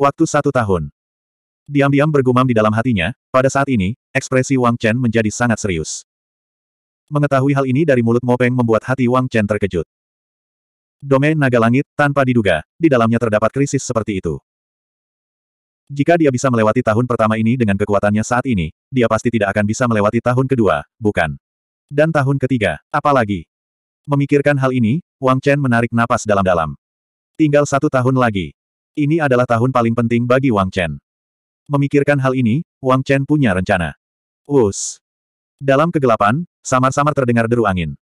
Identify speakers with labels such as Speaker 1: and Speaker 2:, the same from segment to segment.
Speaker 1: Waktu satu tahun. Diam-diam bergumam di dalam hatinya, pada saat ini, ekspresi Wang Chen menjadi sangat serius. Mengetahui hal ini dari mulut Mopeng membuat hati Wang Chen terkejut. Domain naga langit, tanpa diduga, di dalamnya terdapat krisis seperti itu. Jika dia bisa melewati tahun pertama ini dengan kekuatannya saat ini, dia pasti tidak akan bisa melewati tahun kedua, bukan? Dan tahun ketiga, apalagi? Memikirkan hal ini, Wang Chen menarik napas dalam-dalam. Tinggal satu tahun lagi. Ini adalah tahun paling penting bagi Wang Chen. Memikirkan hal ini, Wang Chen punya rencana. Us. Dalam kegelapan, samar-samar terdengar deru angin.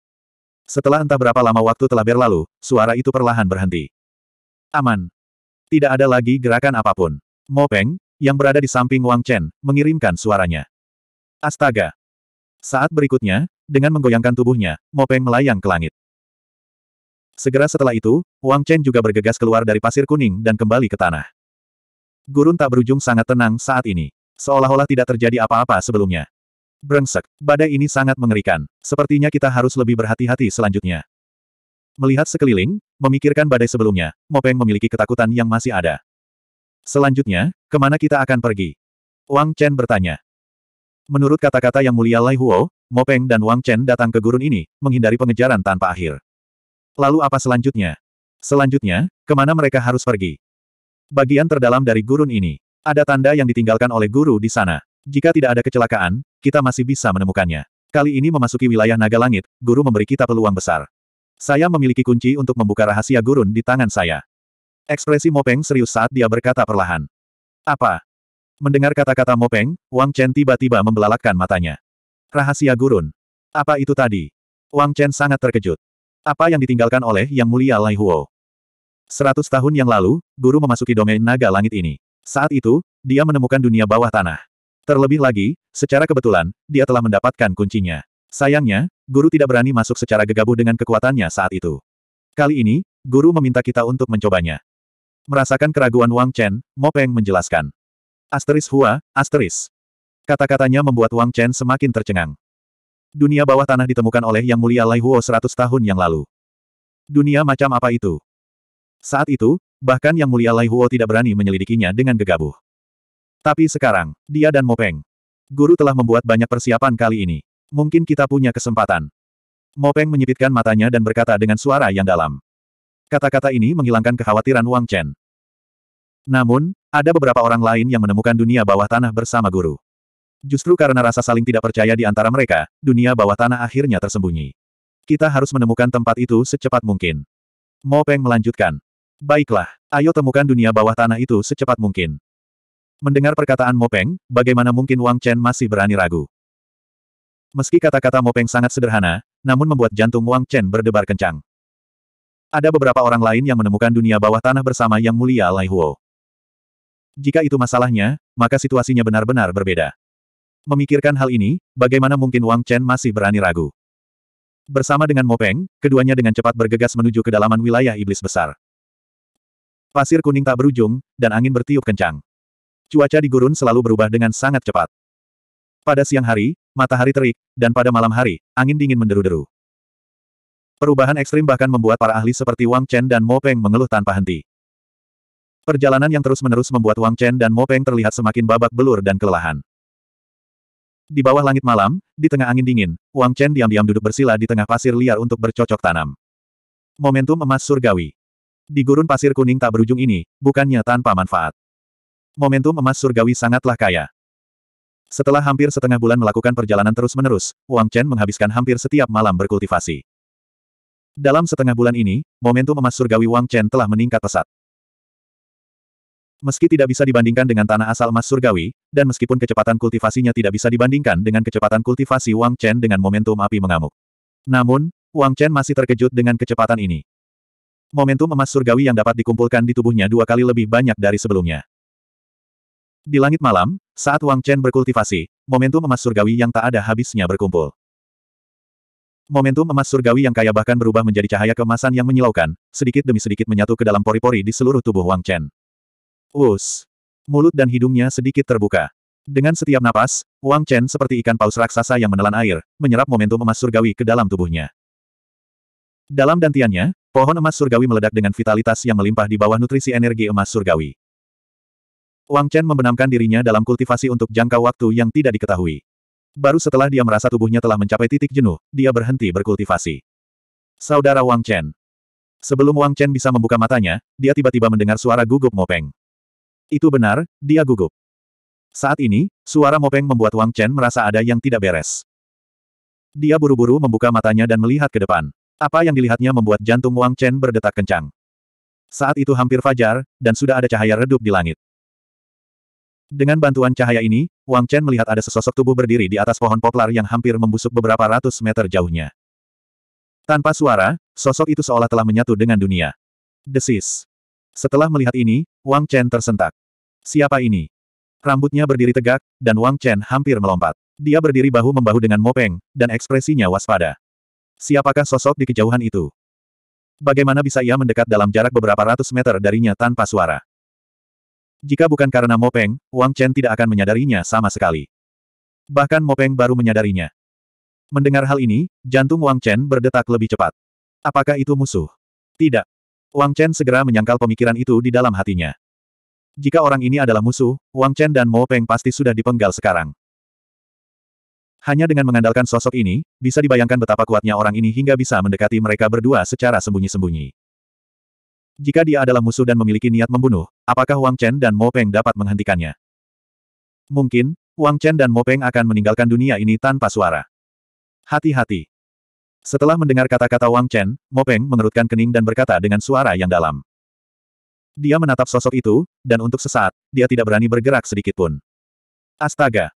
Speaker 1: Setelah entah berapa lama waktu telah berlalu, suara itu perlahan berhenti. Aman. Tidak ada lagi gerakan apapun. Mo Peng, yang berada di samping Wang Chen, mengirimkan suaranya. Astaga! Saat berikutnya, dengan menggoyangkan tubuhnya, Mo Peng melayang ke langit. Segera setelah itu, Wang Chen juga bergegas keluar dari pasir kuning dan kembali ke tanah. Gurun tak berujung sangat tenang saat ini. Seolah-olah tidak terjadi apa-apa sebelumnya. Brengsek, badai ini sangat mengerikan. Sepertinya kita harus lebih berhati-hati selanjutnya. Melihat sekeliling, memikirkan badai sebelumnya, Mopeng memiliki ketakutan yang masih ada. Selanjutnya, kemana kita akan pergi? Wang Chen bertanya. Menurut kata-kata yang mulia Lai Huo, Mo Peng dan Wang Chen datang ke gurun ini, menghindari pengejaran tanpa akhir. Lalu apa selanjutnya? Selanjutnya, kemana mereka harus pergi? Bagian terdalam dari gurun ini. Ada tanda yang ditinggalkan oleh guru di sana. Jika tidak ada kecelakaan, kita masih bisa menemukannya. Kali ini memasuki wilayah naga langit, guru memberi kita peluang besar. Saya memiliki kunci untuk membuka rahasia gurun di tangan saya. Ekspresi Mopeng serius saat dia berkata perlahan. Apa? Mendengar kata-kata Mopeng, Wang Chen tiba-tiba membelalakkan matanya. Rahasia gurun. Apa itu tadi? Wang Chen sangat terkejut. Apa yang ditinggalkan oleh Yang Mulia Lai Huo? Seratus tahun yang lalu, guru memasuki domain naga langit ini. Saat itu, dia menemukan dunia bawah tanah. Terlebih lagi, secara kebetulan, dia telah mendapatkan kuncinya. Sayangnya, guru tidak berani masuk secara gegabah dengan kekuatannya saat itu. Kali ini, guru meminta kita untuk mencobanya. Merasakan keraguan Wang Chen, Mo Peng menjelaskan. Asteris Hua, asteris. Kata-katanya membuat Wang Chen semakin tercengang. Dunia bawah tanah ditemukan oleh Yang Mulia Lai Huo 100 tahun yang lalu. Dunia macam apa itu? Saat itu, bahkan Yang Mulia Lai Huo tidak berani menyelidikinya dengan gegabah. Tapi sekarang, dia dan Mo Peng, Guru telah membuat banyak persiapan kali ini. Mungkin kita punya kesempatan. Mo Peng menyipitkan matanya dan berkata dengan suara yang dalam. Kata-kata ini menghilangkan kekhawatiran Wang Chen. Namun, ada beberapa orang lain yang menemukan dunia bawah tanah bersama guru. Justru karena rasa saling tidak percaya di antara mereka, dunia bawah tanah akhirnya tersembunyi. Kita harus menemukan tempat itu secepat mungkin. Mo Peng melanjutkan. Baiklah, ayo temukan dunia bawah tanah itu secepat mungkin. Mendengar perkataan Mo Peng, bagaimana mungkin Wang Chen masih berani ragu? Meski kata-kata Mo Peng sangat sederhana, namun membuat jantung Wang Chen berdebar kencang. Ada beberapa orang lain yang menemukan dunia bawah tanah bersama Yang Mulia Lai Huo. Jika itu masalahnya, maka situasinya benar-benar berbeda. Memikirkan hal ini, bagaimana mungkin Wang Chen masih berani ragu? Bersama dengan Mo Peng, keduanya dengan cepat bergegas menuju kedalaman wilayah iblis besar. Pasir kuning tak berujung, dan angin bertiup kencang. Cuaca di gurun selalu berubah dengan sangat cepat. Pada siang hari, matahari terik, dan pada malam hari, angin dingin menderu-deru. Perubahan ekstrim bahkan membuat para ahli seperti Wang Chen dan Mo Peng mengeluh tanpa henti. Perjalanan yang terus-menerus membuat Wang Chen dan Mo Peng terlihat semakin babak belur dan kelelahan. Di bawah langit malam, di tengah angin dingin, Wang Chen diam-diam duduk bersila di tengah pasir liar untuk bercocok tanam. Momentum emas surgawi. Di gurun pasir kuning tak berujung ini, bukannya tanpa manfaat. Momentum emas surgawi sangatlah kaya. Setelah hampir setengah bulan melakukan perjalanan terus-menerus, Wang Chen menghabiskan hampir setiap malam berkultivasi. Dalam setengah bulan ini, momentum emas surgawi Wang Chen telah meningkat pesat. Meski tidak bisa dibandingkan dengan tanah asal emas surgawi, dan meskipun kecepatan kultivasinya tidak bisa dibandingkan dengan kecepatan kultivasi Wang Chen dengan momentum api mengamuk. Namun, Wang Chen masih terkejut dengan kecepatan ini. Momentum emas surgawi yang dapat dikumpulkan di tubuhnya dua kali lebih banyak dari sebelumnya. Di langit malam, saat Wang Chen berkultivasi, momentum emas surgawi yang tak ada habisnya berkumpul. Momentum emas surgawi yang kaya bahkan berubah menjadi cahaya kemasan yang menyilaukan, sedikit demi sedikit menyatu ke dalam pori-pori di seluruh tubuh Wang Chen. Us. Mulut dan hidungnya sedikit terbuka. Dengan setiap napas, Wang Chen seperti ikan paus raksasa yang menelan air, menyerap momentum emas surgawi ke dalam tubuhnya. Dalam dantiannya, pohon emas surgawi meledak dengan vitalitas yang melimpah di bawah nutrisi energi emas surgawi. Wang Chen membenamkan dirinya dalam kultivasi untuk jangka waktu yang tidak diketahui. Baru setelah dia merasa tubuhnya telah mencapai titik jenuh, dia berhenti berkultivasi. Saudara Wang Chen. Sebelum Wang Chen bisa membuka matanya, dia tiba-tiba mendengar suara gugup Mopeng. Itu benar, dia gugup. Saat ini, suara Mopeng membuat Wang Chen merasa ada yang tidak beres. Dia buru-buru membuka matanya dan melihat ke depan. Apa yang dilihatnya membuat jantung Wang Chen berdetak kencang. Saat itu hampir fajar, dan sudah ada cahaya redup di langit. Dengan bantuan cahaya ini, Wang Chen melihat ada sesosok tubuh berdiri di atas pohon poplar yang hampir membusuk beberapa ratus meter jauhnya. Tanpa suara, sosok itu seolah telah menyatu dengan dunia. Desis. Setelah melihat ini, Wang Chen tersentak. Siapa ini? Rambutnya berdiri tegak, dan Wang Chen hampir melompat. Dia berdiri bahu-membahu dengan Mopeng, dan ekspresinya waspada. Siapakah sosok di kejauhan itu? Bagaimana bisa ia mendekat dalam jarak beberapa ratus meter darinya tanpa suara? Jika bukan karena Mopeng, Wang Chen tidak akan menyadarinya sama sekali. Bahkan Mopeng baru menyadarinya. Mendengar hal ini, jantung Wang Chen berdetak lebih cepat. Apakah itu musuh? Tidak. Wang Chen segera menyangkal pemikiran itu di dalam hatinya. Jika orang ini adalah musuh, Wang Chen dan Mo Peng pasti sudah dipenggal sekarang. Hanya dengan mengandalkan sosok ini, bisa dibayangkan betapa kuatnya orang ini hingga bisa mendekati mereka berdua secara sembunyi-sembunyi. Jika dia adalah musuh dan memiliki niat membunuh, Apakah Wang Chen dan Mo Peng dapat menghentikannya? Mungkin, Wang Chen dan Mo Peng akan meninggalkan dunia ini tanpa suara. Hati-hati. Setelah mendengar kata-kata Wang Chen, Mo Peng mengerutkan kening dan berkata dengan suara yang dalam. Dia menatap sosok itu, dan untuk sesaat, dia tidak berani bergerak sedikit pun. Astaga!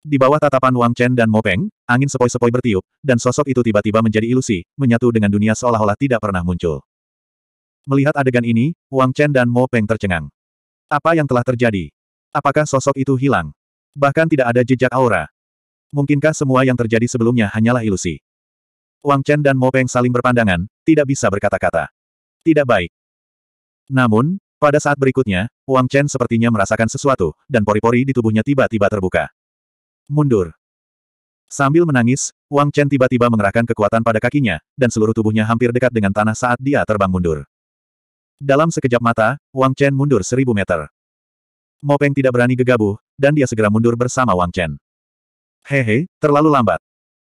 Speaker 1: Di bawah tatapan Wang Chen dan Mo Peng, angin sepoi-sepoi bertiup, dan sosok itu tiba-tiba menjadi ilusi, menyatu dengan dunia seolah-olah tidak pernah muncul. Melihat adegan ini, Wang Chen dan Mo Peng tercengang. Apa yang telah terjadi? Apakah sosok itu hilang? Bahkan tidak ada jejak aura. Mungkinkah semua yang terjadi sebelumnya hanyalah ilusi? Wang Chen dan Mo Peng saling berpandangan, tidak bisa berkata-kata. Tidak baik. Namun, pada saat berikutnya, Wang Chen sepertinya merasakan sesuatu, dan pori-pori di tubuhnya tiba-tiba terbuka. Mundur. Sambil menangis, Wang Chen tiba-tiba mengerahkan kekuatan pada kakinya, dan seluruh tubuhnya hampir dekat dengan tanah saat dia terbang mundur. Dalam sekejap mata, Wang Chen mundur seribu meter. Mopeng tidak berani gegabah, dan dia segera mundur bersama Wang Chen. Hehe, terlalu lambat.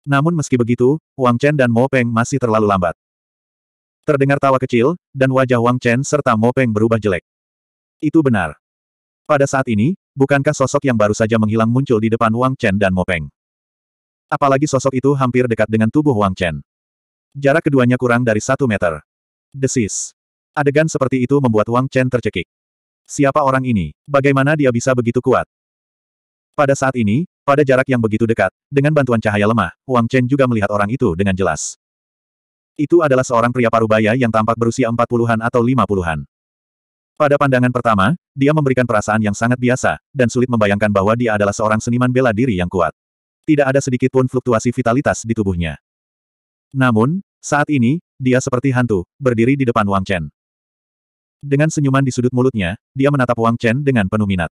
Speaker 1: Namun meski begitu, Wang Chen dan Mopeng masih terlalu lambat. Terdengar tawa kecil, dan wajah Wang Chen serta Mopeng berubah jelek. Itu benar. Pada saat ini, bukankah sosok yang baru saja menghilang muncul di depan Wang Chen dan Mopeng? Apalagi sosok itu hampir dekat dengan tubuh Wang Chen. Jarak keduanya kurang dari satu meter. Desis. Adegan seperti itu membuat Wang Chen tercekik. Siapa orang ini? Bagaimana dia bisa begitu kuat? Pada saat ini, pada jarak yang begitu dekat, dengan bantuan cahaya lemah, Wang Chen juga melihat orang itu dengan jelas. Itu adalah seorang pria parubaya yang tampak berusia empat puluhan atau lima puluhan. Pada pandangan pertama, dia memberikan perasaan yang sangat biasa, dan sulit membayangkan bahwa dia adalah seorang seniman bela diri yang kuat. Tidak ada sedikit pun fluktuasi vitalitas di tubuhnya. Namun, saat ini, dia seperti hantu, berdiri di depan Wang Chen. Dengan senyuman di sudut mulutnya, dia menatap Wang Chen dengan penuh minat.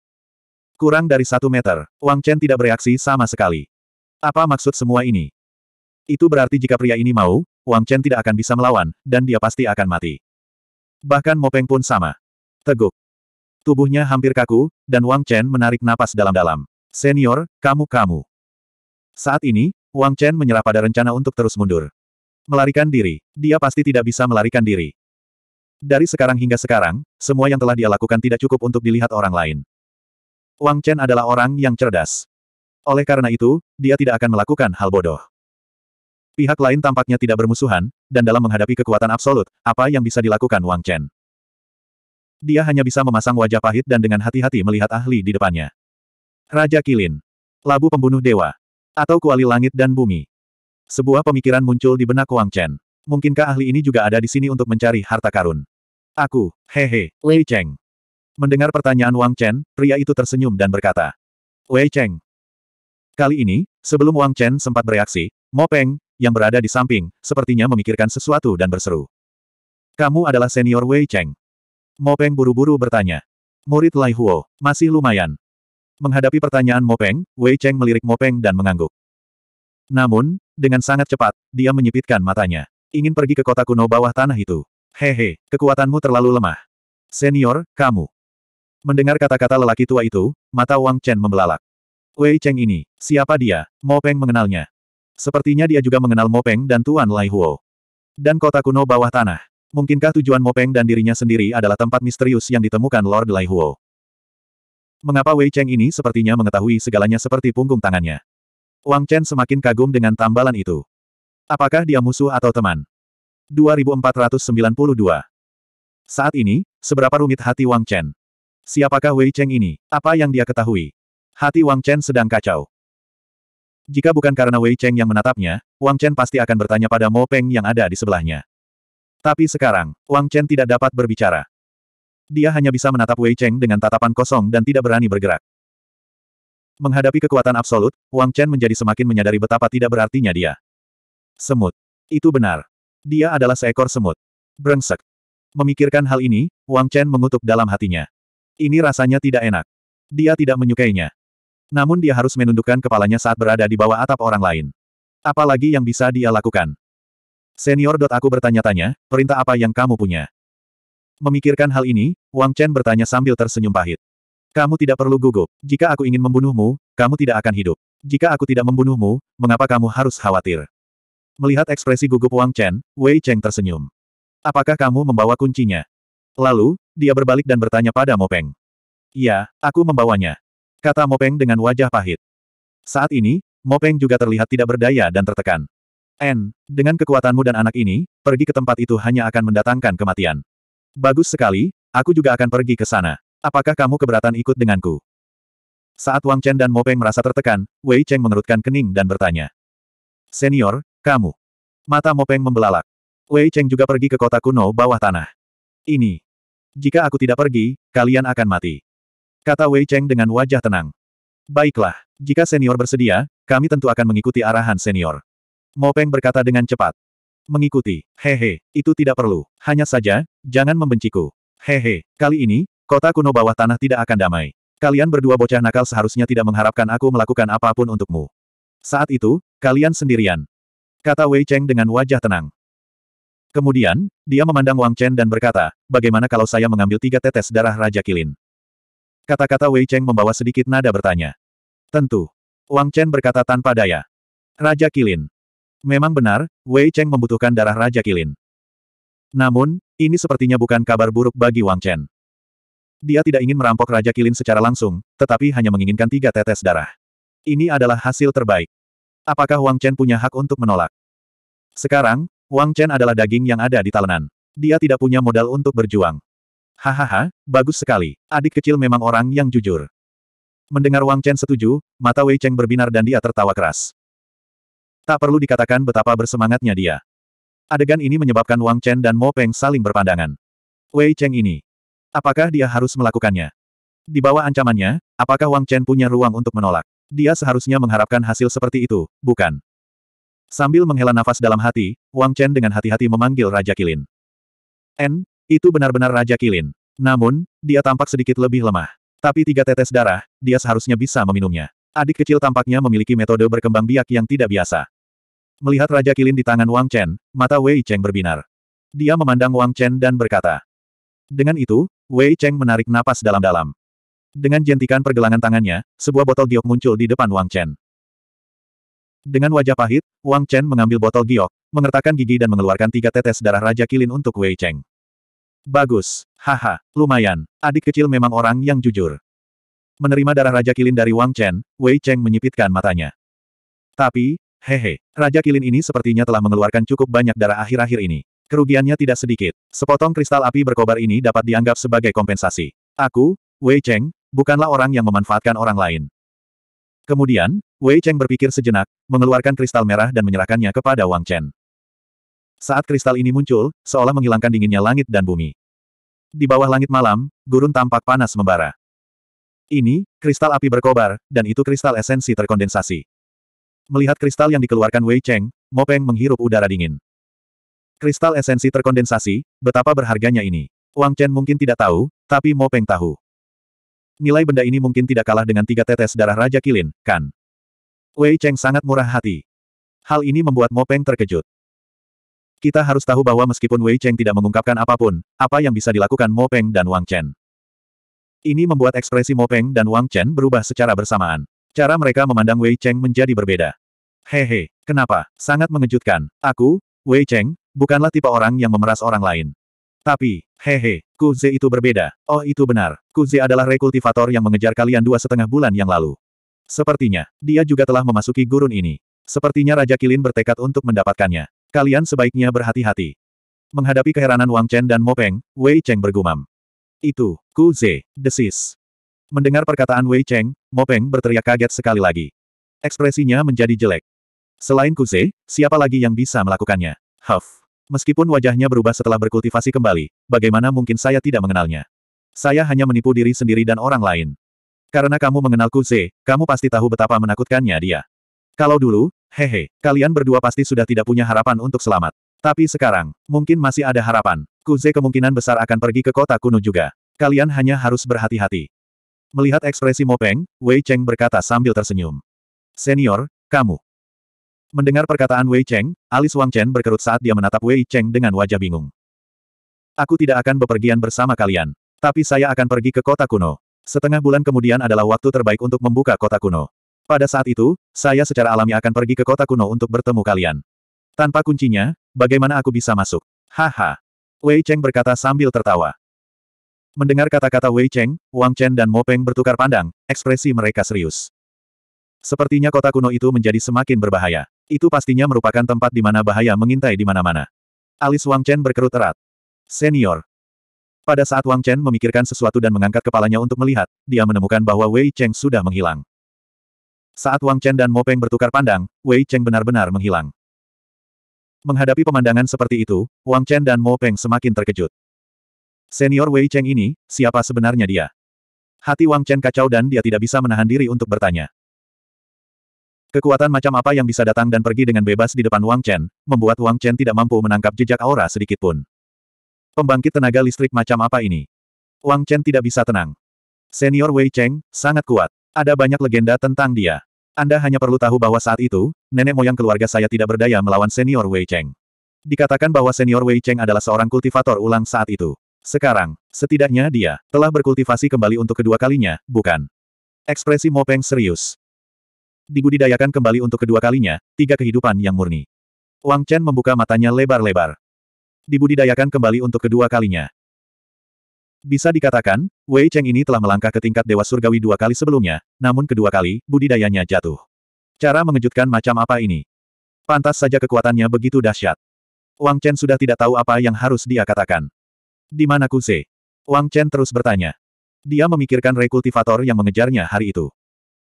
Speaker 1: Kurang dari satu meter, Wang Chen tidak bereaksi sama sekali. Apa maksud semua ini? Itu berarti jika pria ini mau, Wang Chen tidak akan bisa melawan, dan dia pasti akan mati. Bahkan Mopeng pun sama. Teguk. Tubuhnya hampir kaku, dan Wang Chen menarik napas dalam-dalam. Senior, kamu-kamu. Saat ini, Wang Chen menyerah pada rencana untuk terus mundur. Melarikan diri. Dia pasti tidak bisa melarikan diri. Dari sekarang hingga sekarang, semua yang telah dia lakukan tidak cukup untuk dilihat orang lain. Wang Chen adalah orang yang cerdas. Oleh karena itu, dia tidak akan melakukan hal bodoh. Pihak lain tampaknya tidak bermusuhan, dan dalam menghadapi kekuatan absolut, apa yang bisa dilakukan Wang Chen? Dia hanya bisa memasang wajah pahit dan dengan hati-hati melihat ahli di depannya. Raja Kilin. Labu pembunuh dewa. Atau kuali langit dan bumi. Sebuah pemikiran muncul di benak Wang Chen. Mungkinkah ahli ini juga ada di sini untuk mencari harta karun? Aku, hehe, Wei Cheng. Mendengar pertanyaan Wang Chen, pria itu tersenyum dan berkata. Wei Cheng. Kali ini, sebelum Wang Chen sempat bereaksi, Mo Peng, yang berada di samping, sepertinya memikirkan sesuatu dan berseru. Kamu adalah senior Wei Cheng. Mo Peng buru-buru bertanya. Murid Lai Huo, masih lumayan. Menghadapi pertanyaan Mo Peng, Wei Cheng melirik Mo Peng dan mengangguk. Namun, dengan sangat cepat, dia menyipitkan matanya. Ingin pergi ke kota kuno bawah tanah itu. Hehe, kekuatanmu terlalu lemah. Senior, kamu. Mendengar kata-kata lelaki tua itu, mata Wang Chen membelalak. Wei Cheng ini, siapa dia? Mo Peng mengenalnya. Sepertinya dia juga mengenal Mo Peng dan Tuan Lai Huo. Dan kota kuno bawah tanah. Mungkinkah tujuan Mo Peng dan dirinya sendiri adalah tempat misterius yang ditemukan Lord Lai Huo? Mengapa Wei Cheng ini sepertinya mengetahui segalanya seperti punggung tangannya? Wang Chen semakin kagum dengan tambalan itu. Apakah dia musuh atau teman? 2492. Saat ini, seberapa rumit hati Wang Chen? Siapakah Wei Cheng ini? Apa yang dia ketahui? Hati Wang Chen sedang kacau. Jika bukan karena Wei Cheng yang menatapnya, Wang Chen pasti akan bertanya pada Mo Peng yang ada di sebelahnya. Tapi sekarang, Wang Chen tidak dapat berbicara. Dia hanya bisa menatap Wei Cheng dengan tatapan kosong dan tidak berani bergerak. Menghadapi kekuatan absolut, Wang Chen menjadi semakin menyadari betapa tidak berartinya dia. Semut. Itu benar. Dia adalah seekor semut. Brengsek. Memikirkan hal ini, Wang Chen mengutuk dalam hatinya. Ini rasanya tidak enak. Dia tidak menyukainya. Namun dia harus menundukkan kepalanya saat berada di bawah atap orang lain. Apalagi yang bisa dia lakukan? Senior. dot Aku bertanya-tanya, perintah apa yang kamu punya? Memikirkan hal ini, Wang Chen bertanya sambil tersenyum pahit. Kamu tidak perlu gugup. Jika aku ingin membunuhmu, kamu tidak akan hidup. Jika aku tidak membunuhmu, mengapa kamu harus khawatir? Melihat ekspresi gugup Wang Chen, Wei Cheng tersenyum. Apakah kamu membawa kuncinya? Lalu, dia berbalik dan bertanya pada Mo Peng. Ya, aku membawanya. Kata Mo Peng dengan wajah pahit. Saat ini, Mo Peng juga terlihat tidak berdaya dan tertekan. En, dengan kekuatanmu dan anak ini, pergi ke tempat itu hanya akan mendatangkan kematian. Bagus sekali, aku juga akan pergi ke sana. Apakah kamu keberatan ikut denganku? Saat Wang Chen dan Mo Peng merasa tertekan, Wei Cheng mengerutkan kening dan bertanya. Senior, kamu. Mata Mopeng membelalak. Wei Cheng juga pergi ke kota kuno bawah tanah. Ini. Jika aku tidak pergi, kalian akan mati. Kata Wei Cheng dengan wajah tenang. Baiklah, jika senior bersedia, kami tentu akan mengikuti arahan senior. Mopeng berkata dengan cepat. Mengikuti, hehe, itu tidak perlu. Hanya saja, jangan membenciku. Hehe, kali ini, kota kuno bawah tanah tidak akan damai. Kalian berdua bocah nakal seharusnya tidak mengharapkan aku melakukan apapun untukmu. Saat itu, kalian sendirian. Kata Wei Cheng dengan wajah tenang. Kemudian, dia memandang Wang Chen dan berkata, bagaimana kalau saya mengambil tiga tetes darah Raja Kilin? Kata-kata Wei Cheng membawa sedikit nada bertanya. Tentu. Wang Chen berkata tanpa daya. Raja Kilin. Memang benar, Wei Cheng membutuhkan darah Raja Kilin. Namun, ini sepertinya bukan kabar buruk bagi Wang Chen. Dia tidak ingin merampok Raja Kilin secara langsung, tetapi hanya menginginkan tiga tetes darah. Ini adalah hasil terbaik. Apakah Wang Chen punya hak untuk menolak? Sekarang, Wang Chen adalah daging yang ada di talenan. Dia tidak punya modal untuk berjuang. Hahaha, bagus sekali. Adik kecil memang orang yang jujur. Mendengar Wang Chen setuju, mata Wei Cheng berbinar dan dia tertawa keras. Tak perlu dikatakan betapa bersemangatnya dia. Adegan ini menyebabkan Wang Chen dan Mo Peng saling berpandangan. Wei Cheng ini. Apakah dia harus melakukannya? Di bawah ancamannya, apakah Wang Chen punya ruang untuk menolak? Dia seharusnya mengharapkan hasil seperti itu, bukan? Sambil menghela nafas dalam hati, Wang Chen dengan hati-hati memanggil Raja Kilin. N, itu benar-benar Raja Kilin. Namun, dia tampak sedikit lebih lemah. Tapi tiga tetes darah, dia seharusnya bisa meminumnya. Adik kecil tampaknya memiliki metode berkembang biak yang tidak biasa. Melihat Raja Kilin di tangan Wang Chen, mata Wei Cheng berbinar. Dia memandang Wang Chen dan berkata. Dengan itu, Wei Cheng menarik napas dalam-dalam. Dengan jentikan pergelangan tangannya, sebuah botol giok muncul di depan Wang Chen. Dengan wajah pahit, Wang Chen mengambil botol giok, mengertakkan gigi dan mengeluarkan tiga tetes darah Raja Kilin untuk Wei Cheng. Bagus, haha, lumayan, adik kecil memang orang yang jujur. Menerima darah Raja Kilin dari Wang Chen, Wei Cheng menyipitkan matanya. Tapi, hehe, Raja Kilin ini sepertinya telah mengeluarkan cukup banyak darah akhir-akhir ini. Kerugiannya tidak sedikit. Sepotong kristal api berkobar ini dapat dianggap sebagai kompensasi. Aku, Wei Cheng, bukanlah orang yang memanfaatkan orang lain. Kemudian, Wei Cheng berpikir sejenak, mengeluarkan kristal merah dan menyerahkannya kepada Wang Chen. Saat kristal ini muncul, seolah menghilangkan dinginnya langit dan bumi. Di bawah langit malam, gurun tampak panas membara. Ini, kristal api berkobar, dan itu kristal esensi terkondensasi. Melihat kristal yang dikeluarkan Wei Cheng, Mo Peng menghirup udara dingin. Kristal esensi terkondensasi, betapa berharganya ini. Wang Chen mungkin tidak tahu, tapi Mo Peng tahu. Nilai benda ini mungkin tidak kalah dengan tiga tetes darah Raja Kilin, kan? Wei Cheng sangat murah hati. Hal ini membuat Mo Peng terkejut. Kita harus tahu bahwa meskipun Wei Cheng tidak mengungkapkan apapun, apa yang bisa dilakukan Mo Peng dan Wang Chen. Ini membuat ekspresi Mo Peng dan Wang Chen berubah secara bersamaan. Cara mereka memandang Wei Cheng menjadi berbeda. Hehe, kenapa? Sangat mengejutkan. Aku, Wei Cheng, bukanlah tipe orang yang memeras orang lain. Tapi, hehe, Kuze itu berbeda. Oh itu benar, Kuze adalah rekultivator yang mengejar kalian dua setengah bulan yang lalu. Sepertinya, dia juga telah memasuki gurun ini. Sepertinya Raja Kilin bertekad untuk mendapatkannya. Kalian sebaiknya berhati-hati. Menghadapi keheranan Wang Chen dan Mo Peng, Wei Cheng bergumam. Itu, Kuze, desis. Mendengar perkataan Wei Cheng, Mo Peng berteriak kaget sekali lagi. Ekspresinya menjadi jelek. Selain Kuze, siapa lagi yang bisa melakukannya? Huff. Meskipun wajahnya berubah setelah berkultivasi kembali, bagaimana mungkin saya tidak mengenalnya? Saya hanya menipu diri sendiri dan orang lain. Karena kamu mengenalku Ze, kamu pasti tahu betapa menakutkannya dia. Kalau dulu, hehe, kalian berdua pasti sudah tidak punya harapan untuk selamat. Tapi sekarang, mungkin masih ada harapan. Kuze kemungkinan besar akan pergi ke kota kuno juga. Kalian hanya harus berhati-hati. Melihat ekspresi Mopeng, Wei Cheng berkata sambil tersenyum. Senior, kamu. Mendengar perkataan Wei Cheng, alis Wang Chen berkerut saat dia menatap Wei Cheng dengan wajah bingung. Aku tidak akan bepergian bersama kalian. Tapi saya akan pergi ke kota kuno. Setengah bulan kemudian adalah waktu terbaik untuk membuka kota kuno. Pada saat itu, saya secara alami akan pergi ke kota kuno untuk bertemu kalian. Tanpa kuncinya, bagaimana aku bisa masuk? Haha. Wei Cheng berkata sambil tertawa. Mendengar kata-kata Wei Cheng, Wang Chen dan Mo Peng bertukar pandang, ekspresi mereka serius. Sepertinya kota kuno itu menjadi semakin berbahaya. Itu pastinya merupakan tempat di mana bahaya mengintai di mana-mana. Alis Wang Chen berkerut erat. Senior. Pada saat Wang Chen memikirkan sesuatu dan mengangkat kepalanya untuk melihat, dia menemukan bahwa Wei Cheng sudah menghilang. Saat Wang Chen dan Mo Peng bertukar pandang, Wei Cheng benar-benar menghilang. Menghadapi pemandangan seperti itu, Wang Chen dan Mo Peng semakin terkejut. Senior Wei Cheng ini, siapa sebenarnya dia? Hati Wang Chen kacau dan dia tidak bisa menahan diri untuk bertanya. Kekuatan macam apa yang bisa datang dan pergi dengan bebas di depan Wang Chen, membuat Wang Chen tidak mampu menangkap jejak aura sedikitpun. Pembangkit tenaga listrik macam apa ini? Wang Chen tidak bisa tenang. Senior Wei Cheng, sangat kuat. Ada banyak legenda tentang dia. Anda hanya perlu tahu bahwa saat itu, nenek moyang keluarga saya tidak berdaya melawan senior Wei Cheng. Dikatakan bahwa senior Wei Cheng adalah seorang kultivator ulang saat itu. Sekarang, setidaknya dia, telah berkultivasi kembali untuk kedua kalinya, bukan? Ekspresi Mo Peng serius dibudidayakan kembali untuk kedua kalinya, tiga kehidupan yang murni. Wang Chen membuka matanya lebar-lebar. Dibudidayakan kembali untuk kedua kalinya. Bisa dikatakan, Wei Cheng ini telah melangkah ke tingkat Dewa Surgawi dua kali sebelumnya, namun kedua kali, budidayanya jatuh. Cara mengejutkan macam apa ini? Pantas saja kekuatannya begitu dahsyat. Wang Chen sudah tidak tahu apa yang harus dia katakan. Di mana Kuse? Wang Chen terus bertanya. Dia memikirkan rekultivator yang mengejarnya hari itu.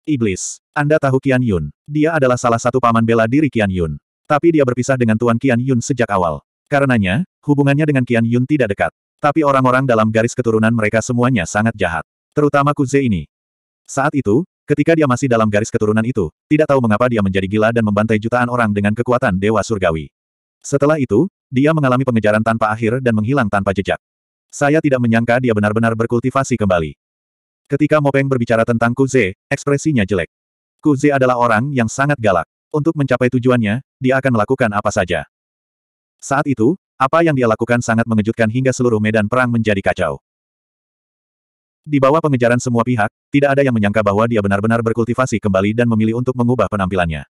Speaker 1: Iblis. Anda tahu Qian Yun. Dia adalah salah satu paman bela diri Qian Yun. Tapi dia berpisah dengan Tuan Qian Yun sejak awal. Karenanya, hubungannya dengan Qian Yun tidak dekat. Tapi orang-orang dalam garis keturunan mereka semuanya sangat jahat. Terutama Kuze ini. Saat itu, ketika dia masih dalam garis keturunan itu, tidak tahu mengapa dia menjadi gila dan membantai jutaan orang dengan kekuatan Dewa Surgawi. Setelah itu, dia mengalami pengejaran tanpa akhir dan menghilang tanpa jejak. Saya tidak menyangka dia benar-benar berkultivasi kembali. Ketika Mopeng berbicara tentang Kuze, ekspresinya jelek. Kuze adalah orang yang sangat galak. Untuk mencapai tujuannya, dia akan melakukan apa saja. Saat itu, apa yang dia lakukan sangat mengejutkan hingga seluruh medan perang menjadi kacau. Di bawah pengejaran semua pihak, tidak ada yang menyangka bahwa dia benar-benar berkultivasi kembali dan memilih untuk mengubah penampilannya.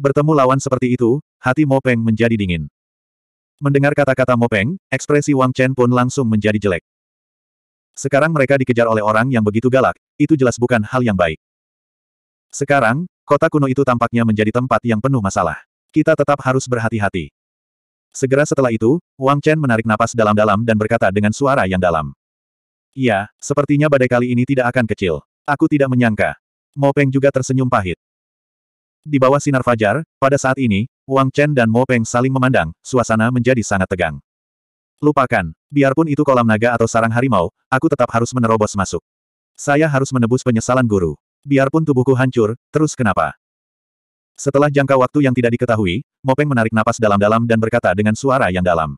Speaker 1: Bertemu lawan seperti itu, hati Mopeng menjadi dingin. Mendengar kata-kata Mopeng, ekspresi Wang Chen pun langsung menjadi jelek. Sekarang mereka dikejar oleh orang yang begitu galak, itu jelas bukan hal yang baik. Sekarang, kota kuno itu tampaknya menjadi tempat yang penuh masalah. Kita tetap harus berhati-hati. Segera setelah itu, Wang Chen menarik napas dalam-dalam dan berkata dengan suara yang dalam. Ya, sepertinya badai kali ini tidak akan kecil. Aku tidak menyangka. Mo Peng juga tersenyum pahit. Di bawah sinar fajar, pada saat ini, Wang Chen dan Mo Peng saling memandang, suasana menjadi sangat tegang. Lupakan. Biarpun itu kolam naga atau sarang harimau, aku tetap harus menerobos masuk. Saya harus menebus penyesalan guru. Biarpun tubuhku hancur, terus kenapa? Setelah jangka waktu yang tidak diketahui, Mopeng menarik napas dalam-dalam dan berkata dengan suara yang dalam.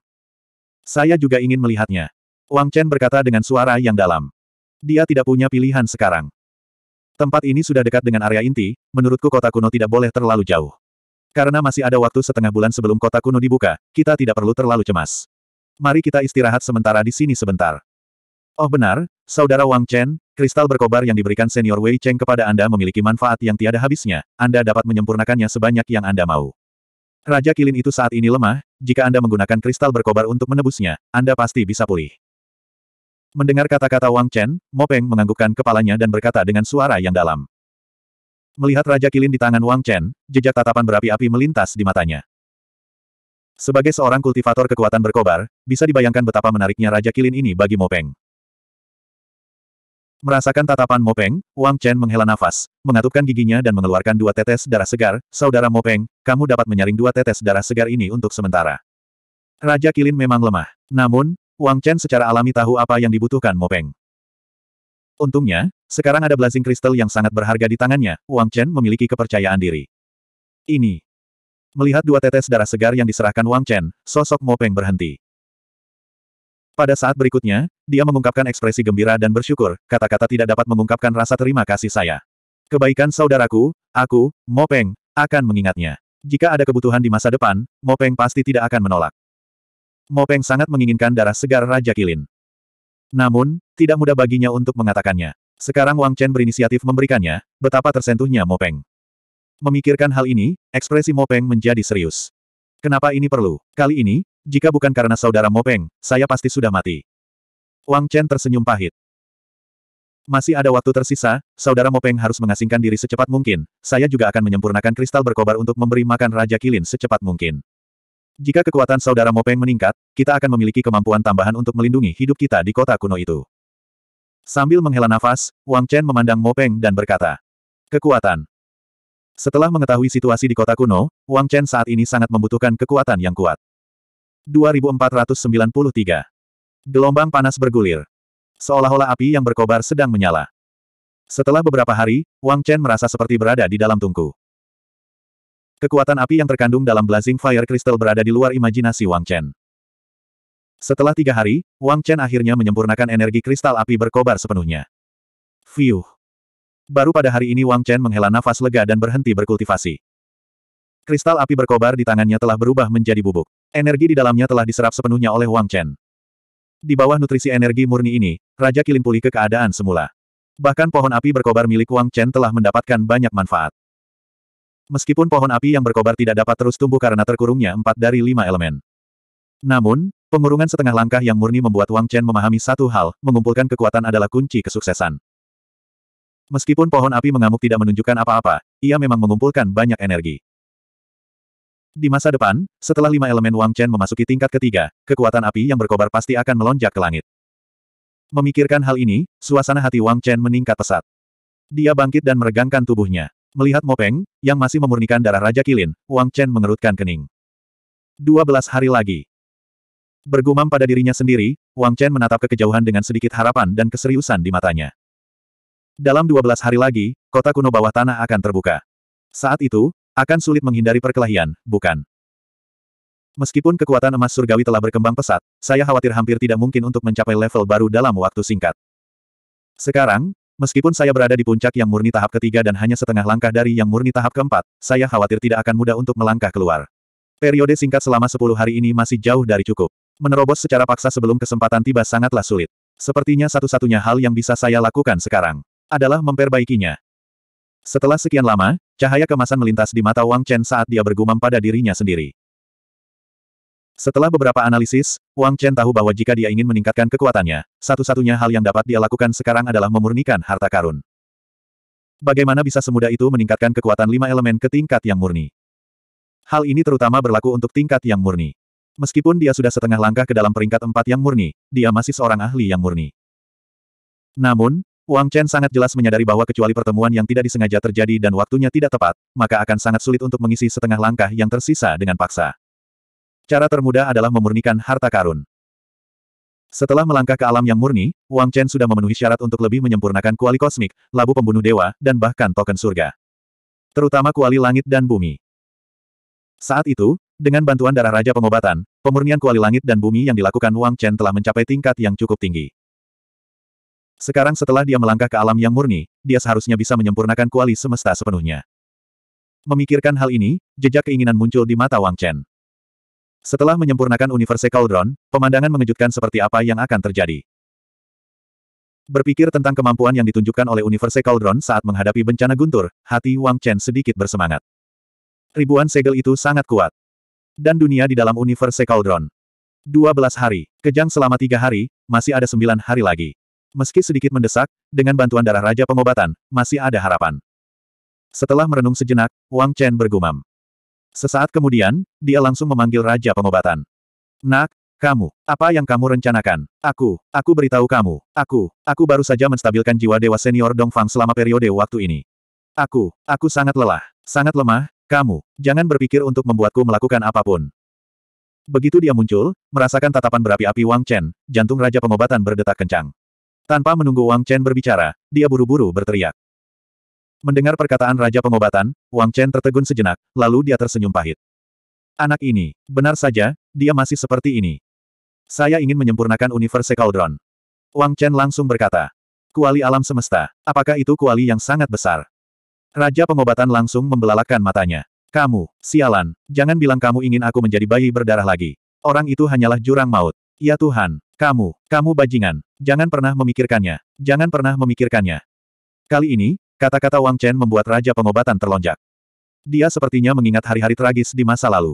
Speaker 1: Saya juga ingin melihatnya. Wang Chen berkata dengan suara yang dalam. Dia tidak punya pilihan sekarang. Tempat ini sudah dekat dengan area inti, menurutku kota kuno tidak boleh terlalu jauh. Karena masih ada waktu setengah bulan sebelum kota kuno dibuka, kita tidak perlu terlalu cemas. Mari kita istirahat sementara di sini sebentar. Oh benar, Saudara Wang Chen, kristal berkobar yang diberikan senior Wei Cheng kepada Anda memiliki manfaat yang tiada habisnya, Anda dapat menyempurnakannya sebanyak yang Anda mau. Raja Kilin itu saat ini lemah, jika Anda menggunakan kristal berkobar untuk menebusnya, Anda pasti bisa pulih. Mendengar kata-kata Wang Chen, Mo Peng menganggukkan kepalanya dan berkata dengan suara yang dalam. Melihat Raja Kilin di tangan Wang Chen, jejak tatapan berapi-api melintas di matanya. Sebagai seorang kultivator kekuatan berkobar, bisa dibayangkan betapa menariknya Raja Kilin ini bagi Mopeng. Merasakan tatapan Mopeng, Wang Chen menghela nafas, mengatupkan giginya dan mengeluarkan dua tetes darah segar, Saudara Mopeng, kamu dapat menyaring dua tetes darah segar ini untuk sementara. Raja Kilin memang lemah. Namun, Wang Chen secara alami tahu apa yang dibutuhkan Mopeng. Untungnya, sekarang ada blazing kristal yang sangat berharga di tangannya, Wang Chen memiliki kepercayaan diri. Ini Melihat dua tetes darah segar yang diserahkan Wang Chen, sosok Mo Peng berhenti. Pada saat berikutnya, dia mengungkapkan ekspresi gembira dan bersyukur, kata-kata tidak dapat mengungkapkan rasa terima kasih saya. Kebaikan saudaraku, aku, Mo Peng, akan mengingatnya. Jika ada kebutuhan di masa depan, Mo Peng pasti tidak akan menolak. Mo Peng sangat menginginkan darah segar Raja Kilin. Namun, tidak mudah baginya untuk mengatakannya. Sekarang Wang Chen berinisiatif memberikannya, betapa tersentuhnya Mo Peng. Memikirkan hal ini, ekspresi Mopeng menjadi serius. Kenapa ini perlu? Kali ini, jika bukan karena saudara Mopeng, saya pasti sudah mati. Wang Chen tersenyum pahit. Masih ada waktu tersisa, saudara Mopeng harus mengasingkan diri secepat mungkin. Saya juga akan menyempurnakan kristal berkobar untuk memberi makan Raja Kilin secepat mungkin. Jika kekuatan saudara Mopeng meningkat, kita akan memiliki kemampuan tambahan untuk melindungi hidup kita di kota kuno itu. Sambil menghela nafas, Wang Chen memandang Mopeng dan berkata, Kekuatan. Setelah mengetahui situasi di kota kuno, Wang Chen saat ini sangat membutuhkan kekuatan yang kuat. 2493. Gelombang panas bergulir. Seolah-olah api yang berkobar sedang menyala. Setelah beberapa hari, Wang Chen merasa seperti berada di dalam tungku. Kekuatan api yang terkandung dalam Blazing Fire Crystal berada di luar imajinasi Wang Chen. Setelah tiga hari, Wang Chen akhirnya menyempurnakan energi kristal api berkobar sepenuhnya. Fiuh! Baru pada hari ini Wang Chen menghela nafas lega dan berhenti berkultivasi. Kristal api berkobar di tangannya telah berubah menjadi bubuk. Energi di dalamnya telah diserap sepenuhnya oleh Wang Chen. Di bawah nutrisi energi murni ini, Raja Kilin pulih ke keadaan semula. Bahkan pohon api berkobar milik Wang Chen telah mendapatkan banyak manfaat. Meskipun pohon api yang berkobar tidak dapat terus tumbuh karena terkurungnya empat dari lima elemen. Namun, pengurungan setengah langkah yang murni membuat Wang Chen memahami satu hal, mengumpulkan kekuatan adalah kunci kesuksesan. Meskipun pohon api mengamuk tidak menunjukkan apa-apa, ia memang mengumpulkan banyak energi. Di masa depan, setelah lima elemen Wang Chen memasuki tingkat ketiga, kekuatan api yang berkobar pasti akan melonjak ke langit. Memikirkan hal ini, suasana hati Wang Chen meningkat pesat. Dia bangkit dan meregangkan tubuhnya. Melihat Mopeng, yang masih memurnikan darah Raja Kilin, Wang Chen mengerutkan kening. 12 hari lagi. Bergumam pada dirinya sendiri, Wang Chen menatap ke kejauhan dengan sedikit harapan dan keseriusan di matanya. Dalam 12 hari lagi, kota kuno bawah tanah akan terbuka. Saat itu, akan sulit menghindari perkelahian, bukan? Meskipun kekuatan emas surgawi telah berkembang pesat, saya khawatir hampir tidak mungkin untuk mencapai level baru dalam waktu singkat. Sekarang, meskipun saya berada di puncak yang murni tahap ketiga dan hanya setengah langkah dari yang murni tahap keempat, saya khawatir tidak akan mudah untuk melangkah keluar. Periode singkat selama 10 hari ini masih jauh dari cukup. Menerobos secara paksa sebelum kesempatan tiba sangatlah sulit. Sepertinya satu-satunya hal yang bisa saya lakukan sekarang adalah memperbaikinya. Setelah sekian lama, cahaya kemasan melintas di mata Wang Chen saat dia bergumam pada dirinya sendiri. Setelah beberapa analisis, Wang Chen tahu bahwa jika dia ingin meningkatkan kekuatannya, satu-satunya hal yang dapat dia lakukan sekarang adalah memurnikan harta karun. Bagaimana bisa semudah itu meningkatkan kekuatan lima elemen ke tingkat yang murni? Hal ini terutama berlaku untuk tingkat yang murni. Meskipun dia sudah setengah langkah ke dalam peringkat empat yang murni, dia masih seorang ahli yang murni. Namun, Wang Chen sangat jelas menyadari bahwa kecuali pertemuan yang tidak disengaja terjadi dan waktunya tidak tepat, maka akan sangat sulit untuk mengisi setengah langkah yang tersisa dengan paksa. Cara termudah adalah memurnikan harta karun. Setelah melangkah ke alam yang murni, Wang Chen sudah memenuhi syarat untuk lebih menyempurnakan kuali kosmik, labu pembunuh dewa, dan bahkan token surga. Terutama kuali langit dan bumi. Saat itu, dengan bantuan darah Raja Pengobatan, pemurnian kuali langit dan bumi yang dilakukan Wang Chen telah mencapai tingkat yang cukup tinggi. Sekarang setelah dia melangkah ke alam yang murni, dia seharusnya bisa menyempurnakan kuali semesta sepenuhnya. Memikirkan hal ini, jejak keinginan muncul di mata Wang Chen. Setelah menyempurnakan Universe Cauldron, pemandangan mengejutkan seperti apa yang akan terjadi. Berpikir tentang kemampuan yang ditunjukkan oleh Universe Cauldron saat menghadapi bencana guntur, hati Wang Chen sedikit bersemangat. Ribuan segel itu sangat kuat. Dan dunia di dalam Universe Cauldron. 12 hari, kejang selama tiga hari, masih ada sembilan hari lagi. Meski sedikit mendesak, dengan bantuan darah Raja Pengobatan, masih ada harapan. Setelah merenung sejenak, Wang Chen bergumam. Sesaat kemudian, dia langsung memanggil Raja Pengobatan. Nak, kamu, apa yang kamu rencanakan? Aku, aku beritahu kamu, aku, aku baru saja menstabilkan jiwa Dewa Senior Dongfang selama periode waktu ini. Aku, aku sangat lelah, sangat lemah, kamu, jangan berpikir untuk membuatku melakukan apapun. Begitu dia muncul, merasakan tatapan berapi-api Wang Chen, jantung Raja Pengobatan berdetak kencang. Tanpa menunggu Wang Chen berbicara, dia buru-buru berteriak. Mendengar perkataan Raja Pengobatan, Wang Chen tertegun sejenak, lalu dia tersenyum pahit. Anak ini, benar saja, dia masih seperti ini. Saya ingin menyempurnakan Universe Cauldron. Wang Chen langsung berkata. Kuali alam semesta, apakah itu kuali yang sangat besar? Raja Pengobatan langsung membelalakan matanya. Kamu, sialan, jangan bilang kamu ingin aku menjadi bayi berdarah lagi. Orang itu hanyalah jurang maut. Ya Tuhan, kamu, kamu bajingan. Jangan pernah memikirkannya. Jangan pernah memikirkannya. Kali ini, kata-kata Wang Chen membuat Raja Pengobatan terlonjak. Dia sepertinya mengingat hari-hari tragis di masa lalu.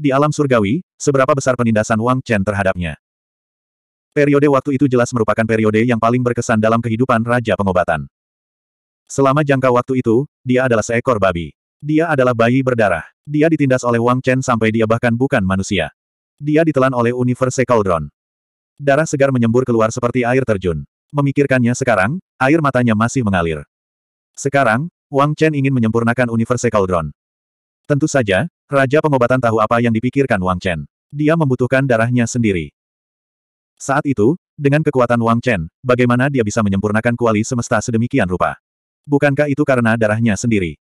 Speaker 1: Di alam surgawi, seberapa besar penindasan Wang Chen terhadapnya. Periode waktu itu jelas merupakan periode yang paling berkesan dalam kehidupan Raja Pengobatan. Selama jangka waktu itu, dia adalah seekor babi. Dia adalah bayi berdarah. Dia ditindas oleh Wang Chen sampai dia bahkan bukan manusia. Dia ditelan oleh Universe Cauldron. Darah segar menyembur keluar seperti air terjun. Memikirkannya sekarang, air matanya masih mengalir. Sekarang, Wang Chen ingin menyempurnakan Universe Cauldron. Tentu saja, Raja Pengobatan tahu apa yang dipikirkan Wang Chen. Dia membutuhkan darahnya sendiri. Saat itu, dengan kekuatan Wang Chen, bagaimana dia bisa menyempurnakan kuali semesta sedemikian rupa? Bukankah itu karena darahnya sendiri?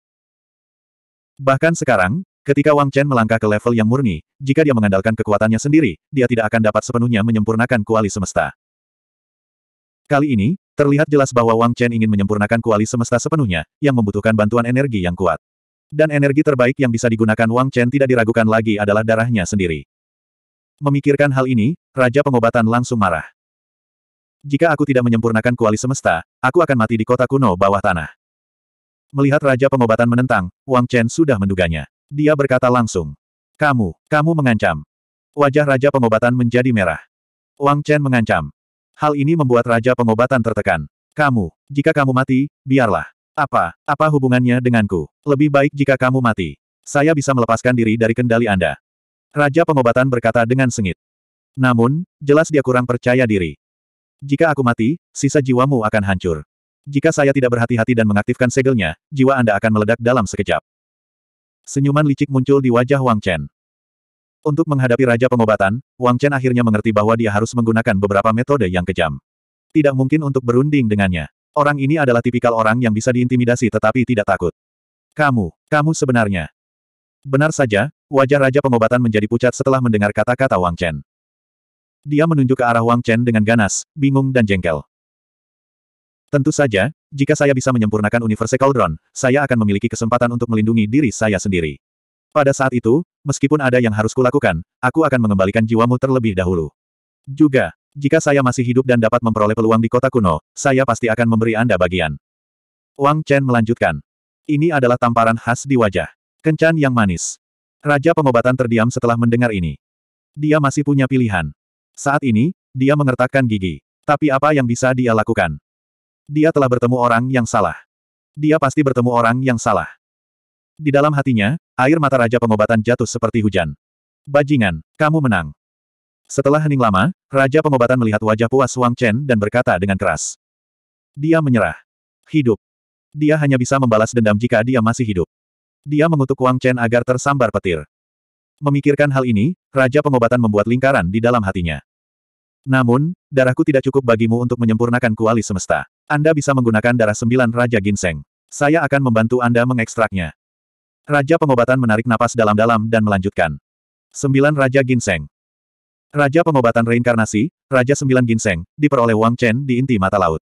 Speaker 1: Bahkan sekarang, Ketika Wang Chen melangkah ke level yang murni, jika dia mengandalkan kekuatannya sendiri, dia tidak akan dapat sepenuhnya menyempurnakan kuali semesta. Kali ini, terlihat jelas bahwa Wang Chen ingin menyempurnakan kuali semesta sepenuhnya, yang membutuhkan bantuan energi yang kuat. Dan energi terbaik yang bisa digunakan Wang Chen tidak diragukan lagi adalah darahnya sendiri. Memikirkan hal ini, Raja Pengobatan langsung marah. Jika aku tidak menyempurnakan kuali semesta, aku akan mati di kota kuno bawah tanah. Melihat Raja Pengobatan menentang, Wang Chen sudah menduganya. Dia berkata langsung. Kamu, kamu mengancam. Wajah Raja Pengobatan menjadi merah. Wang Chen mengancam. Hal ini membuat Raja Pengobatan tertekan. Kamu, jika kamu mati, biarlah. Apa, apa hubungannya denganku? Lebih baik jika kamu mati. Saya bisa melepaskan diri dari kendali Anda. Raja Pengobatan berkata dengan sengit. Namun, jelas dia kurang percaya diri. Jika aku mati, sisa jiwamu akan hancur. Jika saya tidak berhati-hati dan mengaktifkan segelnya, jiwa Anda akan meledak dalam sekejap. Senyuman licik muncul di wajah Wang Chen. Untuk menghadapi Raja Pengobatan, Wang Chen akhirnya mengerti bahwa dia harus menggunakan beberapa metode yang kejam. Tidak mungkin untuk berunding dengannya. Orang ini adalah tipikal orang yang bisa diintimidasi tetapi tidak takut. Kamu, kamu sebenarnya. Benar saja, wajah Raja Pengobatan menjadi pucat setelah mendengar kata-kata Wang Chen. Dia menunjuk ke arah Wang Chen dengan ganas, bingung dan jengkel. Tentu saja, jika saya bisa menyempurnakan Universe Cauldron, saya akan memiliki kesempatan untuk melindungi diri saya sendiri. Pada saat itu, meskipun ada yang harus kulakukan, aku akan mengembalikan jiwamu terlebih dahulu. Juga, jika saya masih hidup dan dapat memperoleh peluang di kota kuno, saya pasti akan memberi Anda bagian. Wang Chen melanjutkan. Ini adalah tamparan khas di wajah. Kencan yang manis. Raja pengobatan terdiam setelah mendengar ini. Dia masih punya pilihan. Saat ini, dia mengertakkan gigi. Tapi apa yang bisa dia lakukan? Dia telah bertemu orang yang salah. Dia pasti bertemu orang yang salah. Di dalam hatinya, air mata Raja Pengobatan jatuh seperti hujan. Bajingan, kamu menang. Setelah hening lama, Raja Pengobatan melihat wajah puas Wang Chen dan berkata dengan keras. Dia menyerah. Hidup. Dia hanya bisa membalas dendam jika dia masih hidup. Dia mengutuk Wang Chen agar tersambar petir. Memikirkan hal ini, Raja Pengobatan membuat lingkaran di dalam hatinya. Namun, darahku tidak cukup bagimu untuk menyempurnakan kuali semesta. Anda bisa menggunakan darah sembilan Raja Ginseng. Saya akan membantu Anda mengekstraknya. Raja pengobatan menarik napas dalam-dalam dan melanjutkan. Sembilan Raja Ginseng. Raja pengobatan reinkarnasi, Raja Sembilan Ginseng, diperoleh Wang Chen di inti mata laut.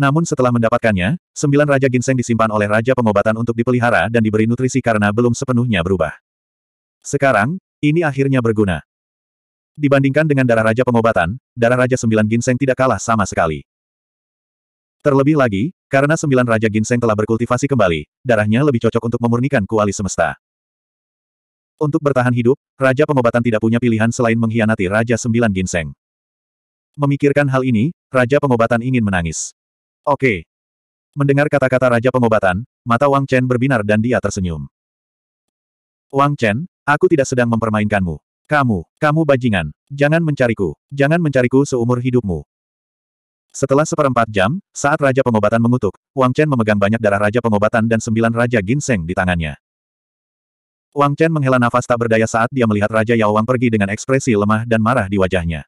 Speaker 1: Namun setelah mendapatkannya, sembilan Raja Ginseng disimpan oleh Raja Pengobatan untuk dipelihara dan diberi nutrisi karena belum sepenuhnya berubah. Sekarang, ini akhirnya berguna. Dibandingkan dengan darah Raja Pengobatan, darah Raja Sembilan Ginseng tidak kalah sama sekali. Terlebih lagi, karena sembilan Raja Ginseng telah berkultivasi kembali, darahnya lebih cocok untuk memurnikan kuali semesta. Untuk bertahan hidup, Raja Pengobatan tidak punya pilihan selain mengkhianati Raja Sembilan Ginseng. Memikirkan hal ini, Raja Pengobatan ingin menangis. Oke. Mendengar kata-kata Raja Pengobatan, mata Wang Chen berbinar dan dia tersenyum. Wang Chen, aku tidak sedang mempermainkanmu. Kamu, kamu bajingan. Jangan mencariku. Jangan mencariku seumur hidupmu. Setelah seperempat jam, saat Raja Pengobatan mengutuk, Wang Chen memegang banyak darah Raja Pengobatan dan sembilan Raja Ginseng di tangannya. Wang Chen menghela nafas tak berdaya saat dia melihat Raja Yao Wang pergi dengan ekspresi lemah dan marah di wajahnya.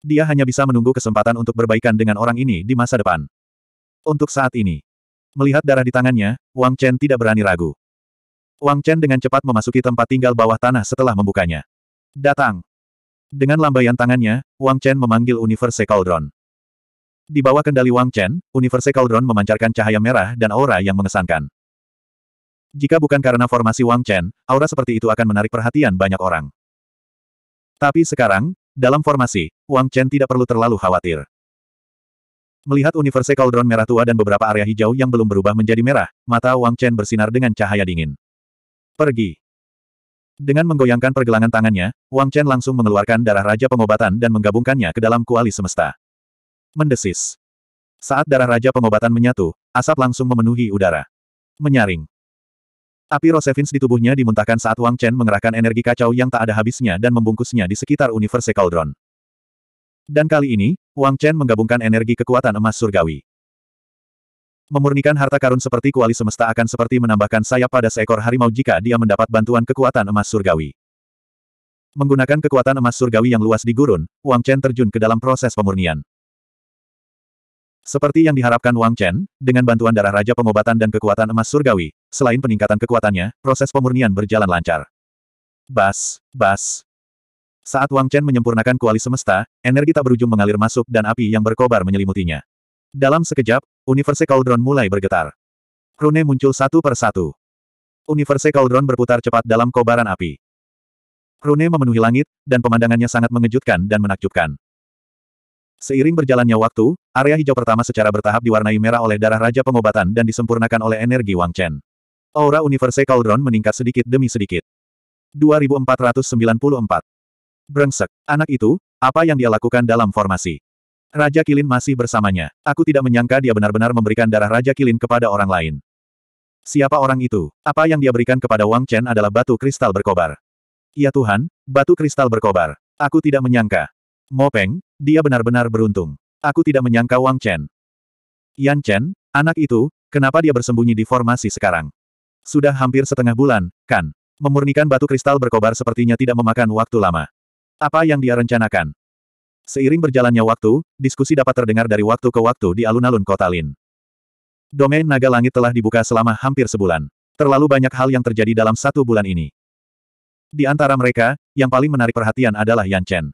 Speaker 1: Dia hanya bisa menunggu kesempatan untuk berbaikan dengan orang ini di masa depan. Untuk saat ini, melihat darah di tangannya, Wang Chen tidak berani ragu. Wang Chen dengan cepat memasuki tempat tinggal bawah tanah setelah membukanya. Datang! Dengan lambaian tangannya, Wang Chen memanggil Universe Cauldron. Di bawah kendali Wang Chen, Universe Cauldron memancarkan cahaya merah dan aura yang mengesankan. Jika bukan karena formasi Wang Chen, aura seperti itu akan menarik perhatian banyak orang. Tapi sekarang, dalam formasi, Wang Chen tidak perlu terlalu khawatir. Melihat Universe Cauldron merah tua dan beberapa area hijau yang belum berubah menjadi merah, mata Wang Chen bersinar dengan cahaya dingin. Pergi. Dengan menggoyangkan pergelangan tangannya, Wang Chen langsung mengeluarkan darah Raja Pengobatan dan menggabungkannya ke dalam kuali semesta. Mendesis. Saat darah Raja Pengobatan menyatu, asap langsung memenuhi udara. Menyaring. Api Rosevins di tubuhnya dimuntahkan saat Wang Chen mengerahkan energi kacau yang tak ada habisnya dan membungkusnya di sekitar Universe Cauldron. Dan kali ini, Wang Chen menggabungkan energi kekuatan emas surgawi. Memurnikan harta karun seperti kuali semesta akan seperti menambahkan sayap pada seekor harimau jika dia mendapat bantuan kekuatan emas surgawi. Menggunakan kekuatan emas surgawi yang luas di gurun, Wang Chen terjun ke dalam proses pemurnian. Seperti yang diharapkan Wang Chen, dengan bantuan darah Raja Pengobatan dan kekuatan emas surgawi, selain peningkatan kekuatannya, proses pemurnian berjalan lancar. Bas, bas. Saat Wang Chen menyempurnakan kuali semesta, energi tak berujung mengalir masuk dan api yang berkobar menyelimutinya. Dalam sekejap, Universe Cauldron mulai bergetar. Rune muncul satu per satu. Universe Cauldron berputar cepat dalam kobaran api. Rune memenuhi langit, dan pemandangannya sangat mengejutkan dan menakjubkan. Seiring berjalannya waktu, area hijau pertama secara bertahap diwarnai merah oleh darah Raja Pengobatan dan disempurnakan oleh energi Wang Chen. Aura Universe Cauldron meningkat sedikit demi sedikit. 2494 Brengsek, anak itu, apa yang dia lakukan dalam formasi? Raja Kilin masih bersamanya. Aku tidak menyangka dia benar-benar memberikan darah Raja Kilin kepada orang lain. Siapa orang itu? Apa yang dia berikan kepada Wang Chen adalah batu kristal berkobar. Ya Tuhan, batu kristal berkobar. Aku tidak menyangka. Mopeng, dia benar-benar beruntung. Aku tidak menyangka Wang Chen. Yan Chen, anak itu, kenapa dia bersembunyi di formasi sekarang? Sudah hampir setengah bulan, kan? Memurnikan batu kristal berkobar sepertinya tidak memakan waktu lama. Apa yang dia rencanakan? Seiring berjalannya waktu, diskusi dapat terdengar dari waktu ke waktu di alun-alun kota Lin. Domain naga langit telah dibuka selama hampir sebulan. Terlalu banyak hal yang terjadi dalam satu bulan ini. Di antara mereka, yang paling menarik perhatian adalah Yan Chen.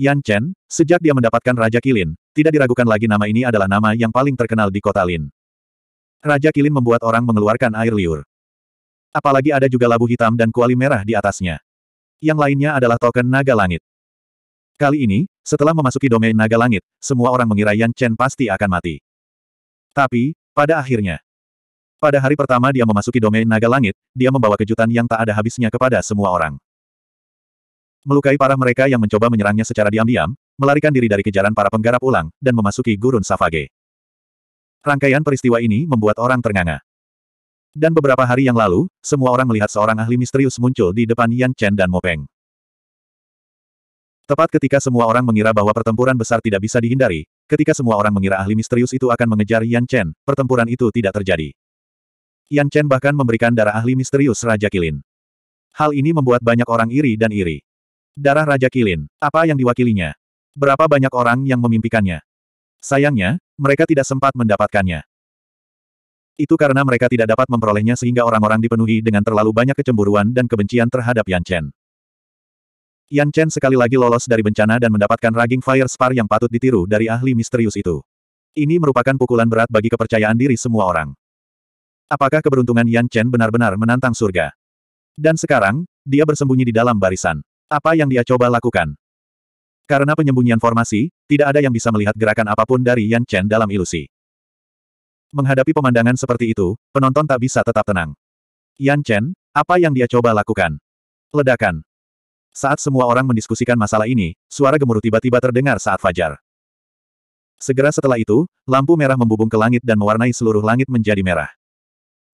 Speaker 1: Yan Chen, sejak dia mendapatkan Raja Kilin, tidak diragukan lagi nama ini adalah nama yang paling terkenal di kota Lin. Raja Kilin membuat orang mengeluarkan air liur. Apalagi ada juga labu hitam dan kuali merah di atasnya. Yang lainnya adalah token naga langit. Kali ini, setelah memasuki domain naga langit, semua orang mengira Yan Chen pasti akan mati. Tapi, pada akhirnya. Pada hari pertama dia memasuki domain naga langit, dia membawa kejutan yang tak ada habisnya kepada semua orang. Melukai parah mereka yang mencoba menyerangnya secara diam-diam, melarikan diri dari kejaran para penggarap ulang, dan memasuki gurun Savage. Rangkaian peristiwa ini membuat orang ternganga. Dan beberapa hari yang lalu, semua orang melihat seorang ahli misterius muncul di depan Yan Chen dan Mo Peng. Tepat ketika semua orang mengira bahwa pertempuran besar tidak bisa dihindari, ketika semua orang mengira ahli misterius itu akan mengejar Yan Chen, pertempuran itu tidak terjadi. Yan Chen bahkan memberikan darah ahli misterius Raja Kilin. Hal ini membuat banyak orang iri dan iri. Darah Raja Kilin, apa yang diwakilinya? Berapa banyak orang yang memimpikannya? Sayangnya, mereka tidak sempat mendapatkannya. Itu karena mereka tidak dapat memperolehnya sehingga orang-orang dipenuhi dengan terlalu banyak kecemburuan dan kebencian terhadap Yan Chen. Yan Chen sekali lagi lolos dari bencana dan mendapatkan Raging Fire Spar yang patut ditiru dari ahli misterius itu. Ini merupakan pukulan berat bagi kepercayaan diri semua orang. Apakah keberuntungan Yan Chen benar-benar menantang surga? Dan sekarang, dia bersembunyi di dalam barisan. Apa yang dia coba lakukan? Karena penyembunyian formasi, tidak ada yang bisa melihat gerakan apapun dari Yan Chen dalam ilusi. Menghadapi pemandangan seperti itu, penonton tak bisa tetap tenang. Yan Chen, apa yang dia coba lakukan? Ledakan. Saat semua orang mendiskusikan masalah ini, suara gemuruh tiba-tiba terdengar saat fajar. Segera setelah itu, lampu merah membubung ke langit dan mewarnai seluruh langit menjadi merah.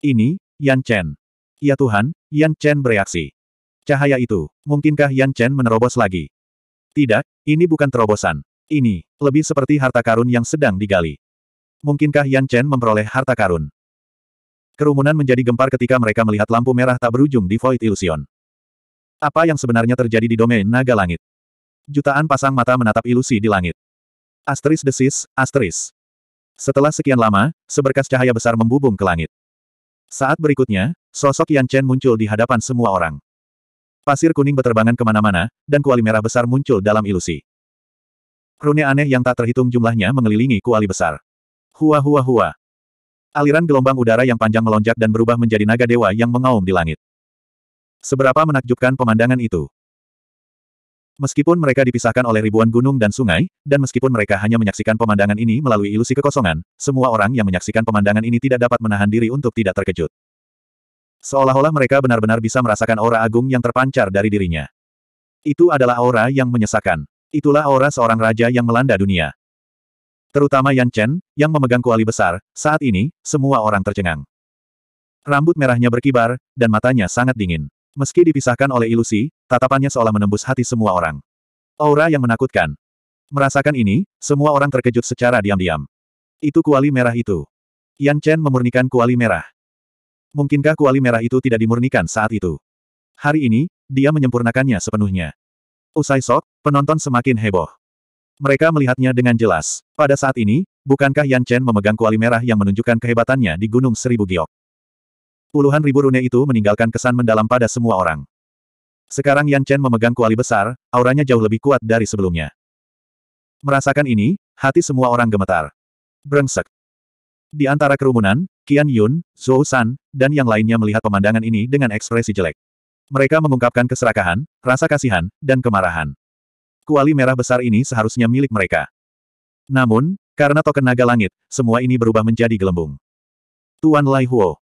Speaker 1: Ini, Yan Chen. Ya Tuhan, Yan Chen bereaksi cahaya itu, mungkinkah Yan Chen menerobos lagi? Tidak, ini bukan terobosan. Ini, lebih seperti harta karun yang sedang digali. Mungkinkah Yan Chen memperoleh harta karun? Kerumunan menjadi gempar ketika mereka melihat lampu merah tak berujung di Void Illusion. Apa yang sebenarnya terjadi di domain naga langit? Jutaan pasang mata menatap ilusi di langit. Asteris desis, asteris. Setelah sekian lama, seberkas cahaya besar membubung ke langit. Saat berikutnya, sosok Yan Chen muncul di hadapan semua orang. Pasir kuning beterbangan kemana-mana, dan kuali merah besar muncul dalam ilusi. Rune aneh yang tak terhitung jumlahnya mengelilingi kuali besar. Hua hua hua. Aliran gelombang udara yang panjang melonjak dan berubah menjadi naga dewa yang mengaum di langit. Seberapa menakjubkan pemandangan itu. Meskipun mereka dipisahkan oleh ribuan gunung dan sungai, dan meskipun mereka hanya menyaksikan pemandangan ini melalui ilusi kekosongan, semua orang yang menyaksikan pemandangan ini tidak dapat menahan diri untuk tidak terkejut. Seolah-olah mereka benar-benar bisa merasakan aura agung yang terpancar dari dirinya. Itu adalah aura yang menyesakkan. Itulah aura seorang raja yang melanda dunia. Terutama Yan Chen, yang memegang kuali besar, saat ini, semua orang tercengang. Rambut merahnya berkibar, dan matanya sangat dingin. Meski dipisahkan oleh ilusi, tatapannya seolah menembus hati semua orang. Aura yang menakutkan. Merasakan ini, semua orang terkejut secara diam-diam. Itu kuali merah itu. Yan Chen memurnikan kuali merah. Mungkinkah kuali merah itu tidak dimurnikan saat itu? Hari ini, dia menyempurnakannya sepenuhnya. Usai sok, penonton semakin heboh. Mereka melihatnya dengan jelas. Pada saat ini, bukankah Yan Chen memegang kuali merah yang menunjukkan kehebatannya di Gunung Seribu Giok? Puluhan ribu rune itu meninggalkan kesan mendalam pada semua orang. Sekarang Yan Chen memegang kuali besar, auranya jauh lebih kuat dari sebelumnya. Merasakan ini, hati semua orang gemetar. Brengsek. Di antara kerumunan, Qian Yun, Zhou San, dan yang lainnya melihat pemandangan ini dengan ekspresi jelek. Mereka mengungkapkan keserakahan, rasa kasihan, dan kemarahan. Kuali merah besar ini seharusnya milik mereka. Namun, karena token naga langit, semua ini berubah menjadi gelembung. Tuan Lai Huo.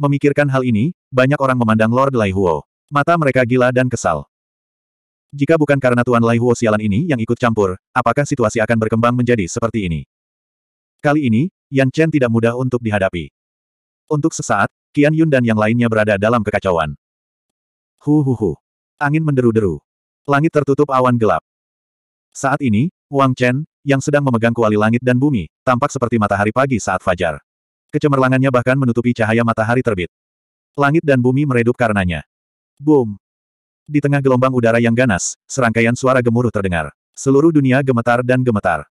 Speaker 1: Memikirkan hal ini, banyak orang memandang Lord Lai Huo. Mata mereka gila dan kesal. Jika bukan karena Tuan Lai Huo sialan ini yang ikut campur, apakah situasi akan berkembang menjadi seperti ini? Kali ini, Yan Chen tidak mudah untuk dihadapi. Untuk sesaat, Kian Yun dan yang lainnya berada dalam kekacauan. Hu hu hu. Angin menderu-deru. Langit tertutup awan gelap. Saat ini, Wang Chen, yang sedang memegang kuali langit dan bumi, tampak seperti matahari pagi saat fajar. Kecemerlangannya bahkan menutupi cahaya matahari terbit. Langit dan bumi meredup karenanya. Boom! Di tengah gelombang udara yang ganas, serangkaian suara gemuruh terdengar. Seluruh dunia gemetar dan gemetar.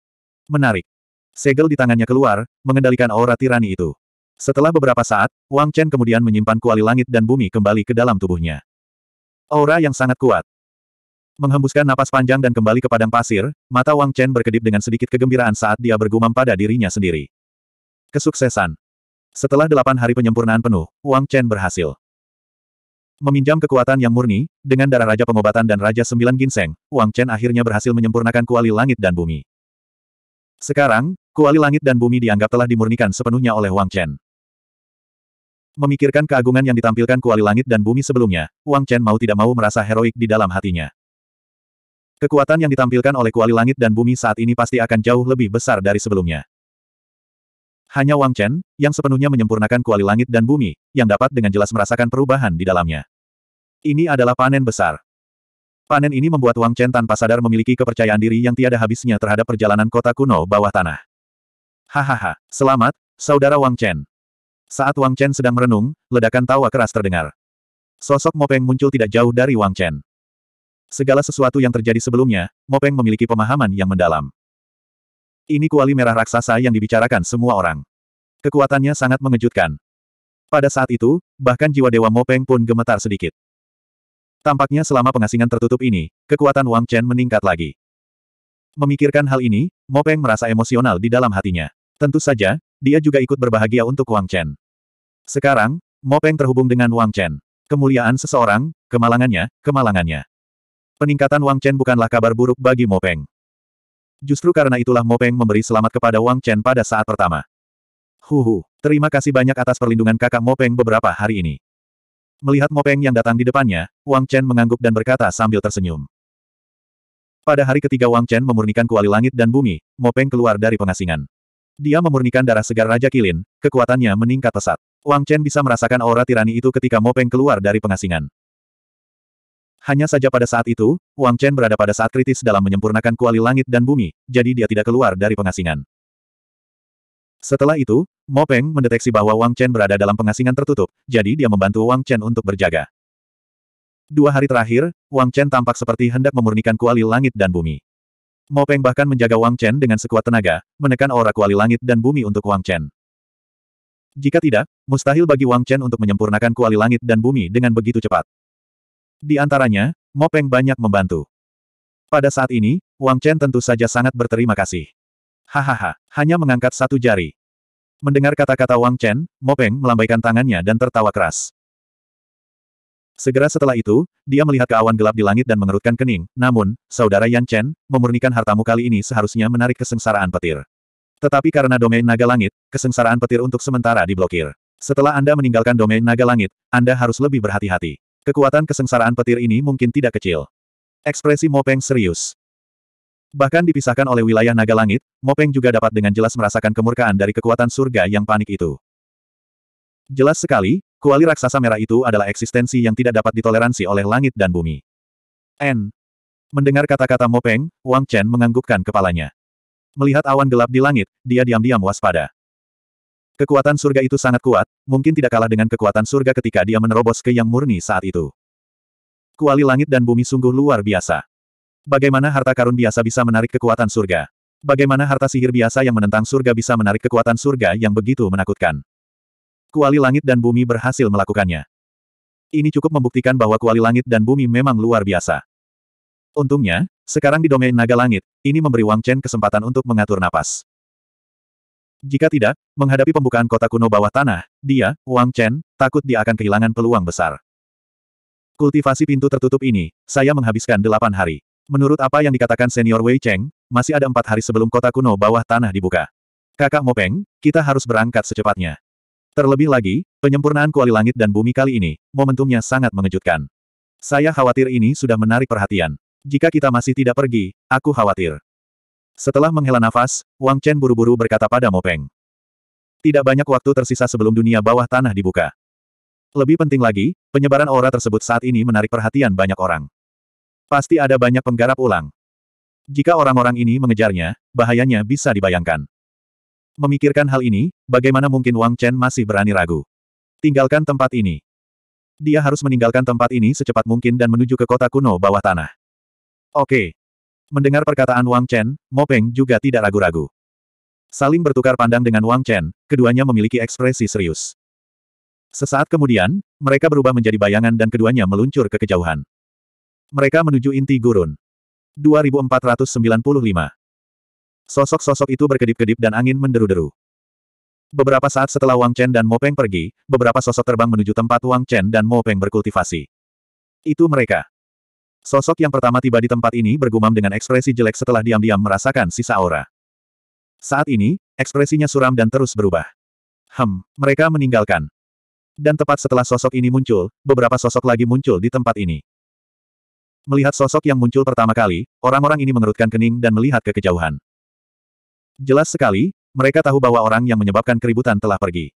Speaker 1: Menarik. Segel di tangannya keluar, mengendalikan aura tirani itu. Setelah beberapa saat, Wang Chen kemudian menyimpan kuali langit dan bumi kembali ke dalam tubuhnya. Aura yang sangat kuat. Menghembuskan napas panjang dan kembali ke padang pasir, mata Wang Chen berkedip dengan sedikit kegembiraan saat dia bergumam pada dirinya sendiri. Kesuksesan. Setelah delapan hari penyempurnaan penuh, Wang Chen berhasil. Meminjam kekuatan yang murni, dengan darah Raja Pengobatan dan Raja Sembilan Ginseng, Wang Chen akhirnya berhasil menyempurnakan kuali langit dan bumi. Sekarang, kuali langit dan bumi dianggap telah dimurnikan sepenuhnya oleh Wang Chen. Memikirkan keagungan yang ditampilkan kuali langit dan bumi sebelumnya, Wang Chen mau tidak mau merasa heroik di dalam hatinya. Kekuatan yang ditampilkan oleh kuali langit dan bumi saat ini pasti akan jauh lebih besar dari sebelumnya. Hanya Wang Chen, yang sepenuhnya menyempurnakan kuali langit dan bumi, yang dapat dengan jelas merasakan perubahan di dalamnya. Ini adalah panen besar. Panen ini membuat Wang Chen tanpa sadar memiliki kepercayaan diri yang tiada habisnya terhadap perjalanan kota kuno bawah tanah. Hahaha, selamat, saudara Wang Chen. Saat Wang Chen sedang merenung, ledakan tawa keras terdengar. Sosok Mopeng muncul tidak jauh dari Wang Chen. Segala sesuatu yang terjadi sebelumnya, Mopeng memiliki pemahaman yang mendalam. Ini kuali merah raksasa yang dibicarakan semua orang. Kekuatannya sangat mengejutkan. Pada saat itu, bahkan jiwa Dewa Mopeng pun gemetar sedikit. Tampaknya selama pengasingan tertutup ini, kekuatan Wang Chen meningkat lagi. Memikirkan hal ini, Mopeng merasa emosional di dalam hatinya. Tentu saja, dia juga ikut berbahagia untuk Wang Chen. Sekarang, Mo Peng terhubung dengan Wang Chen. Kemuliaan seseorang, kemalangannya, kemalangannya. Peningkatan Wang Chen bukanlah kabar buruk bagi Mo Peng. Justru karena itulah Mo Peng memberi selamat kepada Wang Chen pada saat pertama. Huhu, terima kasih banyak atas perlindungan kakak Mo Peng beberapa hari ini. Melihat Mo Peng yang datang di depannya, Wang Chen mengangguk dan berkata sambil tersenyum. Pada hari ketiga Wang Chen memurnikan kuali langit dan bumi, Mo Peng keluar dari pengasingan. Dia memurnikan darah segar Raja Kilin, kekuatannya meningkat pesat. Wang Chen bisa merasakan aura tirani itu ketika Mopeng keluar dari pengasingan. Hanya saja pada saat itu, Wang Chen berada pada saat kritis dalam menyempurnakan kuali langit dan bumi, jadi dia tidak keluar dari pengasingan. Setelah itu, Mopeng mendeteksi bahwa Wang Chen berada dalam pengasingan tertutup, jadi dia membantu Wang Chen untuk berjaga. Dua hari terakhir, Wang Chen tampak seperti hendak memurnikan kuali langit dan bumi. Mo Peng bahkan menjaga Wang Chen dengan sekuat tenaga, menekan aura kuali langit dan bumi untuk Wang Chen. Jika tidak, mustahil bagi Wang Chen untuk menyempurnakan kuali langit dan bumi dengan begitu cepat. Di antaranya, Mo Peng banyak membantu. Pada saat ini, Wang Chen tentu saja sangat berterima kasih. Hahaha, hanya mengangkat satu jari. Mendengar kata-kata Wang Chen, Mo Peng melambaikan tangannya dan tertawa keras. Segera setelah itu, dia melihat ke awan gelap di langit dan mengerutkan kening, namun, saudara Yan Chen, memurnikan hartamu kali ini seharusnya menarik kesengsaraan petir. Tetapi karena domain naga langit, kesengsaraan petir untuk sementara diblokir. Setelah Anda meninggalkan domain naga langit, Anda harus lebih berhati-hati. Kekuatan kesengsaraan petir ini mungkin tidak kecil. Ekspresi Mopeng serius. Bahkan dipisahkan oleh wilayah naga langit, Mopeng juga dapat dengan jelas merasakan kemurkaan dari kekuatan surga yang panik itu. Jelas sekali, Kuali raksasa merah itu adalah eksistensi yang tidak dapat ditoleransi oleh langit dan bumi. N. Mendengar kata-kata Mopeng, Wang Chen menganggukkan kepalanya. Melihat awan gelap di langit, dia diam-diam waspada. Kekuatan surga itu sangat kuat, mungkin tidak kalah dengan kekuatan surga ketika dia menerobos ke yang murni saat itu. Kuali langit dan bumi sungguh luar biasa. Bagaimana harta karun biasa bisa menarik kekuatan surga? Bagaimana harta sihir biasa yang menentang surga bisa menarik kekuatan surga yang begitu menakutkan? Kuali langit dan bumi berhasil melakukannya. Ini cukup membuktikan bahwa kuali langit dan bumi memang luar biasa. Untungnya, sekarang di domain naga langit, ini memberi Wang Chen kesempatan untuk mengatur napas. Jika tidak, menghadapi pembukaan kota kuno bawah tanah, dia, Wang Chen, takut dia akan kehilangan peluang besar. Kultivasi pintu tertutup ini, saya menghabiskan delapan hari. Menurut apa yang dikatakan senior Wei Cheng, masih ada empat hari sebelum kota kuno bawah tanah dibuka. Kakak Mopeng, kita harus berangkat secepatnya. Terlebih lagi, penyempurnaan kuali langit dan bumi kali ini, momentumnya sangat mengejutkan. Saya khawatir ini sudah menarik perhatian. Jika kita masih tidak pergi, aku khawatir. Setelah menghela nafas, Wang Chen buru-buru berkata pada Mo Peng. Tidak banyak waktu tersisa sebelum dunia bawah tanah dibuka. Lebih penting lagi, penyebaran aura tersebut saat ini menarik perhatian banyak orang. Pasti ada banyak penggarap ulang. Jika orang-orang ini mengejarnya, bahayanya bisa dibayangkan. Memikirkan hal ini, bagaimana mungkin Wang Chen masih berani ragu? Tinggalkan tempat ini. Dia harus meninggalkan tempat ini secepat mungkin dan menuju ke kota kuno bawah tanah. Oke. Mendengar perkataan Wang Chen, Mo Peng juga tidak ragu-ragu. Saling bertukar pandang dengan Wang Chen, keduanya memiliki ekspresi serius. Sesaat kemudian, mereka berubah menjadi bayangan dan keduanya meluncur ke kejauhan. Mereka menuju inti gurun. 2495 Sosok-sosok itu berkedip-kedip dan angin menderu-deru. Beberapa saat setelah Wang Chen dan Mo Peng pergi, beberapa sosok terbang menuju tempat Wang Chen dan Mo Peng berkultivasi. Itu mereka. Sosok yang pertama tiba di tempat ini bergumam dengan ekspresi jelek setelah diam-diam merasakan sisa aura. Saat ini, ekspresinya suram dan terus berubah. Hem, mereka meninggalkan. Dan tepat setelah sosok ini muncul, beberapa sosok lagi muncul di tempat ini. Melihat sosok yang muncul pertama kali, orang-orang ini mengerutkan kening dan melihat ke kejauhan. Jelas sekali, mereka tahu bahwa orang yang menyebabkan keributan telah pergi.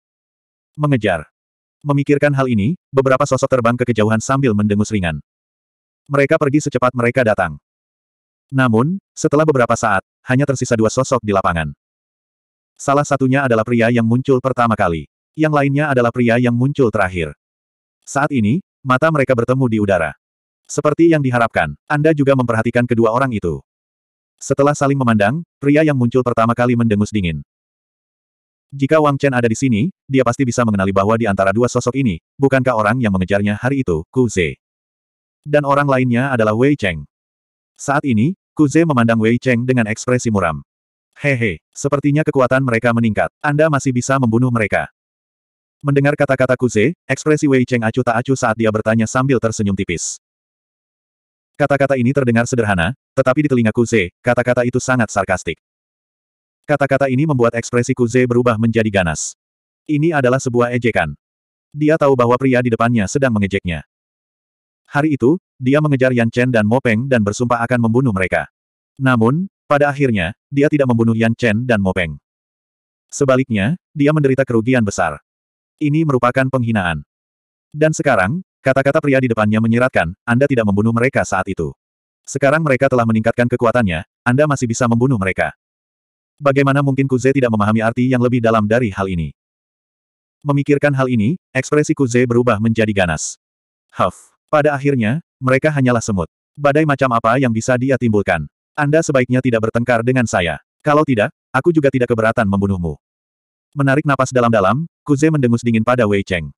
Speaker 1: Mengejar. Memikirkan hal ini, beberapa sosok terbang ke kejauhan sambil mendengus ringan. Mereka pergi secepat mereka datang. Namun, setelah beberapa saat, hanya tersisa dua sosok di lapangan. Salah satunya adalah pria yang muncul pertama kali. Yang lainnya adalah pria yang muncul terakhir. Saat ini, mata mereka bertemu di udara. Seperti yang diharapkan, Anda juga memperhatikan kedua orang itu. Setelah saling memandang, pria yang muncul pertama kali mendengus dingin. Jika Wang Chen ada di sini, dia pasti bisa mengenali bahwa di antara dua sosok ini, bukankah orang yang mengejarnya hari itu, Ku Ze. Dan orang lainnya adalah Wei Cheng. Saat ini, Ku Ze memandang Wei Cheng dengan ekspresi muram. Hehe, sepertinya kekuatan mereka meningkat. Anda masih bisa membunuh mereka. Mendengar kata-kata Kuze, ekspresi Wei Cheng acuh tak acuh saat dia bertanya sambil tersenyum tipis. Kata-kata ini terdengar sederhana, tetapi di telinga kuze, kata-kata itu sangat sarkastik. Kata-kata ini membuat ekspresi kuze berubah menjadi ganas. Ini adalah sebuah ejekan. Dia tahu bahwa pria di depannya sedang mengejeknya. Hari itu, dia mengejar Yan Chen dan Mo Peng dan bersumpah akan membunuh mereka. Namun, pada akhirnya, dia tidak membunuh Yan Chen dan Mo Peng. Sebaliknya, dia menderita kerugian besar. Ini merupakan penghinaan. Dan sekarang, kata-kata pria di depannya menyiratkan, Anda tidak membunuh mereka saat itu. Sekarang mereka telah meningkatkan kekuatannya, Anda masih bisa membunuh mereka. Bagaimana mungkin Kuze tidak memahami arti yang lebih dalam dari hal ini? Memikirkan hal ini, ekspresi Kuze berubah menjadi ganas. Huff. Pada akhirnya, mereka hanyalah semut. Badai macam apa yang bisa dia timbulkan? Anda sebaiknya tidak bertengkar dengan saya. Kalau tidak, aku juga tidak keberatan membunuhmu. Menarik napas dalam-dalam, Kuze mendengus dingin pada Wei Cheng.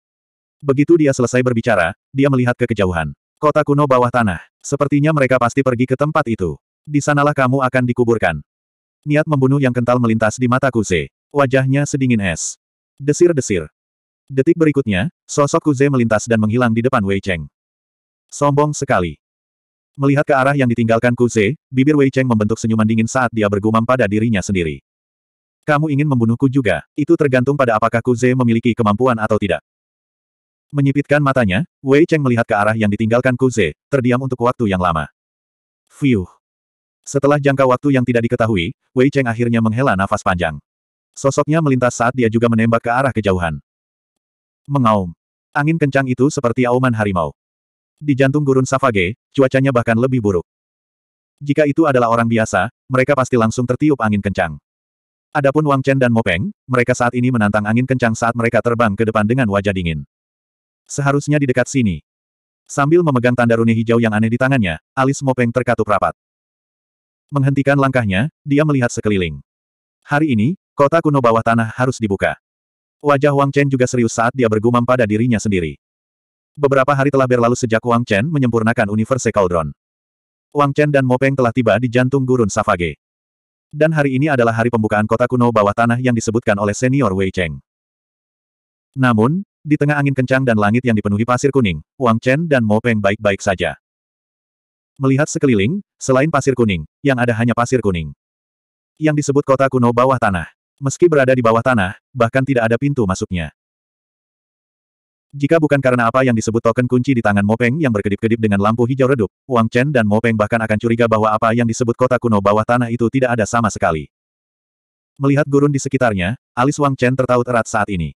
Speaker 1: Begitu dia selesai berbicara, dia melihat ke kejauhan. Kota kuno bawah tanah. Sepertinya mereka pasti pergi ke tempat itu. Di sanalah kamu akan dikuburkan. Niat membunuh yang kental melintas di mata Kuze. Wajahnya sedingin es. Desir-desir. Detik berikutnya, sosok Kuze melintas dan menghilang di depan Wei Cheng. Sombong sekali. Melihat ke arah yang ditinggalkan Kuze, bibir Wei Cheng membentuk senyuman dingin saat dia bergumam pada dirinya sendiri. Kamu ingin membunuhku juga, itu tergantung pada apakah Kuze memiliki kemampuan atau tidak. Menyipitkan matanya, Wei Cheng melihat ke arah yang ditinggalkan Kuze, terdiam untuk waktu yang lama. Fiuh. Setelah jangka waktu yang tidak diketahui, Wei Cheng akhirnya menghela nafas panjang. Sosoknya melintas saat dia juga menembak ke arah kejauhan. Mengaum. Angin kencang itu seperti auman harimau. Di jantung gurun Savage, cuacanya bahkan lebih buruk. Jika itu adalah orang biasa, mereka pasti langsung tertiup angin kencang. Adapun Wang Chen dan Mo Peng, mereka saat ini menantang angin kencang saat mereka terbang ke depan dengan wajah dingin. Seharusnya di dekat sini. Sambil memegang tanda rune hijau yang aneh di tangannya, alis Mopeng terkatup rapat. Menghentikan langkahnya, dia melihat sekeliling. Hari ini, kota kuno bawah tanah harus dibuka. Wajah Wang Chen juga serius saat dia bergumam pada dirinya sendiri. Beberapa hari telah berlalu sejak Wang Chen menyempurnakan Universe Cauldron. Wang Chen dan Mopeng telah tiba di jantung gurun Savage. Dan hari ini adalah hari pembukaan kota kuno bawah tanah yang disebutkan oleh senior Wei Cheng. Namun, di tengah angin kencang dan langit yang dipenuhi pasir kuning, Wang Chen dan Mo Peng baik-baik saja. Melihat sekeliling, selain pasir kuning, yang ada hanya pasir kuning. Yang disebut kota kuno bawah tanah. Meski berada di bawah tanah, bahkan tidak ada pintu masuknya. Jika bukan karena apa yang disebut token kunci di tangan Mopeng yang berkedip-kedip dengan lampu hijau redup, Wang Chen dan Mopeng bahkan akan curiga bahwa apa yang disebut kota kuno bawah tanah itu tidak ada sama sekali. Melihat gurun di sekitarnya, alis Wang Chen tertaut erat saat ini.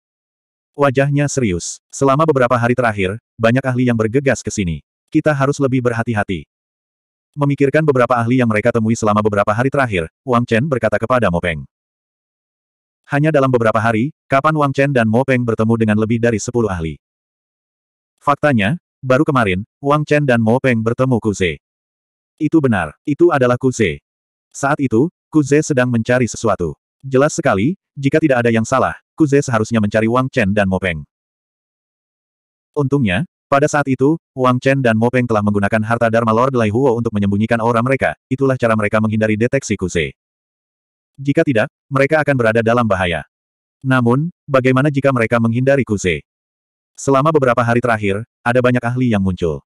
Speaker 1: Wajahnya serius. Selama beberapa hari terakhir, banyak ahli yang bergegas ke sini. Kita harus lebih berhati-hati. Memikirkan beberapa ahli yang mereka temui selama beberapa hari terakhir, Wang Chen berkata kepada Mo Peng. Hanya dalam beberapa hari, kapan Wang Chen dan Mo Peng bertemu dengan lebih dari sepuluh ahli. Faktanya, baru kemarin, Wang Chen dan Mo Peng bertemu Kuze. Itu benar, itu adalah Kuze. Saat itu, Kuze sedang mencari sesuatu. Jelas sekali, jika tidak ada yang salah, Kuze seharusnya mencari Wang Chen dan Mopeng. Untungnya, pada saat itu, Wang Chen dan Mopeng telah menggunakan harta Dharma Lord Lai Huo untuk menyembunyikan aura mereka, itulah cara mereka menghindari deteksi Kuze. Jika tidak, mereka akan berada dalam bahaya. Namun, bagaimana jika mereka menghindari Kuze? Selama beberapa hari terakhir, ada banyak ahli yang muncul.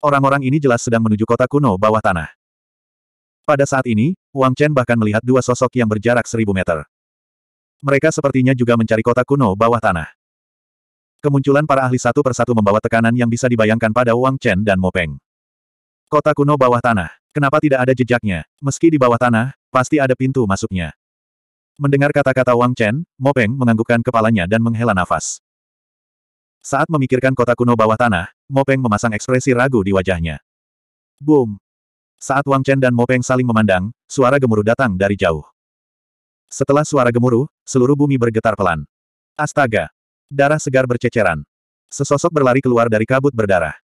Speaker 1: Orang-orang ini jelas sedang menuju kota kuno bawah tanah. Pada saat ini, Wang Chen bahkan melihat dua sosok yang berjarak seribu meter. Mereka sepertinya juga mencari kota kuno bawah tanah. Kemunculan para ahli satu persatu membawa tekanan yang bisa dibayangkan pada Wang Chen dan Mo Peng. Kota kuno bawah tanah. Kenapa tidak ada jejaknya? Meski di bawah tanah, pasti ada pintu masuknya. Mendengar kata-kata Wang Chen, Mo Peng menganggukkan kepalanya dan menghela nafas. Saat memikirkan kota kuno bawah tanah, Mo Peng memasang ekspresi ragu di wajahnya. Boom! Saat Wang Chen dan Mo Peng saling memandang, suara gemuruh datang dari jauh. Setelah suara gemuruh, seluruh bumi bergetar pelan. Astaga! Darah segar berceceran. Sesosok berlari keluar dari kabut berdarah.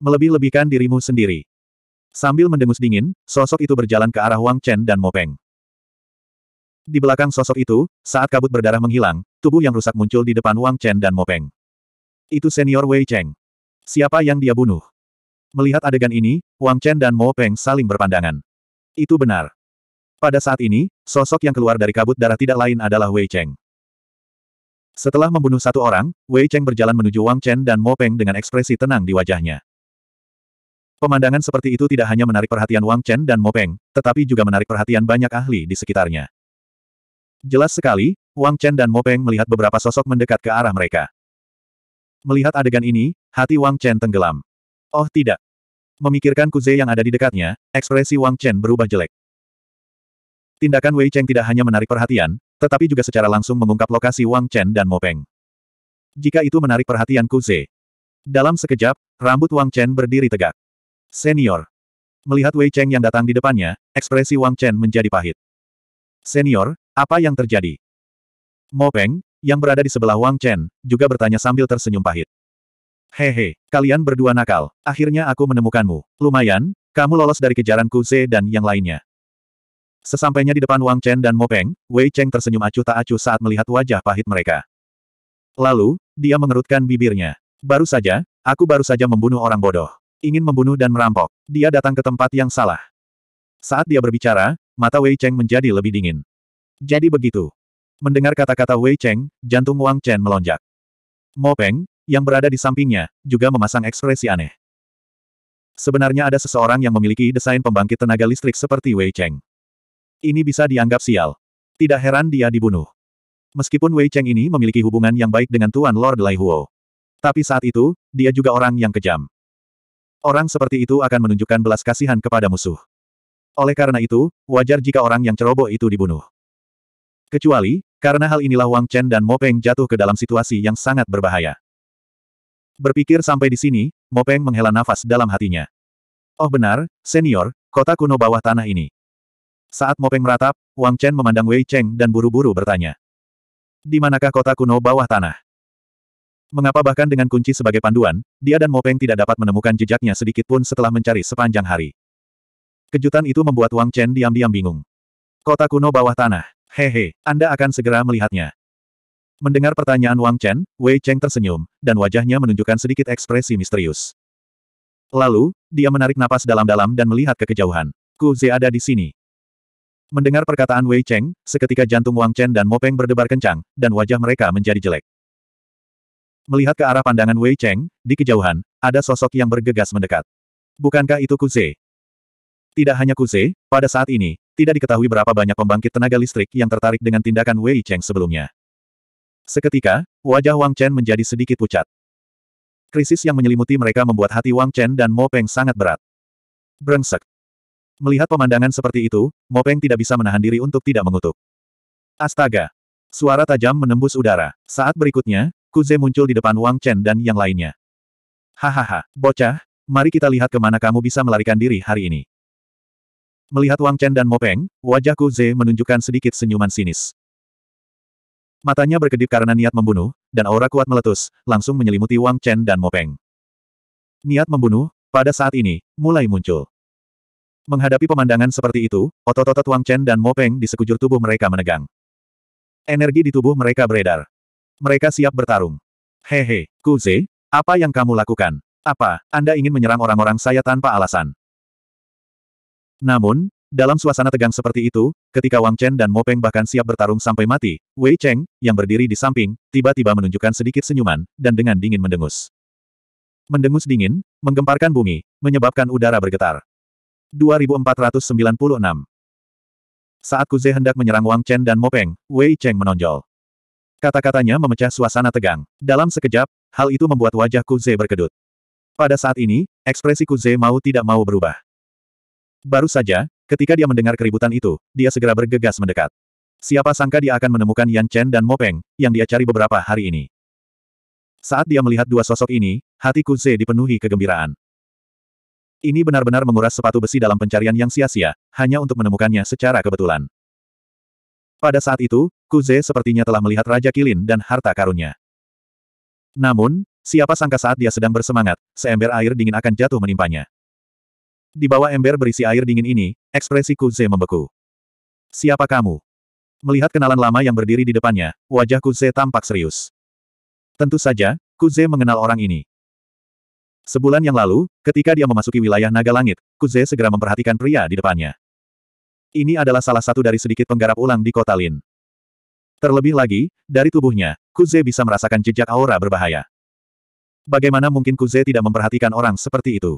Speaker 1: Melebih-lebihkan dirimu sendiri. Sambil mendengus dingin, sosok itu berjalan ke arah Wang Chen dan Mopeng. Di belakang sosok itu, saat kabut berdarah menghilang, tubuh yang rusak muncul di depan Wang Chen dan Mopeng. Itu senior Wei Cheng. Siapa yang dia bunuh? Melihat adegan ini, Wang Chen dan Mo Peng saling berpandangan. Itu benar. Pada saat ini, sosok yang keluar dari kabut darah tidak lain adalah Wei Cheng. Setelah membunuh satu orang, Wei Cheng berjalan menuju Wang Chen dan Mo Peng dengan ekspresi tenang di wajahnya. Pemandangan seperti itu tidak hanya menarik perhatian Wang Chen dan Mo Peng, tetapi juga menarik perhatian banyak ahli di sekitarnya. Jelas sekali, Wang Chen dan Mo Peng melihat beberapa sosok mendekat ke arah mereka. Melihat adegan ini, hati Wang Chen tenggelam. Oh tidak. Memikirkan kuze yang ada di dekatnya, ekspresi Wang Chen berubah jelek. Tindakan Wei Cheng tidak hanya menarik perhatian, tetapi juga secara langsung mengungkap lokasi Wang Chen dan Mo Peng. Jika itu menarik perhatian Ku Ze, Dalam sekejap, rambut Wang Chen berdiri tegak. Senior. Melihat Wei Cheng yang datang di depannya, ekspresi Wang Chen menjadi pahit. Senior, apa yang terjadi? Mo Peng, yang berada di sebelah Wang Chen, juga bertanya sambil tersenyum pahit. Hehe, kalian berdua nakal. Akhirnya aku menemukanmu. Lumayan, kamu lolos dari kejaran Ku Ze dan yang lainnya. Sesampainya di depan Wang Chen dan Mo Peng, Wei Cheng tersenyum acuh tak acuh saat melihat wajah pahit mereka. Lalu, dia mengerutkan bibirnya. Baru saja, aku baru saja membunuh orang bodoh. Ingin membunuh dan merampok. Dia datang ke tempat yang salah. Saat dia berbicara, mata Wei Cheng menjadi lebih dingin. Jadi begitu. Mendengar kata-kata Wei Cheng, jantung Wang Chen melonjak. Mo Peng, yang berada di sampingnya, juga memasang ekspresi aneh. Sebenarnya ada seseorang yang memiliki desain pembangkit tenaga listrik seperti Wei Cheng. Ini bisa dianggap sial. Tidak heran dia dibunuh. Meskipun Wei Cheng ini memiliki hubungan yang baik dengan Tuan Lord Lai Huo. Tapi saat itu, dia juga orang yang kejam. Orang seperti itu akan menunjukkan belas kasihan kepada musuh. Oleh karena itu, wajar jika orang yang ceroboh itu dibunuh. Kecuali, karena hal inilah Wang Chen dan Mo Peng jatuh ke dalam situasi yang sangat berbahaya. Berpikir sampai di sini, Mo Peng menghela nafas dalam hatinya. Oh benar, senior, kota kuno bawah tanah ini. Saat Mopeng meratap, Wang Chen memandang Wei Cheng dan buru-buru bertanya. Di manakah kota kuno bawah tanah? Mengapa bahkan dengan kunci sebagai panduan, dia dan Mopeng tidak dapat menemukan jejaknya sedikitpun setelah mencari sepanjang hari. Kejutan itu membuat Wang Chen diam-diam bingung. Kota kuno bawah tanah. Hehe, Anda akan segera melihatnya. Mendengar pertanyaan Wang Chen, Wei Cheng tersenyum, dan wajahnya menunjukkan sedikit ekspresi misterius. Lalu, dia menarik napas dalam-dalam dan melihat ke kejauhan. Ku Ze ada di sini. Mendengar perkataan Wei Cheng, seketika jantung Wang Chen dan Mo Peng berdebar kencang, dan wajah mereka menjadi jelek. Melihat ke arah pandangan Wei Cheng, di kejauhan, ada sosok yang bergegas mendekat. Bukankah itu Kuze? Tidak hanya Kuze, pada saat ini, tidak diketahui berapa banyak pembangkit tenaga listrik yang tertarik dengan tindakan Wei Cheng sebelumnya. Seketika, wajah Wang Chen menjadi sedikit pucat. Krisis yang menyelimuti mereka membuat hati Wang Chen dan Mo Peng sangat berat. Brengsek. Melihat pemandangan seperti itu, Mopeng tidak bisa menahan diri untuk tidak mengutuk. Astaga! Suara tajam menembus udara. Saat berikutnya, Kuze muncul di depan Wang Chen dan yang lainnya. Hahaha, bocah, mari kita lihat kemana kamu bisa melarikan diri hari ini. Melihat Wang Chen dan Mopeng, wajah Kuze menunjukkan sedikit senyuman sinis. Matanya berkedip karena niat membunuh, dan aura kuat meletus, langsung menyelimuti Wang Chen dan Mopeng. Niat membunuh, pada saat ini, mulai muncul. Menghadapi pemandangan seperti itu, otot-otot Wang Chen dan Mo Peng di sekujur tubuh mereka menegang. Energi di tubuh mereka beredar. Mereka siap bertarung. Hehe, Kuze, apa yang kamu lakukan? Apa, Anda ingin menyerang orang-orang saya tanpa alasan? Namun, dalam suasana tegang seperti itu, ketika Wang Chen dan Mo Peng bahkan siap bertarung sampai mati, Wei Cheng, yang berdiri di samping, tiba-tiba menunjukkan sedikit senyuman, dan dengan dingin mendengus. Mendengus dingin, menggemparkan bumi, menyebabkan udara bergetar. 2496. Saat Kuze hendak menyerang Wang Chen dan Mo Peng, Wei Cheng menonjol. Kata-katanya memecah suasana tegang. Dalam sekejap, hal itu membuat wajah Kuze berkedut. Pada saat ini, ekspresi Kuze mau tidak mau berubah. Baru saja, ketika dia mendengar keributan itu, dia segera bergegas mendekat. Siapa sangka dia akan menemukan Yan Chen dan Mo Peng, yang dia cari beberapa hari ini. Saat dia melihat dua sosok ini, hati Kuze dipenuhi kegembiraan. Ini benar-benar menguras sepatu besi dalam pencarian yang sia-sia, hanya untuk menemukannya secara kebetulan. Pada saat itu, Kuze sepertinya telah melihat Raja Kilin dan harta karunnya. Namun, siapa sangka saat dia sedang bersemangat, seember air dingin akan jatuh menimpanya. Di bawah ember berisi air dingin ini, ekspresi Kuze membeku. Siapa kamu? Melihat kenalan lama yang berdiri di depannya, wajah Kuze tampak serius. Tentu saja, Kuze mengenal orang ini. Sebulan yang lalu, ketika dia memasuki wilayah Naga Langit, Kuze segera memperhatikan pria di depannya. Ini adalah salah satu dari sedikit penggarap ulang di kota Lin. Terlebih lagi, dari tubuhnya, Kuze bisa merasakan jejak aura berbahaya. Bagaimana mungkin Kuze tidak memperhatikan orang seperti itu?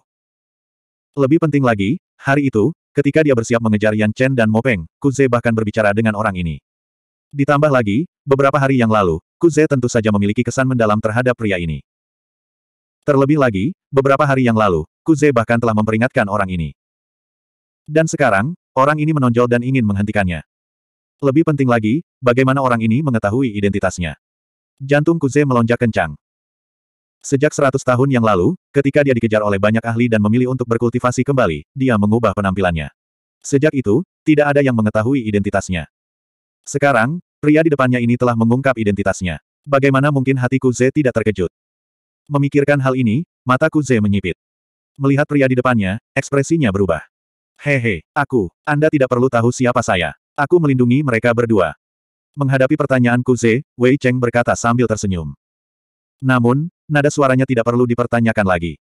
Speaker 1: Lebih penting lagi, hari itu, ketika dia bersiap mengejar Yan Chen dan Mopeng, Kuze bahkan berbicara dengan orang ini. Ditambah lagi, beberapa hari yang lalu, Kuze tentu saja memiliki kesan mendalam terhadap pria ini. Terlebih lagi, beberapa hari yang lalu, Kuze bahkan telah memperingatkan orang ini. Dan sekarang, orang ini menonjol dan ingin menghentikannya. Lebih penting lagi, bagaimana orang ini mengetahui identitasnya. Jantung Kuze melonjak kencang. Sejak seratus tahun yang lalu, ketika dia dikejar oleh banyak ahli dan memilih untuk berkultivasi kembali, dia mengubah penampilannya. Sejak itu, tidak ada yang mengetahui identitasnya. Sekarang, pria di depannya ini telah mengungkap identitasnya. Bagaimana mungkin hati Kuze tidak terkejut? Memikirkan hal ini, mata Kuze menyipit. Melihat pria di depannya, ekspresinya berubah. Hehe, aku, Anda tidak perlu tahu siapa saya. Aku melindungi mereka berdua. Menghadapi pertanyaan Kuze, Wei Cheng berkata sambil tersenyum. Namun, nada suaranya tidak perlu dipertanyakan lagi.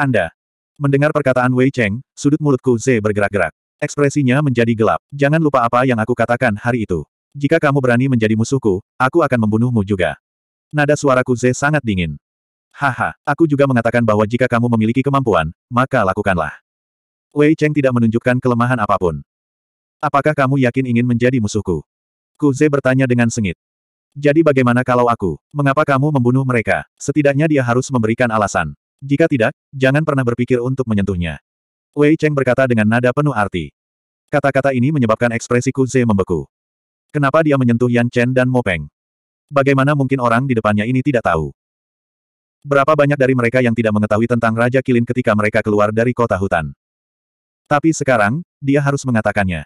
Speaker 1: Anda. Mendengar perkataan Wei Cheng, sudut mulut Kuze bergerak-gerak. Ekspresinya menjadi gelap. Jangan lupa apa yang aku katakan hari itu. Jika kamu berani menjadi musuhku, aku akan membunuhmu juga. Nada suara Kuze sangat dingin. Haha, aku juga mengatakan bahwa jika kamu memiliki kemampuan, maka lakukanlah. Wei Cheng tidak menunjukkan kelemahan apapun. Apakah kamu yakin ingin menjadi musuhku? Ze bertanya dengan sengit. Jadi bagaimana kalau aku? Mengapa kamu membunuh mereka? Setidaknya dia harus memberikan alasan. Jika tidak, jangan pernah berpikir untuk menyentuhnya. Wei Cheng berkata dengan nada penuh arti. Kata-kata ini menyebabkan ekspresi Ze membeku. Kenapa dia menyentuh Yan Chen dan Mo Peng? Bagaimana mungkin orang di depannya ini tidak tahu? Berapa banyak dari mereka yang tidak mengetahui tentang Raja Kilin ketika mereka keluar dari kota hutan. Tapi sekarang, dia harus mengatakannya.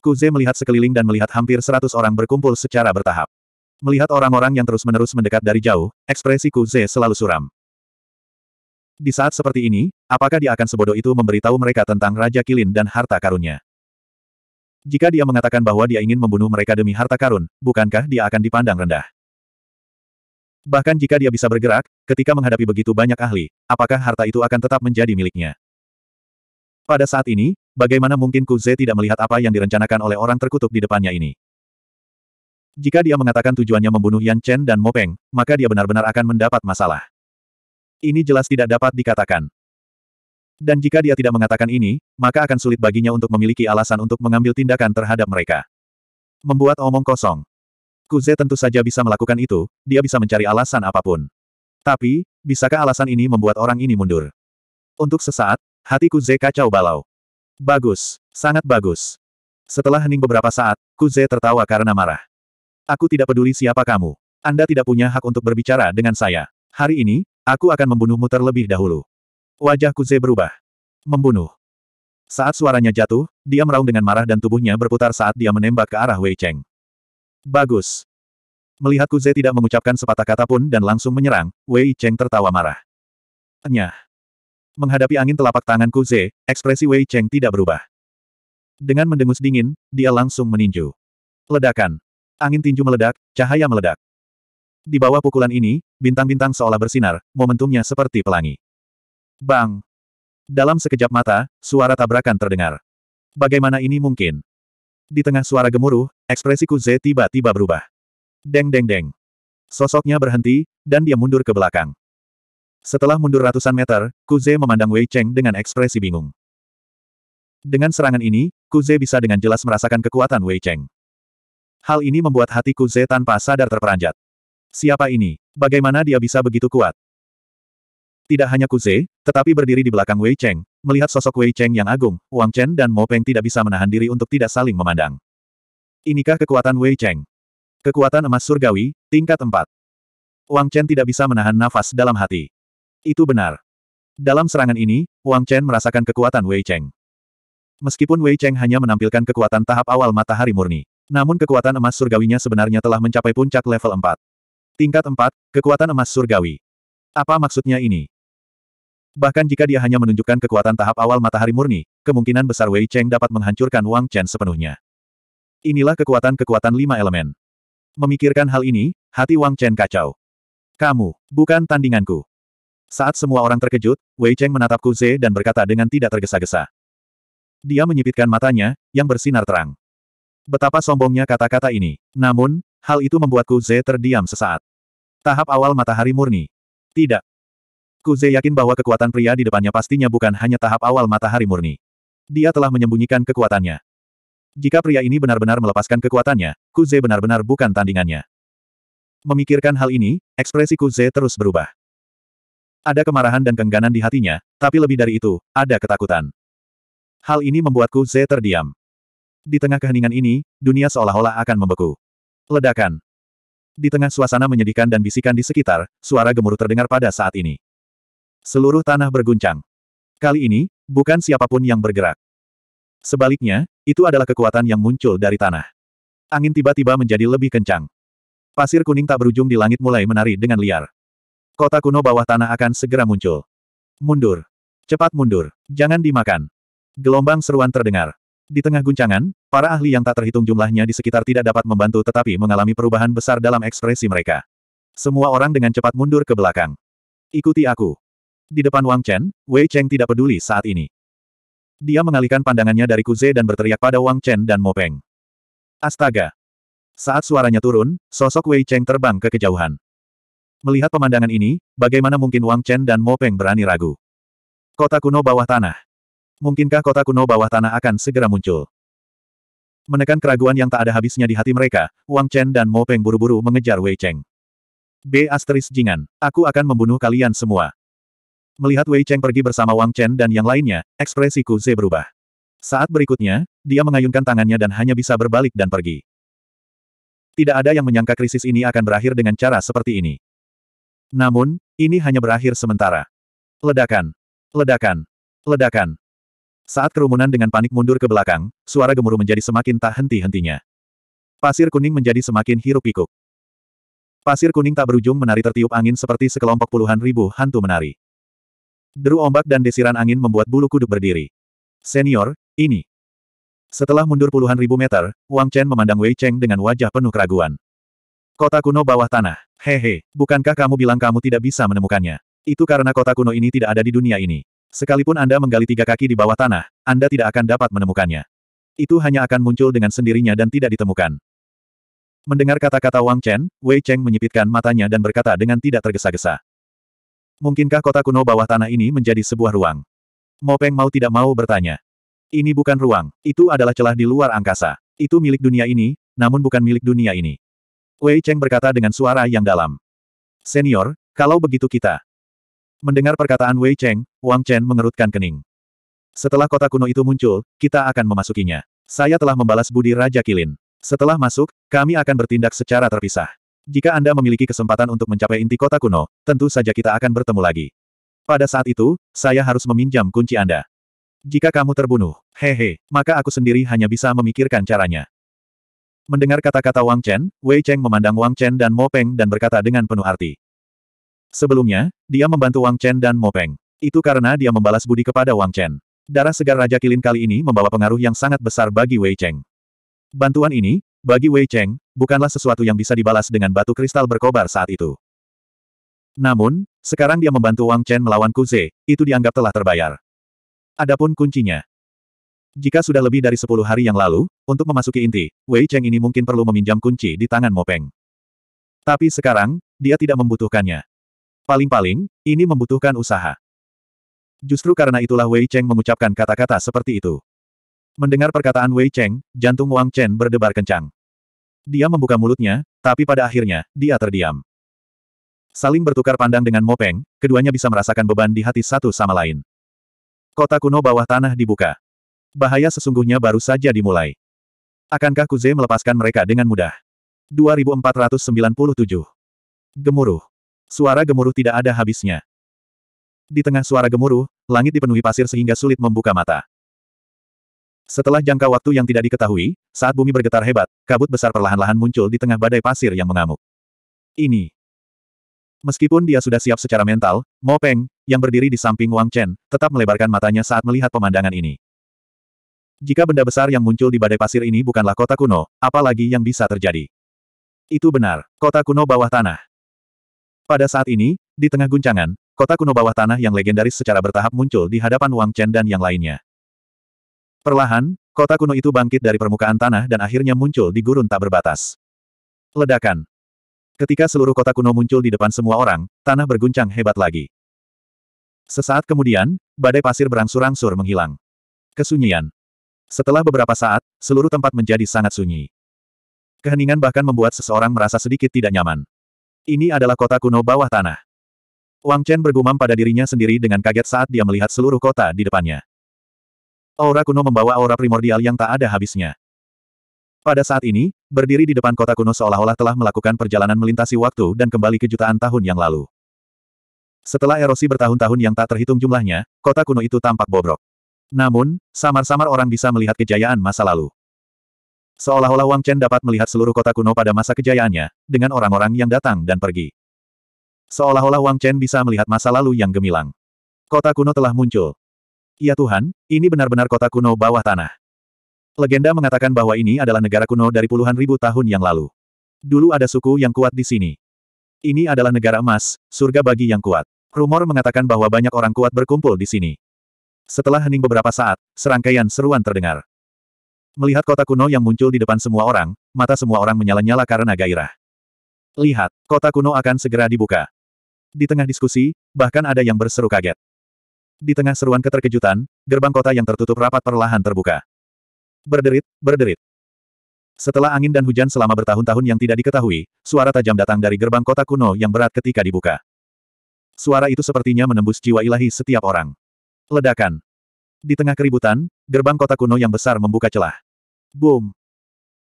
Speaker 1: Kuze melihat sekeliling dan melihat hampir seratus orang berkumpul secara bertahap. Melihat orang-orang yang terus-menerus mendekat dari jauh, ekspresi Kuze selalu suram. Di saat seperti ini, apakah dia akan sebodoh itu memberitahu mereka tentang Raja Kilin dan harta karunnya? Jika dia mengatakan bahwa dia ingin membunuh mereka demi harta karun, bukankah dia akan dipandang rendah? Bahkan jika dia bisa bergerak, ketika menghadapi begitu banyak ahli, apakah harta itu akan tetap menjadi miliknya? Pada saat ini, bagaimana mungkin Kuze tidak melihat apa yang direncanakan oleh orang terkutuk di depannya ini? Jika dia mengatakan tujuannya membunuh Yan Chen dan Mo Peng, maka dia benar-benar akan mendapat masalah. Ini jelas tidak dapat dikatakan. Dan jika dia tidak mengatakan ini, maka akan sulit baginya untuk memiliki alasan untuk mengambil tindakan terhadap mereka. Membuat omong kosong. Kuze tentu saja bisa melakukan itu, dia bisa mencari alasan apapun. Tapi, bisakah alasan ini membuat orang ini mundur? Untuk sesaat, hati Kuze kacau balau. Bagus, sangat bagus. Setelah hening beberapa saat, Kuze tertawa karena marah. Aku tidak peduli siapa kamu. Anda tidak punya hak untuk berbicara dengan saya. Hari ini, aku akan membunuhmu terlebih dahulu. Wajah Kuze berubah. Membunuh. Saat suaranya jatuh, dia meraung dengan marah dan tubuhnya berputar saat dia menembak ke arah Wei Cheng. Bagus. Melihat Kuze tidak mengucapkan sepatah kata pun dan langsung menyerang, Wei Cheng tertawa marah. Enyah. Menghadapi angin telapak tangan Kuze, ekspresi Wei Cheng tidak berubah. Dengan mendengus dingin, dia langsung meninju. Ledakan. Angin tinju meledak, cahaya meledak. Di bawah pukulan ini, bintang-bintang seolah bersinar, momentumnya seperti pelangi. Bang! Dalam sekejap mata, suara tabrakan terdengar. Bagaimana ini mungkin? Di tengah suara gemuruh, Ekspresi Z tiba-tiba berubah. Deng deng deng. Sosoknya berhenti, dan dia mundur ke belakang. Setelah mundur ratusan meter, Kuze memandang Wei Cheng dengan ekspresi bingung. Dengan serangan ini, Kuze bisa dengan jelas merasakan kekuatan Wei Cheng. Hal ini membuat hati Kuze tanpa sadar terperanjat. Siapa ini? Bagaimana dia bisa begitu kuat? Tidak hanya Kuze, tetapi berdiri di belakang Wei Cheng, melihat sosok Wei Cheng yang agung, Wang Chen dan Mo Peng tidak bisa menahan diri untuk tidak saling memandang. Inikah kekuatan Wei Cheng? Kekuatan emas surgawi, tingkat 4. Wang Chen tidak bisa menahan nafas dalam hati. Itu benar. Dalam serangan ini, Wang Chen merasakan kekuatan Wei Cheng. Meskipun Wei Cheng hanya menampilkan kekuatan tahap awal matahari murni, namun kekuatan emas surgawinya sebenarnya telah mencapai puncak level 4. Tingkat 4, kekuatan emas surgawi. Apa maksudnya ini? Bahkan jika dia hanya menunjukkan kekuatan tahap awal matahari murni, kemungkinan besar Wei Cheng dapat menghancurkan Wang Chen sepenuhnya. Inilah kekuatan-kekuatan lima elemen. Memikirkan hal ini, hati Wang Chen kacau. Kamu, bukan tandinganku. Saat semua orang terkejut, Wei Cheng menatap Kuze dan berkata dengan tidak tergesa-gesa. Dia menyipitkan matanya, yang bersinar terang. Betapa sombongnya kata-kata ini. Namun, hal itu membuat Kuze terdiam sesaat. Tahap awal matahari murni. Tidak. Kuze yakin bahwa kekuatan pria di depannya pastinya bukan hanya tahap awal matahari murni. Dia telah menyembunyikan kekuatannya. Jika pria ini benar-benar melepaskan kekuatannya, Kuze benar-benar bukan tandingannya. Memikirkan hal ini, ekspresi Kuze terus berubah. Ada kemarahan dan kengganan di hatinya, tapi lebih dari itu, ada ketakutan. Hal ini membuat Kuze terdiam. Di tengah keheningan ini, dunia seolah-olah akan membeku. Ledakan. Di tengah suasana menyedihkan dan bisikan di sekitar, suara gemuruh terdengar pada saat ini. Seluruh tanah berguncang. Kali ini, bukan siapapun yang bergerak. Sebaliknya, itu adalah kekuatan yang muncul dari tanah. Angin tiba-tiba menjadi lebih kencang. Pasir kuning tak berujung di langit mulai menari dengan liar. Kota kuno bawah tanah akan segera muncul. Mundur. Cepat mundur. Jangan dimakan. Gelombang seruan terdengar. Di tengah guncangan, para ahli yang tak terhitung jumlahnya di sekitar tidak dapat membantu tetapi mengalami perubahan besar dalam ekspresi mereka. Semua orang dengan cepat mundur ke belakang. Ikuti aku. Di depan Wang Chen, Wei Cheng tidak peduli saat ini. Dia mengalihkan pandangannya dari Kuze dan berteriak pada Wang Chen dan Mo Peng. Astaga! Saat suaranya turun, sosok Wei Cheng terbang ke kejauhan. Melihat pemandangan ini, bagaimana mungkin Wang Chen dan Mo Peng berani ragu? Kota kuno bawah tanah. Mungkinkah kota kuno bawah tanah akan segera muncul? Menekan keraguan yang tak ada habisnya di hati mereka, Wang Chen dan Mo Peng buru-buru mengejar Wei Cheng. B. Asteris Jingan, aku akan membunuh kalian semua. Melihat Wei Cheng pergi bersama Wang Chen dan yang lainnya, ekspresi Ze berubah. Saat berikutnya, dia mengayunkan tangannya dan hanya bisa berbalik dan pergi. Tidak ada yang menyangka krisis ini akan berakhir dengan cara seperti ini. Namun, ini hanya berakhir sementara. Ledakan. Ledakan. Ledakan. Saat kerumunan dengan panik mundur ke belakang, suara gemuruh menjadi semakin tak henti-hentinya. Pasir kuning menjadi semakin hirup-pikuk. Pasir kuning tak berujung menari tertiup angin seperti sekelompok puluhan ribu hantu menari. Deru ombak dan desiran angin membuat bulu kuduk berdiri. Senior, ini. Setelah mundur puluhan ribu meter, Wang Chen memandang Wei Cheng dengan wajah penuh keraguan. Kota kuno bawah tanah. Hehe, bukankah kamu bilang kamu tidak bisa menemukannya? Itu karena kota kuno ini tidak ada di dunia ini. Sekalipun Anda menggali tiga kaki di bawah tanah, Anda tidak akan dapat menemukannya. Itu hanya akan muncul dengan sendirinya dan tidak ditemukan. Mendengar kata-kata Wang Chen, Wei Cheng menyipitkan matanya dan berkata dengan tidak tergesa-gesa. Mungkinkah kota kuno bawah tanah ini menjadi sebuah ruang? Peng mau tidak mau bertanya. Ini bukan ruang, itu adalah celah di luar angkasa. Itu milik dunia ini, namun bukan milik dunia ini. Wei Cheng berkata dengan suara yang dalam. Senior, kalau begitu kita. Mendengar perkataan Wei Cheng, Wang Chen mengerutkan kening. Setelah kota kuno itu muncul, kita akan memasukinya. Saya telah membalas budi Raja Kilin. Setelah masuk, kami akan bertindak secara terpisah. Jika Anda memiliki kesempatan untuk mencapai inti kota kuno, tentu saja kita akan bertemu lagi. Pada saat itu, saya harus meminjam kunci Anda. Jika kamu terbunuh, hehe, maka aku sendiri hanya bisa memikirkan caranya. Mendengar kata-kata Wang Chen, Wei Cheng memandang Wang Chen dan Mo Peng dan berkata dengan penuh arti. Sebelumnya, dia membantu Wang Chen dan Mo Peng. Itu karena dia membalas budi kepada Wang Chen. Darah segar Raja Kilin kali ini membawa pengaruh yang sangat besar bagi Wei Cheng. Bantuan ini, bagi Wei Cheng, bukanlah sesuatu yang bisa dibalas dengan batu kristal berkobar saat itu. Namun, sekarang dia membantu Wang Chen melawan Kuze, itu dianggap telah terbayar. Adapun kuncinya. Jika sudah lebih dari sepuluh hari yang lalu, untuk memasuki inti, Wei Cheng ini mungkin perlu meminjam kunci di tangan Mopeng. Tapi sekarang, dia tidak membutuhkannya. Paling-paling, ini membutuhkan usaha. Justru karena itulah Wei Cheng mengucapkan kata-kata seperti itu. Mendengar perkataan Wei Cheng, jantung Wang Chen berdebar kencang. Dia membuka mulutnya, tapi pada akhirnya, dia terdiam. Saling bertukar pandang dengan Mopeng, keduanya bisa merasakan beban di hati satu sama lain. Kota kuno bawah tanah dibuka. Bahaya sesungguhnya baru saja dimulai. Akankah Kuze melepaskan mereka dengan mudah? 2497. Gemuruh. Suara gemuruh tidak ada habisnya. Di tengah suara gemuruh, langit dipenuhi pasir sehingga sulit membuka mata. Setelah jangka waktu yang tidak diketahui, saat bumi bergetar hebat, kabut besar perlahan-lahan muncul di tengah badai pasir yang mengamuk. Ini. Meskipun dia sudah siap secara mental, Mo Peng, yang berdiri di samping Wang Chen, tetap melebarkan matanya saat melihat pemandangan ini. Jika benda besar yang muncul di badai pasir ini bukanlah kota kuno, apalagi yang bisa terjadi. Itu benar, kota kuno bawah tanah. Pada saat ini, di tengah guncangan, kota kuno bawah tanah yang legendaris secara bertahap muncul di hadapan Wang Chen dan yang lainnya. Perlahan, kota kuno itu bangkit dari permukaan tanah dan akhirnya muncul di gurun tak berbatas. Ledakan. Ketika seluruh kota kuno muncul di depan semua orang, tanah berguncang hebat lagi. Sesaat kemudian, badai pasir berangsur-angsur menghilang. Kesunyian. Setelah beberapa saat, seluruh tempat menjadi sangat sunyi. Keheningan bahkan membuat seseorang merasa sedikit tidak nyaman. Ini adalah kota kuno bawah tanah. Wang Chen bergumam pada dirinya sendiri dengan kaget saat dia melihat seluruh kota di depannya. Aura kuno membawa aura primordial yang tak ada habisnya. Pada saat ini, berdiri di depan kota kuno seolah-olah telah melakukan perjalanan melintasi waktu dan kembali ke jutaan tahun yang lalu. Setelah erosi bertahun-tahun yang tak terhitung jumlahnya, kota kuno itu tampak bobrok. Namun, samar-samar orang bisa melihat kejayaan masa lalu. Seolah-olah Wang Chen dapat melihat seluruh kota kuno pada masa kejayaannya, dengan orang-orang yang datang dan pergi. Seolah-olah Wang Chen bisa melihat masa lalu yang gemilang. Kota kuno telah muncul, Ya Tuhan, ini benar-benar kota kuno bawah tanah. Legenda mengatakan bahwa ini adalah negara kuno dari puluhan ribu tahun yang lalu. Dulu ada suku yang kuat di sini. Ini adalah negara emas, surga bagi yang kuat. Rumor mengatakan bahwa banyak orang kuat berkumpul di sini. Setelah hening beberapa saat, serangkaian seruan terdengar. Melihat kota kuno yang muncul di depan semua orang, mata semua orang menyala-nyala karena gairah. Lihat, kota kuno akan segera dibuka. Di tengah diskusi, bahkan ada yang berseru kaget. Di tengah seruan keterkejutan, gerbang kota yang tertutup rapat perlahan terbuka. Berderit, berderit. Setelah angin dan hujan selama bertahun-tahun yang tidak diketahui, suara tajam datang dari gerbang kota kuno yang berat ketika dibuka. Suara itu sepertinya menembus jiwa ilahi setiap orang. Ledakan. Di tengah keributan, gerbang kota kuno yang besar membuka celah. Boom.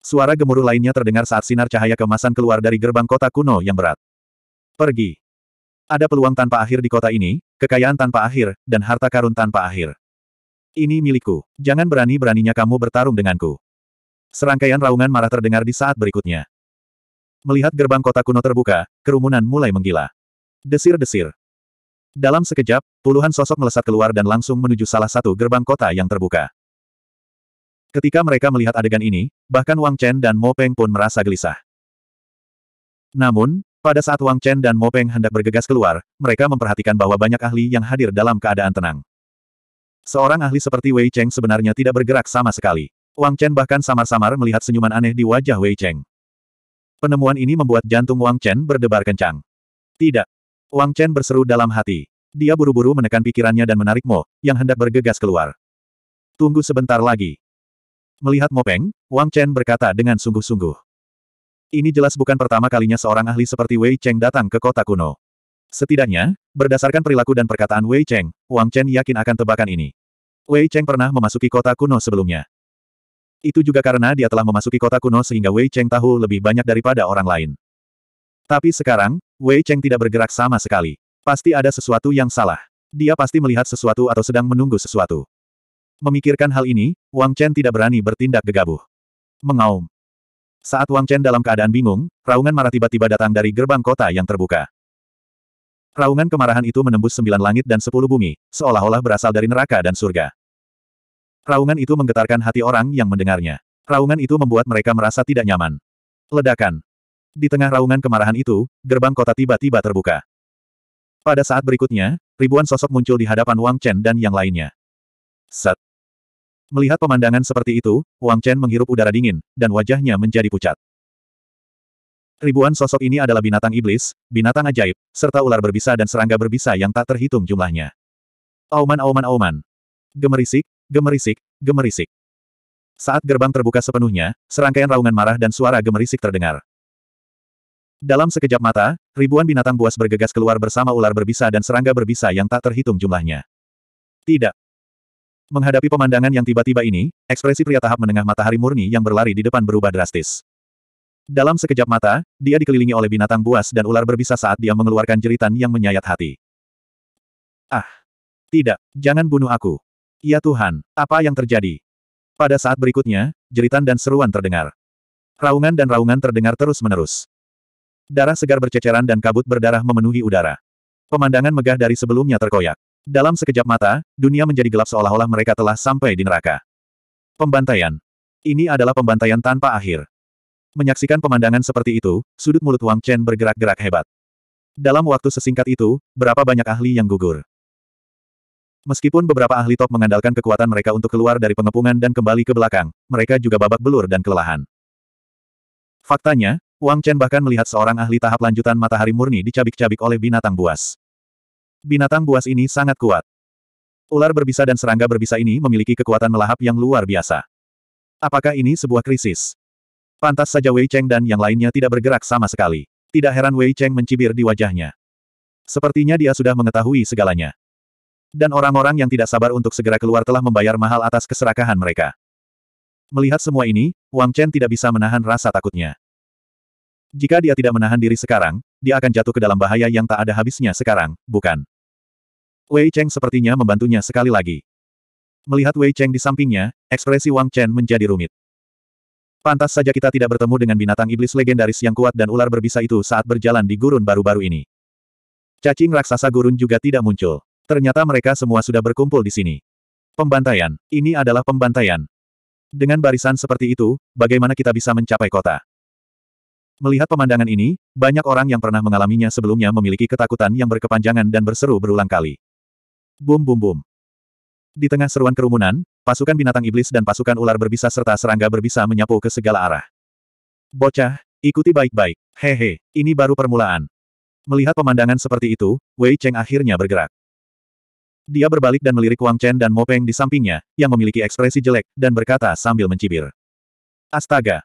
Speaker 1: Suara gemuruh lainnya terdengar saat sinar cahaya kemasan keluar dari gerbang kota kuno yang berat. Pergi. Ada peluang tanpa akhir di kota ini, kekayaan tanpa akhir, dan harta karun tanpa akhir. Ini milikku. Jangan berani-beraninya kamu bertarung denganku. Serangkaian raungan marah terdengar di saat berikutnya. Melihat gerbang kota kuno terbuka, kerumunan mulai menggila. Desir-desir. Dalam sekejap, puluhan sosok melesat keluar dan langsung menuju salah satu gerbang kota yang terbuka. Ketika mereka melihat adegan ini, bahkan Wang Chen dan Mo Peng pun merasa gelisah. Namun, pada saat Wang Chen dan Mo Peng hendak bergegas keluar, mereka memperhatikan bahwa banyak ahli yang hadir dalam keadaan tenang. Seorang ahli seperti Wei Cheng sebenarnya tidak bergerak sama sekali. Wang Chen bahkan samar-samar melihat senyuman aneh di wajah Wei Cheng. Penemuan ini membuat jantung Wang Chen berdebar kencang. Tidak. Wang Chen berseru dalam hati. Dia buru-buru menekan pikirannya dan menarik Mo, yang hendak bergegas keluar. Tunggu sebentar lagi. Melihat Mo Peng, Wang Chen berkata dengan sungguh-sungguh. Ini jelas bukan pertama kalinya seorang ahli seperti Wei Cheng datang ke kota kuno. Setidaknya, berdasarkan perilaku dan perkataan Wei Cheng, Wang Chen yakin akan tebakan ini. Wei Cheng pernah memasuki kota kuno sebelumnya. Itu juga karena dia telah memasuki kota kuno sehingga Wei Cheng tahu lebih banyak daripada orang lain. Tapi sekarang, Wei Cheng tidak bergerak sama sekali. Pasti ada sesuatu yang salah. Dia pasti melihat sesuatu atau sedang menunggu sesuatu. Memikirkan hal ini, Wang Chen tidak berani bertindak gegabah. Mengaum. Saat Wang Chen dalam keadaan bingung, raungan marah tiba-tiba datang dari gerbang kota yang terbuka. Raungan kemarahan itu menembus sembilan langit dan sepuluh bumi, seolah-olah berasal dari neraka dan surga. Raungan itu menggetarkan hati orang yang mendengarnya. Raungan itu membuat mereka merasa tidak nyaman. Ledakan. Di tengah raungan kemarahan itu, gerbang kota tiba-tiba terbuka. Pada saat berikutnya, ribuan sosok muncul di hadapan Wang Chen dan yang lainnya. Set. Melihat pemandangan seperti itu, Wang Chen menghirup udara dingin, dan wajahnya menjadi pucat. Ribuan sosok ini adalah binatang iblis, binatang ajaib, serta ular berbisa dan serangga berbisa yang tak terhitung jumlahnya. Auman auman auman. Gemerisik, gemerisik, gemerisik. Saat gerbang terbuka sepenuhnya, serangkaian raungan marah dan suara gemerisik terdengar. Dalam sekejap mata, ribuan binatang buas bergegas keluar bersama ular berbisa dan serangga berbisa yang tak terhitung jumlahnya. Tidak, Menghadapi pemandangan yang tiba-tiba ini, ekspresi pria tahap menengah matahari murni yang berlari di depan berubah drastis. Dalam sekejap mata, dia dikelilingi oleh binatang buas dan ular berbisa saat dia mengeluarkan jeritan yang menyayat hati. Ah! Tidak, jangan bunuh aku. Ya Tuhan, apa yang terjadi? Pada saat berikutnya, jeritan dan seruan terdengar. Raungan dan raungan terdengar terus-menerus. Darah segar berceceran dan kabut berdarah memenuhi udara. Pemandangan megah dari sebelumnya terkoyak. Dalam sekejap mata, dunia menjadi gelap seolah-olah mereka telah sampai di neraka. Pembantaian. Ini adalah pembantaian tanpa akhir. Menyaksikan pemandangan seperti itu, sudut mulut Wang Chen bergerak-gerak hebat. Dalam waktu sesingkat itu, berapa banyak ahli yang gugur. Meskipun beberapa ahli top mengandalkan kekuatan mereka untuk keluar dari pengepungan dan kembali ke belakang, mereka juga babak belur dan kelelahan. Faktanya, Wang Chen bahkan melihat seorang ahli tahap lanjutan matahari murni dicabik-cabik oleh binatang buas. Binatang buas ini sangat kuat. Ular berbisa dan serangga berbisa ini memiliki kekuatan melahap yang luar biasa. Apakah ini sebuah krisis? Pantas saja Wei Cheng dan yang lainnya tidak bergerak sama sekali. Tidak heran Wei Cheng mencibir di wajahnya. Sepertinya dia sudah mengetahui segalanya. Dan orang-orang yang tidak sabar untuk segera keluar telah membayar mahal atas keserakahan mereka. Melihat semua ini, Wang Chen tidak bisa menahan rasa takutnya. Jika dia tidak menahan diri sekarang, dia akan jatuh ke dalam bahaya yang tak ada habisnya sekarang, bukan? Wei Cheng sepertinya membantunya sekali lagi. Melihat Wei Cheng di sampingnya, ekspresi Wang Chen menjadi rumit. Pantas saja kita tidak bertemu dengan binatang iblis legendaris yang kuat dan ular berbisa itu saat berjalan di gurun baru-baru ini. Cacing raksasa gurun juga tidak muncul. Ternyata mereka semua sudah berkumpul di sini. Pembantaian. Ini adalah pembantaian. Dengan barisan seperti itu, bagaimana kita bisa mencapai kota? Melihat pemandangan ini, banyak orang yang pernah mengalaminya sebelumnya memiliki ketakutan yang berkepanjangan dan berseru berulang kali. Bum bum bum. Di tengah seruan kerumunan, pasukan binatang iblis dan pasukan ular berbisa serta serangga berbisa menyapu ke segala arah. Bocah, ikuti baik-baik. Hehe, ini baru permulaan. Melihat pemandangan seperti itu, Wei Cheng akhirnya bergerak. Dia berbalik dan melirik Wang Chen dan Mo Peng di sampingnya, yang memiliki ekspresi jelek, dan berkata sambil mencibir. Astaga!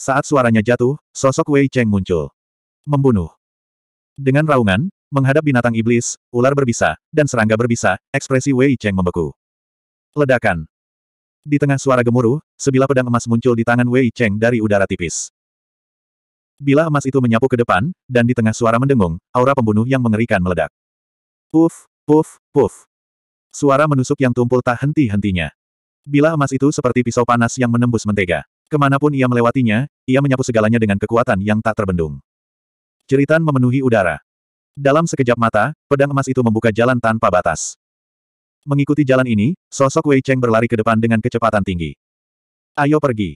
Speaker 1: Saat suaranya jatuh, sosok Wei Cheng muncul. Membunuh. Dengan raungan, Menghadap binatang iblis, ular berbisa, dan serangga berbisa, ekspresi Wei Cheng membeku. Ledakan. Di tengah suara gemuruh, sebilah pedang emas muncul di tangan Wei Cheng dari udara tipis. Bila emas itu menyapu ke depan, dan di tengah suara mendengung, aura pembunuh yang mengerikan meledak. Puf, puf, puf. Suara menusuk yang tumpul tak henti-hentinya. Bila emas itu seperti pisau panas yang menembus mentega. Kemanapun ia melewatinya, ia menyapu segalanya dengan kekuatan yang tak terbendung. Ceritan memenuhi udara. Dalam sekejap mata, pedang emas itu membuka jalan tanpa batas. Mengikuti jalan ini, sosok Wei Cheng berlari ke depan dengan kecepatan tinggi. Ayo pergi.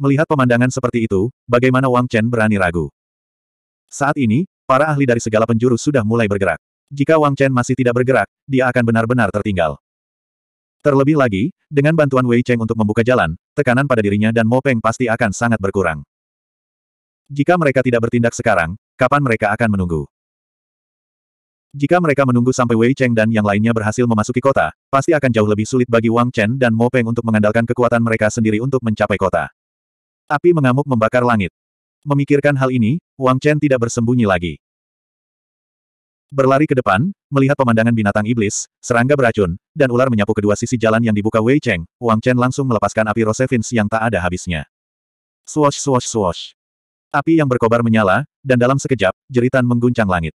Speaker 1: Melihat pemandangan seperti itu, bagaimana Wang Chen berani ragu? Saat ini, para ahli dari segala penjuru sudah mulai bergerak. Jika Wang Chen masih tidak bergerak, dia akan benar-benar tertinggal. Terlebih lagi, dengan bantuan Wei Cheng untuk membuka jalan, tekanan pada dirinya dan Mo Peng pasti akan sangat berkurang. Jika mereka tidak bertindak sekarang, kapan mereka akan menunggu? Jika mereka menunggu sampai Wei Cheng dan yang lainnya berhasil memasuki kota, pasti akan jauh lebih sulit bagi Wang Chen dan Mo Peng untuk mengandalkan kekuatan mereka sendiri untuk mencapai kota. Api mengamuk membakar langit. Memikirkan hal ini, Wang Chen tidak bersembunyi lagi. Berlari ke depan, melihat pemandangan binatang iblis, serangga beracun, dan ular menyapu kedua sisi jalan yang dibuka Wei Cheng, Wang Chen langsung melepaskan api Rosevins yang tak ada habisnya. Swash swash swash. Api yang berkobar menyala, dan dalam sekejap, jeritan mengguncang langit.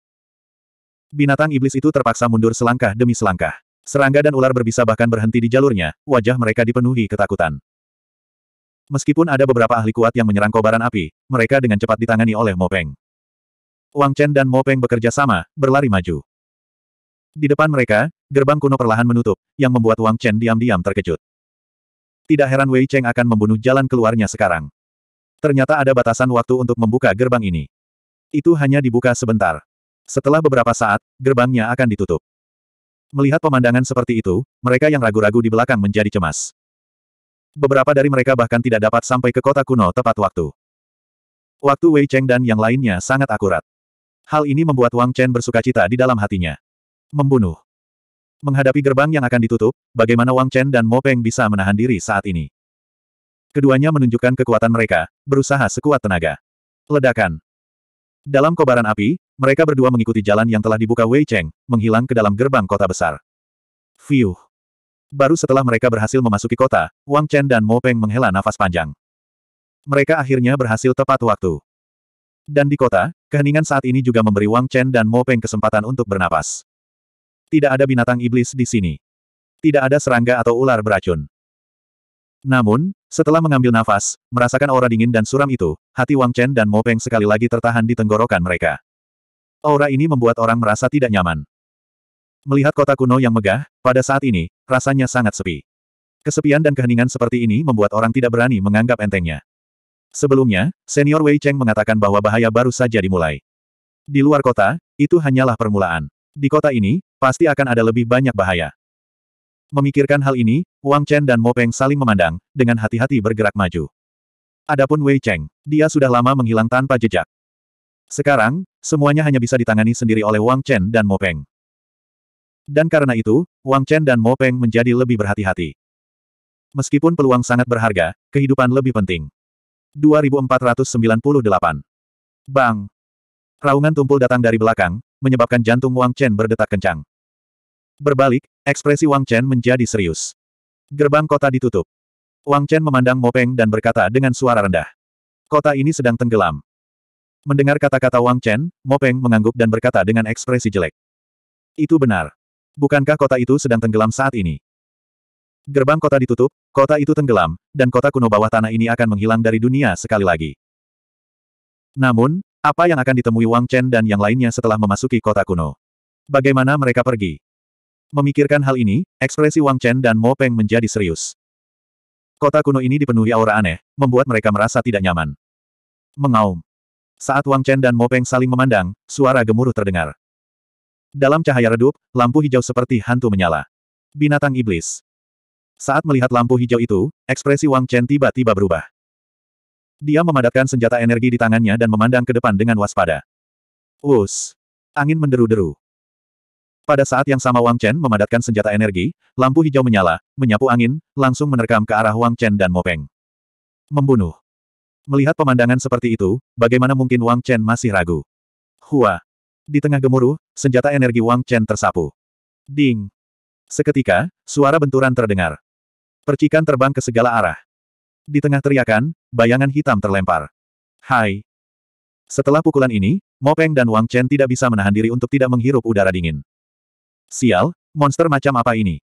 Speaker 1: Binatang iblis itu terpaksa mundur selangkah demi selangkah. Serangga dan ular berbisa bahkan berhenti di jalurnya, wajah mereka dipenuhi ketakutan. Meskipun ada beberapa ahli kuat yang menyerang kobaran api, mereka dengan cepat ditangani oleh Mopeng. Wang Chen dan Mopeng bekerja sama, berlari maju. Di depan mereka, gerbang kuno perlahan menutup, yang membuat Wang Chen diam-diam terkejut. Tidak heran Wei Cheng akan membunuh jalan keluarnya sekarang. Ternyata ada batasan waktu untuk membuka gerbang ini. Itu hanya dibuka sebentar. Setelah beberapa saat, gerbangnya akan ditutup. Melihat pemandangan seperti itu, mereka yang ragu-ragu di belakang menjadi cemas. Beberapa dari mereka bahkan tidak dapat sampai ke kota kuno tepat waktu. Waktu Wei Cheng dan yang lainnya sangat akurat. Hal ini membuat Wang Chen bersuka cita di dalam hatinya. Membunuh. Menghadapi gerbang yang akan ditutup, bagaimana Wang Chen dan Mo Peng bisa menahan diri saat ini? Keduanya menunjukkan kekuatan mereka, berusaha sekuat tenaga. Ledakan. Dalam kobaran api, mereka berdua mengikuti jalan yang telah dibuka Wei Cheng, menghilang ke dalam gerbang kota besar. Fiuh. Baru setelah mereka berhasil memasuki kota, Wang Chen dan Mo Peng menghela nafas panjang. Mereka akhirnya berhasil tepat waktu. Dan di kota, keheningan saat ini juga memberi Wang Chen dan Mo Peng kesempatan untuk bernapas. Tidak ada binatang iblis di sini. Tidak ada serangga atau ular beracun. Namun, setelah mengambil nafas, merasakan aura dingin dan suram itu, hati Wang Chen dan Mo Peng sekali lagi tertahan di tenggorokan mereka. Aura ini membuat orang merasa tidak nyaman. Melihat kota kuno yang megah, pada saat ini, rasanya sangat sepi. Kesepian dan keheningan seperti ini membuat orang tidak berani menganggap entengnya. Sebelumnya, senior Wei Cheng mengatakan bahwa bahaya baru saja dimulai. Di luar kota, itu hanyalah permulaan. Di kota ini, pasti akan ada lebih banyak bahaya. Memikirkan hal ini, Wang Chen dan Mo Peng saling memandang, dengan hati-hati bergerak maju. Adapun Wei Cheng, dia sudah lama menghilang tanpa jejak. Sekarang, Semuanya hanya bisa ditangani sendiri oleh Wang Chen dan Mo Peng. Dan karena itu, Wang Chen dan Mo Peng menjadi lebih berhati-hati. Meskipun peluang sangat berharga, kehidupan lebih penting. 2498 Bang! Raungan tumpul datang dari belakang, menyebabkan jantung Wang Chen berdetak kencang. Berbalik, ekspresi Wang Chen menjadi serius. Gerbang kota ditutup. Wang Chen memandang Mo Peng dan berkata dengan suara rendah. Kota ini sedang tenggelam. Mendengar kata-kata Wang Chen, Mo Peng mengangguk dan berkata dengan ekspresi jelek. Itu benar. Bukankah kota itu sedang tenggelam saat ini? Gerbang kota ditutup, kota itu tenggelam, dan kota kuno bawah tanah ini akan menghilang dari dunia sekali lagi. Namun, apa yang akan ditemui Wang Chen dan yang lainnya setelah memasuki kota kuno? Bagaimana mereka pergi? Memikirkan hal ini, ekspresi Wang Chen dan Mo Peng menjadi serius. Kota kuno ini dipenuhi aura aneh, membuat mereka merasa tidak nyaman. Mengaum. Saat Wang Chen dan Mo Peng saling memandang, suara gemuruh terdengar. Dalam cahaya redup, lampu hijau seperti hantu menyala. Binatang iblis. Saat melihat lampu hijau itu, ekspresi Wang Chen tiba-tiba berubah. Dia memadatkan senjata energi di tangannya dan memandang ke depan dengan waspada. Us. Angin menderu-deru. Pada saat yang sama Wang Chen memadatkan senjata energi, lampu hijau menyala, menyapu angin, langsung menerkam ke arah Wang Chen dan Mo Peng. Membunuh. Melihat pemandangan seperti itu, bagaimana mungkin Wang Chen masih ragu? Hua! Di tengah gemuruh, senjata energi Wang Chen tersapu. Ding! Seketika, suara benturan terdengar. Percikan terbang ke segala arah. Di tengah teriakan, bayangan hitam terlempar. Hai! Setelah pukulan ini, Mo Peng dan Wang Chen tidak bisa menahan diri untuk tidak menghirup udara dingin. Sial, monster macam apa ini?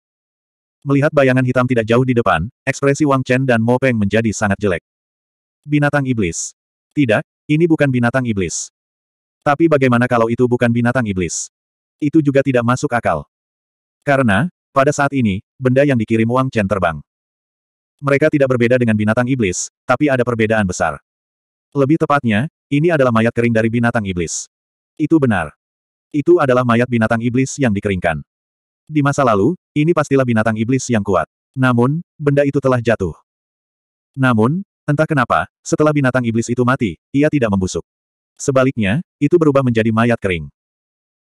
Speaker 1: Melihat bayangan hitam tidak jauh di depan, ekspresi Wang Chen dan Mo Peng menjadi sangat jelek. Binatang iblis. Tidak, ini bukan binatang iblis. Tapi bagaimana kalau itu bukan binatang iblis? Itu juga tidak masuk akal. Karena, pada saat ini, benda yang dikirim Wang Chen terbang. Mereka tidak berbeda dengan binatang iblis, tapi ada perbedaan besar. Lebih tepatnya, ini adalah mayat kering dari binatang iblis. Itu benar. Itu adalah mayat binatang iblis yang dikeringkan. Di masa lalu, ini pastilah binatang iblis yang kuat. Namun, benda itu telah jatuh. Namun, Entah kenapa, setelah binatang iblis itu mati, ia tidak membusuk. Sebaliknya, itu berubah menjadi mayat kering.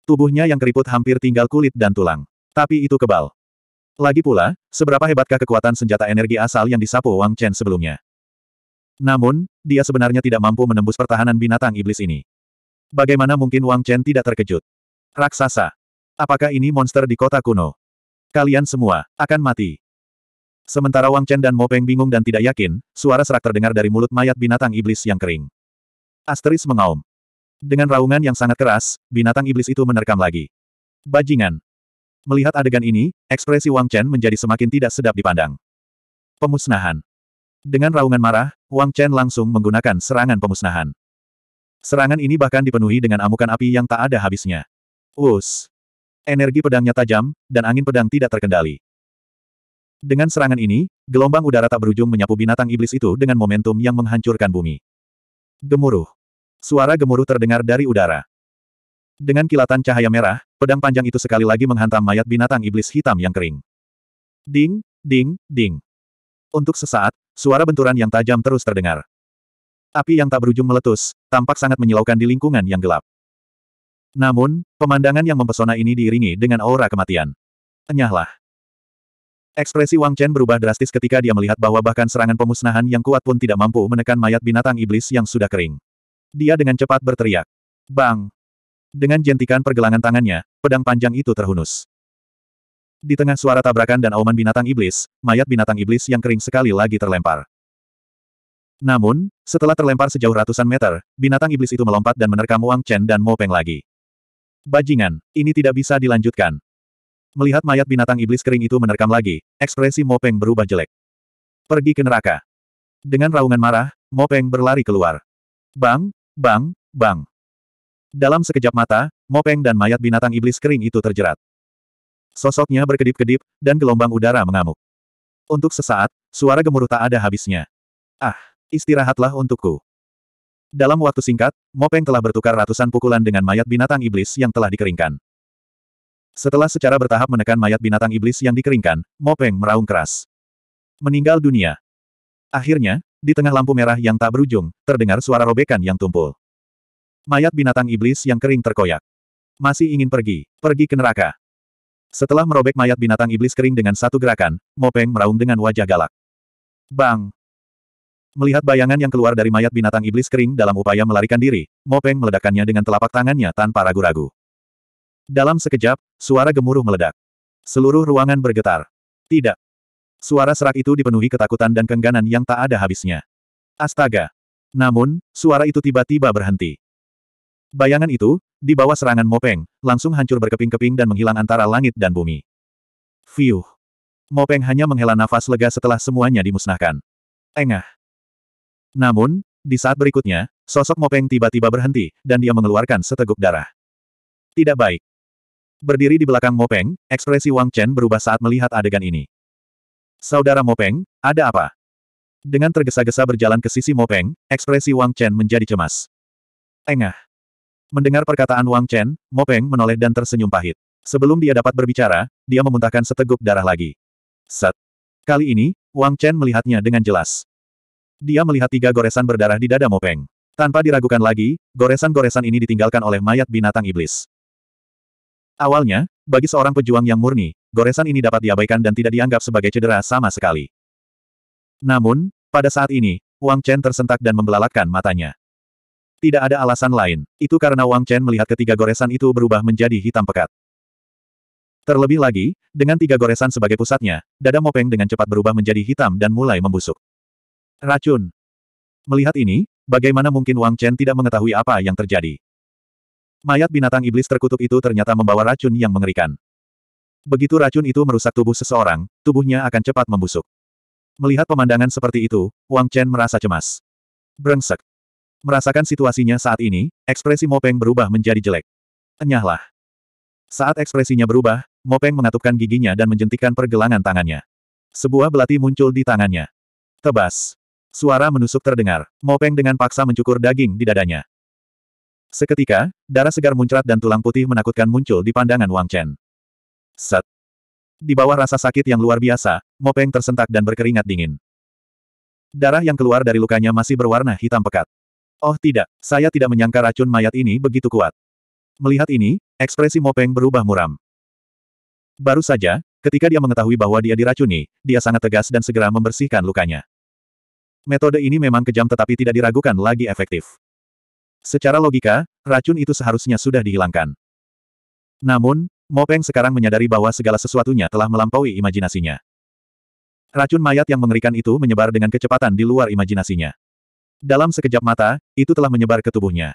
Speaker 1: Tubuhnya yang keriput hampir tinggal kulit dan tulang. Tapi itu kebal. Lagi pula, seberapa hebatkah kekuatan senjata energi asal yang disapu Wang Chen sebelumnya? Namun, dia sebenarnya tidak mampu menembus pertahanan binatang iblis ini. Bagaimana mungkin Wang Chen tidak terkejut? Raksasa. Apakah ini monster di kota kuno? Kalian semua, akan mati. Sementara Wang Chen dan Mo Peng bingung dan tidak yakin, suara serak terdengar dari mulut mayat binatang iblis yang kering. Asteris mengaum. Dengan raungan yang sangat keras, binatang iblis itu menerkam lagi. Bajingan. Melihat adegan ini, ekspresi Wang Chen menjadi semakin tidak sedap dipandang. Pemusnahan. Dengan raungan marah, Wang Chen langsung menggunakan serangan pemusnahan. Serangan ini bahkan dipenuhi dengan amukan api yang tak ada habisnya. Us. Energi pedangnya tajam, dan angin pedang tidak terkendali. Dengan serangan ini, gelombang udara tak berujung menyapu binatang iblis itu dengan momentum yang menghancurkan bumi. Gemuruh. Suara gemuruh terdengar dari udara. Dengan kilatan cahaya merah, pedang panjang itu sekali lagi menghantam mayat binatang iblis hitam yang kering. Ding, ding, ding. Untuk sesaat, suara benturan yang tajam terus terdengar. Api yang tak berujung meletus, tampak sangat menyilaukan di lingkungan yang gelap. Namun, pemandangan yang mempesona ini diiringi dengan aura kematian. Enyahlah. Ekspresi Wang Chen berubah drastis ketika dia melihat bahwa bahkan serangan pemusnahan yang kuat pun tidak mampu menekan mayat binatang iblis yang sudah kering. Dia dengan cepat berteriak. Bang! Dengan jentikan pergelangan tangannya, pedang panjang itu terhunus. Di tengah suara tabrakan dan auman binatang iblis, mayat binatang iblis yang kering sekali lagi terlempar. Namun, setelah terlempar sejauh ratusan meter, binatang iblis itu melompat dan menerkam Wang Chen dan Mo Peng lagi. Bajingan, ini tidak bisa dilanjutkan. Melihat mayat binatang iblis kering itu menerkam lagi, ekspresi Mopeng berubah jelek. Pergi ke neraka. Dengan raungan marah, Mopeng berlari keluar. Bang, bang, bang. Dalam sekejap mata, Mopeng dan mayat binatang iblis kering itu terjerat. Sosoknya berkedip-kedip, dan gelombang udara mengamuk. Untuk sesaat, suara gemuruh tak ada habisnya. Ah, istirahatlah untukku. Dalam waktu singkat, Mopeng telah bertukar ratusan pukulan dengan mayat binatang iblis yang telah dikeringkan. Setelah secara bertahap menekan mayat binatang iblis yang dikeringkan, Mopeng meraung keras. Meninggal dunia. Akhirnya, di tengah lampu merah yang tak berujung, terdengar suara robekan yang tumpul. Mayat binatang iblis yang kering terkoyak. Masih ingin pergi, pergi ke neraka. Setelah merobek mayat binatang iblis kering dengan satu gerakan, Mopeng meraung dengan wajah galak. Bang! Melihat bayangan yang keluar dari mayat binatang iblis kering dalam upaya melarikan diri, Mopeng meledakkannya dengan telapak tangannya tanpa ragu-ragu. Dalam sekejap, suara gemuruh meledak. Seluruh ruangan bergetar. Tidak. Suara serak itu dipenuhi ketakutan dan kengganan yang tak ada habisnya. Astaga! Namun, suara itu tiba-tiba berhenti. Bayangan itu, di bawah serangan Mopeng, langsung hancur berkeping-keping dan menghilang antara langit dan bumi. Fiuh! Mopeng hanya menghela nafas lega setelah semuanya dimusnahkan. Engah! Namun, di saat berikutnya, sosok Mopeng tiba-tiba berhenti, dan dia mengeluarkan seteguk darah. Tidak baik. Berdiri di belakang Mopeng, ekspresi Wang Chen berubah saat melihat adegan ini. Saudara Mopeng, ada apa? Dengan tergesa-gesa berjalan ke sisi Mopeng, ekspresi Wang Chen menjadi cemas. Engah. Mendengar perkataan Wang Chen, Mopeng menoleh dan tersenyum pahit. Sebelum dia dapat berbicara, dia memuntahkan seteguk darah lagi. Set. Kali ini, Wang Chen melihatnya dengan jelas. Dia melihat tiga goresan berdarah di dada Mopeng. Tanpa diragukan lagi, goresan-goresan ini ditinggalkan oleh mayat binatang iblis. Awalnya, bagi seorang pejuang yang murni, goresan ini dapat diabaikan dan tidak dianggap sebagai cedera sama sekali. Namun, pada saat ini, Wang Chen tersentak dan membelalakkan matanya. Tidak ada alasan lain, itu karena Wang Chen melihat ketiga goresan itu berubah menjadi hitam pekat. Terlebih lagi, dengan tiga goresan sebagai pusatnya, dada Mopeng dengan cepat berubah menjadi hitam dan mulai membusuk. Racun. Melihat ini, bagaimana mungkin Wang Chen tidak mengetahui apa yang terjadi? Mayat binatang iblis terkutuk itu ternyata membawa racun yang mengerikan. Begitu racun itu merusak tubuh seseorang, tubuhnya akan cepat membusuk. Melihat pemandangan seperti itu, Wang Chen merasa cemas. Brengsek. Merasakan situasinya saat ini, ekspresi Mopeng berubah menjadi jelek. Enyahlah. Saat ekspresinya berubah, Mopeng mengatupkan giginya dan menjentikan pergelangan tangannya. Sebuah belati muncul di tangannya. Tebas. Suara menusuk terdengar. Mopeng dengan paksa mencukur daging di dadanya. Seketika, darah segar muncrat dan tulang putih menakutkan muncul di pandangan Wang Chen. Set. Di bawah rasa sakit yang luar biasa, Mopeng tersentak dan berkeringat dingin. Darah yang keluar dari lukanya masih berwarna hitam pekat. Oh tidak, saya tidak menyangka racun mayat ini begitu kuat. Melihat ini, ekspresi Mopeng berubah muram. Baru saja, ketika dia mengetahui bahwa dia diracuni, dia sangat tegas dan segera membersihkan lukanya. Metode ini memang kejam tetapi tidak diragukan lagi efektif. Secara logika, racun itu seharusnya sudah dihilangkan. Namun, Mopeng sekarang menyadari bahwa segala sesuatunya telah melampaui imajinasinya. Racun mayat yang mengerikan itu menyebar dengan kecepatan di luar imajinasinya. Dalam sekejap mata, itu telah menyebar ke tubuhnya.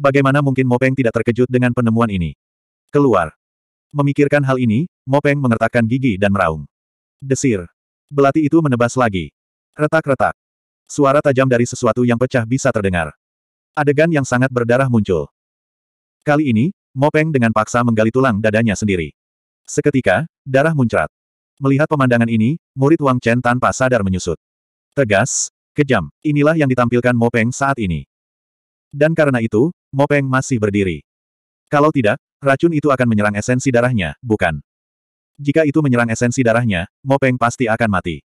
Speaker 1: Bagaimana mungkin Mopeng tidak terkejut dengan penemuan ini? Keluar. Memikirkan hal ini, Mopeng mengertakkan gigi dan meraung. Desir. Belati itu menebas lagi. Retak-retak. Suara tajam dari sesuatu yang pecah bisa terdengar. Adegan yang sangat berdarah muncul. Kali ini, Mopeng dengan paksa menggali tulang dadanya sendiri. Seketika, darah muncrat. Melihat pemandangan ini, murid Wang Chen tanpa sadar menyusut. Tegas, kejam, inilah yang ditampilkan Mopeng saat ini. Dan karena itu, Mopeng masih berdiri. Kalau tidak, racun itu akan menyerang esensi darahnya, bukan? Jika itu menyerang esensi darahnya, Mopeng pasti akan mati.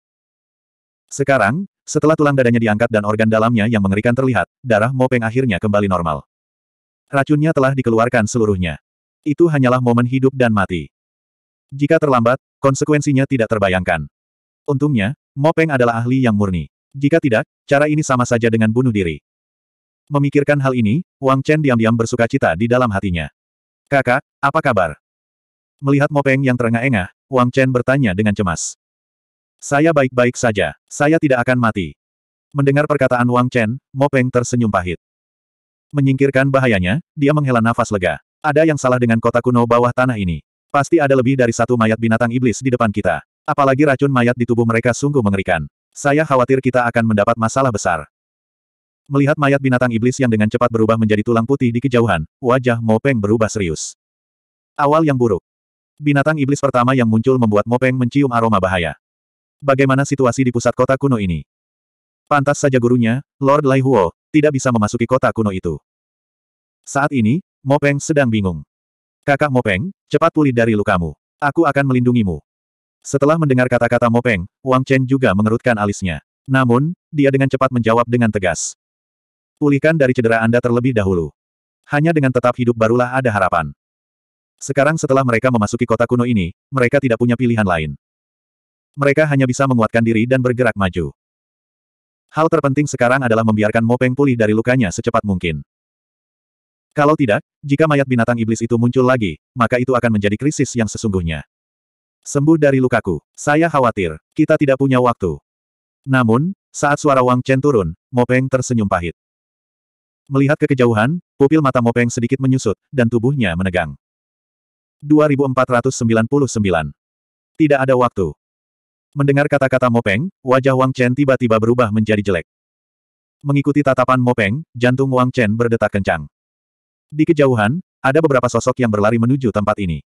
Speaker 1: Sekarang, setelah tulang dadanya diangkat dan organ dalamnya yang mengerikan terlihat, darah Mopeng akhirnya kembali normal. Racunnya telah dikeluarkan seluruhnya. Itu hanyalah momen hidup dan mati. Jika terlambat, konsekuensinya tidak terbayangkan. Untungnya, Mopeng adalah ahli yang murni. Jika tidak, cara ini sama saja dengan bunuh diri. Memikirkan hal ini, Wang Chen diam-diam bersuka cita di dalam hatinya. Kakak, apa kabar? Melihat Mopeng yang terengah-engah, Wang Chen bertanya dengan cemas. Saya baik-baik saja. Saya tidak akan mati. Mendengar perkataan Wang Chen, Mo Peng tersenyum pahit. Menyingkirkan bahayanya, dia menghela nafas lega. Ada yang salah dengan kota kuno bawah tanah ini. Pasti ada lebih dari satu mayat binatang iblis di depan kita. Apalagi racun mayat di tubuh mereka sungguh mengerikan. Saya khawatir kita akan mendapat masalah besar. Melihat mayat binatang iblis yang dengan cepat berubah menjadi tulang putih di kejauhan, wajah Mo Peng berubah serius. Awal yang buruk. Binatang iblis pertama yang muncul membuat Mo Peng mencium aroma bahaya bagaimana situasi di pusat kota kuno ini. Pantas saja gurunya, Lord Lai Huo, tidak bisa memasuki kota kuno itu. Saat ini, Mopeng sedang bingung. Kakak Mopeng, cepat pulih dari lukamu. Aku akan melindungimu. Setelah mendengar kata-kata Mopeng, Wang Chen juga mengerutkan alisnya. Namun, dia dengan cepat menjawab dengan tegas. Pulihkan dari cedera Anda terlebih dahulu. Hanya dengan tetap hidup barulah ada harapan. Sekarang setelah mereka memasuki kota kuno ini, mereka tidak punya pilihan lain. Mereka hanya bisa menguatkan diri dan bergerak maju. Hal terpenting sekarang adalah membiarkan Mopeng pulih dari lukanya secepat mungkin. Kalau tidak, jika mayat binatang iblis itu muncul lagi, maka itu akan menjadi krisis yang sesungguhnya. Sembuh dari lukaku. Saya khawatir, kita tidak punya waktu. Namun, saat suara Wang Chen turun, Mopeng tersenyum pahit. Melihat ke kejauhan, pupil mata Mopeng sedikit menyusut, dan tubuhnya menegang. 2499. Tidak ada waktu. Mendengar kata-kata Mopeng, wajah Wang Chen tiba-tiba berubah menjadi jelek. Mengikuti tatapan Mopeng, jantung Wang Chen berdetak kencang. Di kejauhan, ada beberapa sosok yang berlari menuju tempat ini.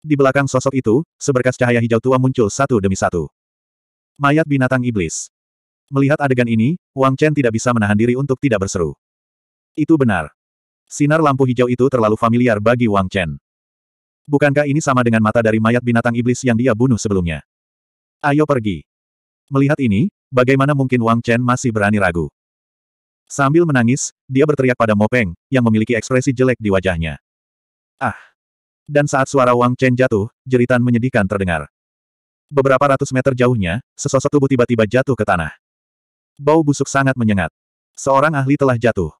Speaker 1: Di belakang sosok itu, seberkas cahaya hijau tua muncul satu demi satu. Mayat binatang iblis. Melihat adegan ini, Wang Chen tidak bisa menahan diri untuk tidak berseru. Itu benar. Sinar lampu hijau itu terlalu familiar bagi Wang Chen. Bukankah ini sama dengan mata dari mayat binatang iblis yang dia bunuh sebelumnya? Ayo pergi. Melihat ini, bagaimana mungkin Wang Chen masih berani ragu? Sambil menangis, dia berteriak pada Mo Peng, yang memiliki ekspresi jelek di wajahnya. Ah! Dan saat suara Wang Chen jatuh, jeritan menyedihkan terdengar. Beberapa ratus meter jauhnya, sesosok tubuh tiba-tiba jatuh ke tanah. Bau busuk sangat menyengat. Seorang ahli telah jatuh.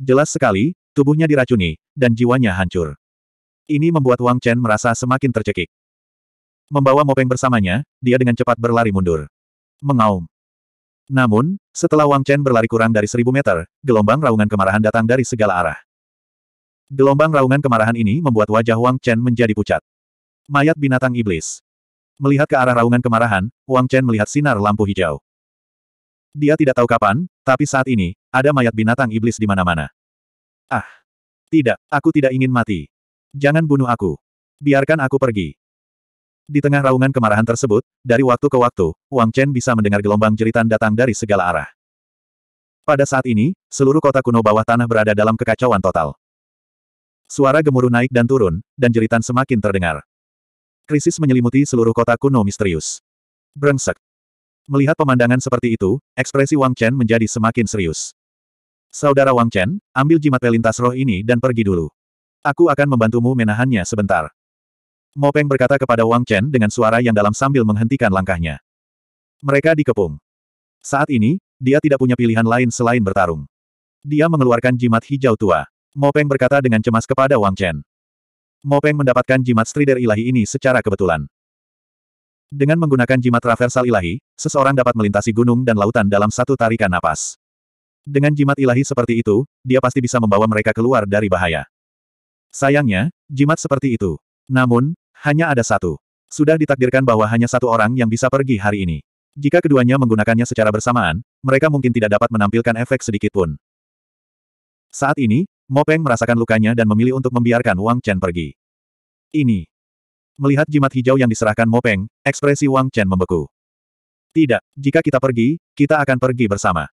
Speaker 1: Jelas sekali, tubuhnya diracuni, dan jiwanya hancur. Ini membuat Wang Chen merasa semakin tercekik. Membawa Mopeng bersamanya, dia dengan cepat berlari mundur. Mengaum. Namun, setelah Wang Chen berlari kurang dari seribu meter, gelombang raungan kemarahan datang dari segala arah. Gelombang raungan kemarahan ini membuat wajah Wang Chen menjadi pucat. Mayat binatang iblis. Melihat ke arah raungan kemarahan, Wang Chen melihat sinar lampu hijau. Dia tidak tahu kapan, tapi saat ini, ada mayat binatang iblis di mana-mana. Ah! Tidak, aku tidak ingin mati. Jangan bunuh aku. Biarkan aku pergi. Di tengah raungan kemarahan tersebut, dari waktu ke waktu, Wang Chen bisa mendengar gelombang jeritan datang dari segala arah. Pada saat ini, seluruh kota kuno bawah tanah berada dalam kekacauan total. Suara gemuruh naik dan turun, dan jeritan semakin terdengar. Krisis menyelimuti seluruh kota kuno misterius. Brengsek. Melihat pemandangan seperti itu, ekspresi Wang Chen menjadi semakin serius. Saudara Wang Chen, ambil jimat pelintas roh ini dan pergi dulu. Aku akan membantumu menahannya sebentar. Mopeng berkata kepada Wang Chen dengan suara yang dalam sambil menghentikan langkahnya. Mereka dikepung. Saat ini, dia tidak punya pilihan lain selain bertarung. Dia mengeluarkan jimat hijau tua. Mopeng berkata dengan cemas kepada Wang Chen. Mopeng mendapatkan jimat strider ilahi ini secara kebetulan. Dengan menggunakan jimat traversal ilahi, seseorang dapat melintasi gunung dan lautan dalam satu tarikan napas. Dengan jimat ilahi seperti itu, dia pasti bisa membawa mereka keluar dari bahaya. Sayangnya, jimat seperti itu. Namun, hanya ada satu. Sudah ditakdirkan bahwa hanya satu orang yang bisa pergi hari ini. Jika keduanya menggunakannya secara bersamaan, mereka mungkin tidak dapat menampilkan efek sedikit pun. Saat ini, Mopeng merasakan lukanya dan memilih untuk membiarkan Wang Chen pergi. Ini. Melihat jimat hijau yang diserahkan Mopeng, ekspresi Wang Chen membeku. Tidak, jika kita pergi, kita akan pergi bersama.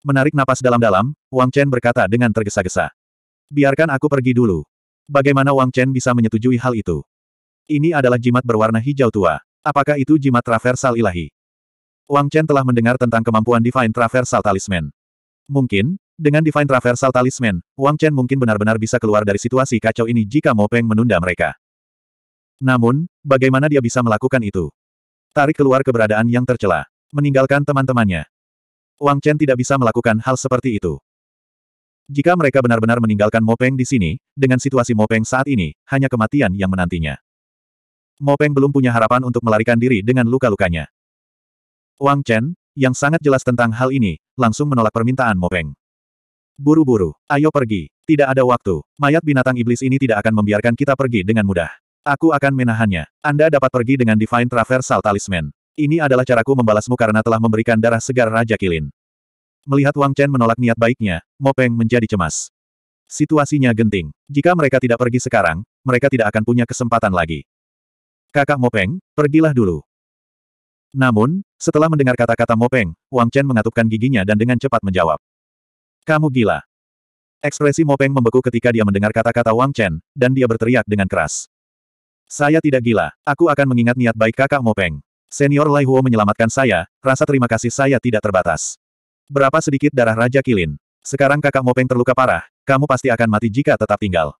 Speaker 1: Menarik napas dalam-dalam, Wang Chen berkata dengan tergesa-gesa. Biarkan aku pergi dulu. Bagaimana Wang Chen bisa menyetujui hal itu? Ini adalah jimat berwarna hijau tua. Apakah itu jimat traversal ilahi? Wang Chen telah mendengar tentang kemampuan Divine Traversal Talisman. Mungkin, dengan Divine Traversal Talisman, Wang Chen mungkin benar-benar bisa keluar dari situasi kacau ini jika Mo Peng menunda mereka. Namun, bagaimana dia bisa melakukan itu? Tarik keluar keberadaan yang tercela, meninggalkan teman-temannya. Wang Chen tidak bisa melakukan hal seperti itu. Jika mereka benar-benar meninggalkan Mo Peng di sini, dengan situasi Mo Peng saat ini, hanya kematian yang menantinya. Mopeng belum punya harapan untuk melarikan diri dengan luka-lukanya. Wang Chen, yang sangat jelas tentang hal ini, langsung menolak permintaan Mopeng. Buru-buru, ayo pergi, tidak ada waktu, mayat binatang iblis ini tidak akan membiarkan kita pergi dengan mudah. Aku akan menahannya. Anda dapat pergi dengan Divine Traversal Talisman. Ini adalah caraku membalasmu karena telah memberikan darah segar Raja Kilin. Melihat Wang Chen menolak niat baiknya, Mopeng menjadi cemas. Situasinya genting. Jika mereka tidak pergi sekarang, mereka tidak akan punya kesempatan lagi. Kakak Mopeng, pergilah dulu. Namun, setelah mendengar kata-kata Mopeng, Wang Chen mengatupkan giginya dan dengan cepat menjawab. Kamu gila. Ekspresi Mopeng membeku ketika dia mendengar kata-kata Wang Chen, dan dia berteriak dengan keras. Saya tidak gila, aku akan mengingat niat baik kakak Mopeng. Senior Lai Huo menyelamatkan saya, rasa terima kasih saya tidak terbatas. Berapa sedikit darah Raja Kilin? Sekarang kakak Mopeng terluka parah, kamu pasti akan mati jika tetap tinggal.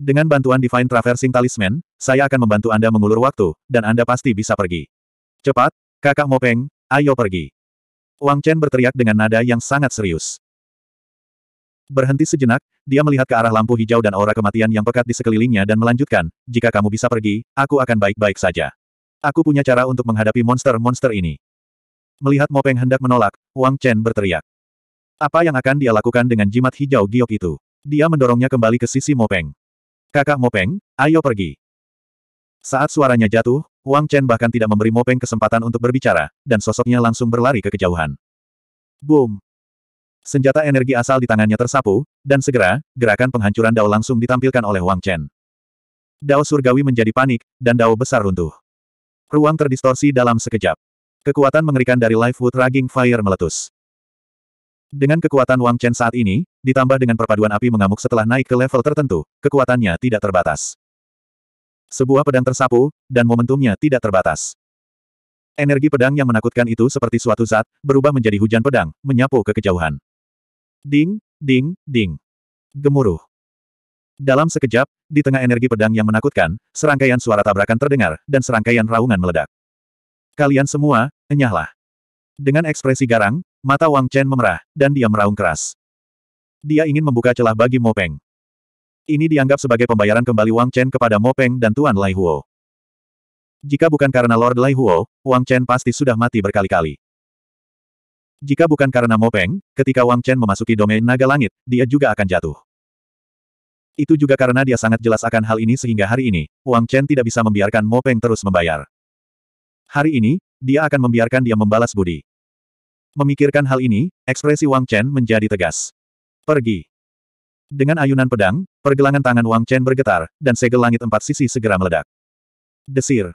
Speaker 1: Dengan bantuan Divine Traversing Talisman, saya akan membantu Anda mengulur waktu, dan Anda pasti bisa pergi. Cepat, kakak Mopeng, ayo pergi. Wang Chen berteriak dengan nada yang sangat serius. Berhenti sejenak, dia melihat ke arah lampu hijau dan aura kematian yang pekat di sekelilingnya dan melanjutkan, jika kamu bisa pergi, aku akan baik-baik saja. Aku punya cara untuk menghadapi monster-monster ini. Melihat Mopeng hendak menolak, Wang Chen berteriak. Apa yang akan dia lakukan dengan jimat hijau giok itu? Dia mendorongnya kembali ke sisi Mopeng. Kakak Mopeng, ayo pergi. Saat suaranya jatuh, Wang Chen bahkan tidak memberi Mopeng kesempatan untuk berbicara, dan sosoknya langsung berlari ke kejauhan. Boom! Senjata energi asal di tangannya tersapu, dan segera, gerakan penghancuran Dao langsung ditampilkan oleh Wang Chen. Dao surgawi menjadi panik, dan Dao besar runtuh. Ruang terdistorsi dalam sekejap. Kekuatan mengerikan dari Lifewood Wood Raging Fire meletus. Dengan kekuatan Wang Chen saat ini, ditambah dengan perpaduan api mengamuk setelah naik ke level tertentu, kekuatannya tidak terbatas. Sebuah pedang tersapu, dan momentumnya tidak terbatas. Energi pedang yang menakutkan itu seperti suatu zat, berubah menjadi hujan pedang, menyapu ke kejauhan. Ding, ding, ding. Gemuruh. Dalam sekejap, di tengah energi pedang yang menakutkan, serangkaian suara tabrakan terdengar, dan serangkaian raungan meledak. Kalian semua, enyahlah. Dengan ekspresi garang, Mata Wang Chen memerah, dan dia meraung keras. Dia ingin membuka celah bagi Mo Peng. Ini dianggap sebagai pembayaran kembali Wang Chen kepada Mo Peng dan Tuan Lai Huo. Jika bukan karena Lord Lai Huo, Wang Chen pasti sudah mati berkali-kali. Jika bukan karena Mo Peng, ketika Wang Chen memasuki domain naga langit, dia juga akan jatuh. Itu juga karena dia sangat jelas akan hal ini sehingga hari ini, Wang Chen tidak bisa membiarkan Mo Peng terus membayar. Hari ini, dia akan membiarkan dia membalas budi. Memikirkan hal ini, ekspresi Wang Chen menjadi tegas. Pergi. Dengan ayunan pedang, pergelangan tangan Wang Chen bergetar, dan segel langit empat sisi segera meledak. Desir.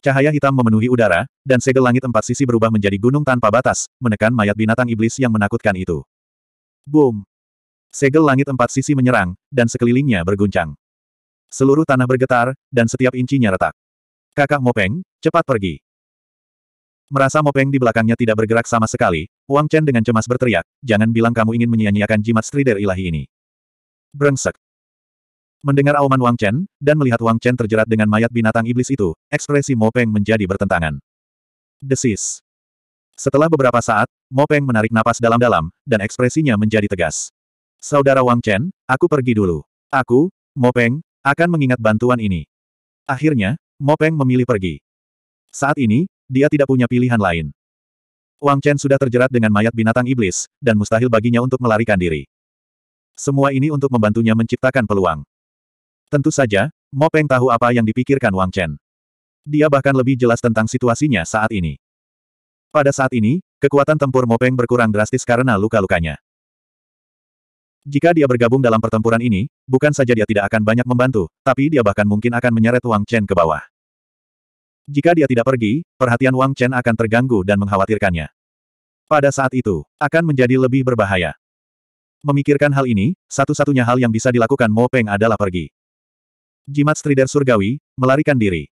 Speaker 1: Cahaya hitam memenuhi udara, dan segel langit empat sisi berubah menjadi gunung tanpa batas, menekan mayat binatang iblis yang menakutkan itu. Boom. Segel langit empat sisi menyerang, dan sekelilingnya berguncang. Seluruh tanah bergetar, dan setiap incinya retak. Kakak Mopeng, cepat pergi. Merasa Mopeng di belakangnya tidak bergerak sama sekali, Wang Chen dengan cemas berteriak, jangan bilang kamu ingin menyia-nyiakan jimat strider ilahi ini. Brengsek. Mendengar auman Wang Chen, dan melihat Wang Chen terjerat dengan mayat binatang iblis itu, ekspresi Mopeng menjadi bertentangan. Desis. Setelah beberapa saat, Mopeng menarik napas dalam-dalam, dan ekspresinya menjadi tegas. Saudara Wang Chen, aku pergi dulu. Aku, Mopeng, akan mengingat bantuan ini. Akhirnya, Mopeng memilih pergi. Saat ini, dia tidak punya pilihan lain. Wang Chen sudah terjerat dengan mayat binatang iblis, dan mustahil baginya untuk melarikan diri. Semua ini untuk membantunya menciptakan peluang. Tentu saja, Mo Peng tahu apa yang dipikirkan Wang Chen. Dia bahkan lebih jelas tentang situasinya saat ini. Pada saat ini, kekuatan tempur Mo Peng berkurang drastis karena luka-lukanya. Jika dia bergabung dalam pertempuran ini, bukan saja dia tidak akan banyak membantu, tapi dia bahkan mungkin akan menyeret Wang Chen ke bawah. Jika dia tidak pergi, perhatian Wang Chen akan terganggu dan mengkhawatirkannya. Pada saat itu, akan menjadi lebih berbahaya. Memikirkan hal ini, satu-satunya hal yang bisa dilakukan Mo Peng adalah pergi. Jimat strider surgawi, melarikan diri.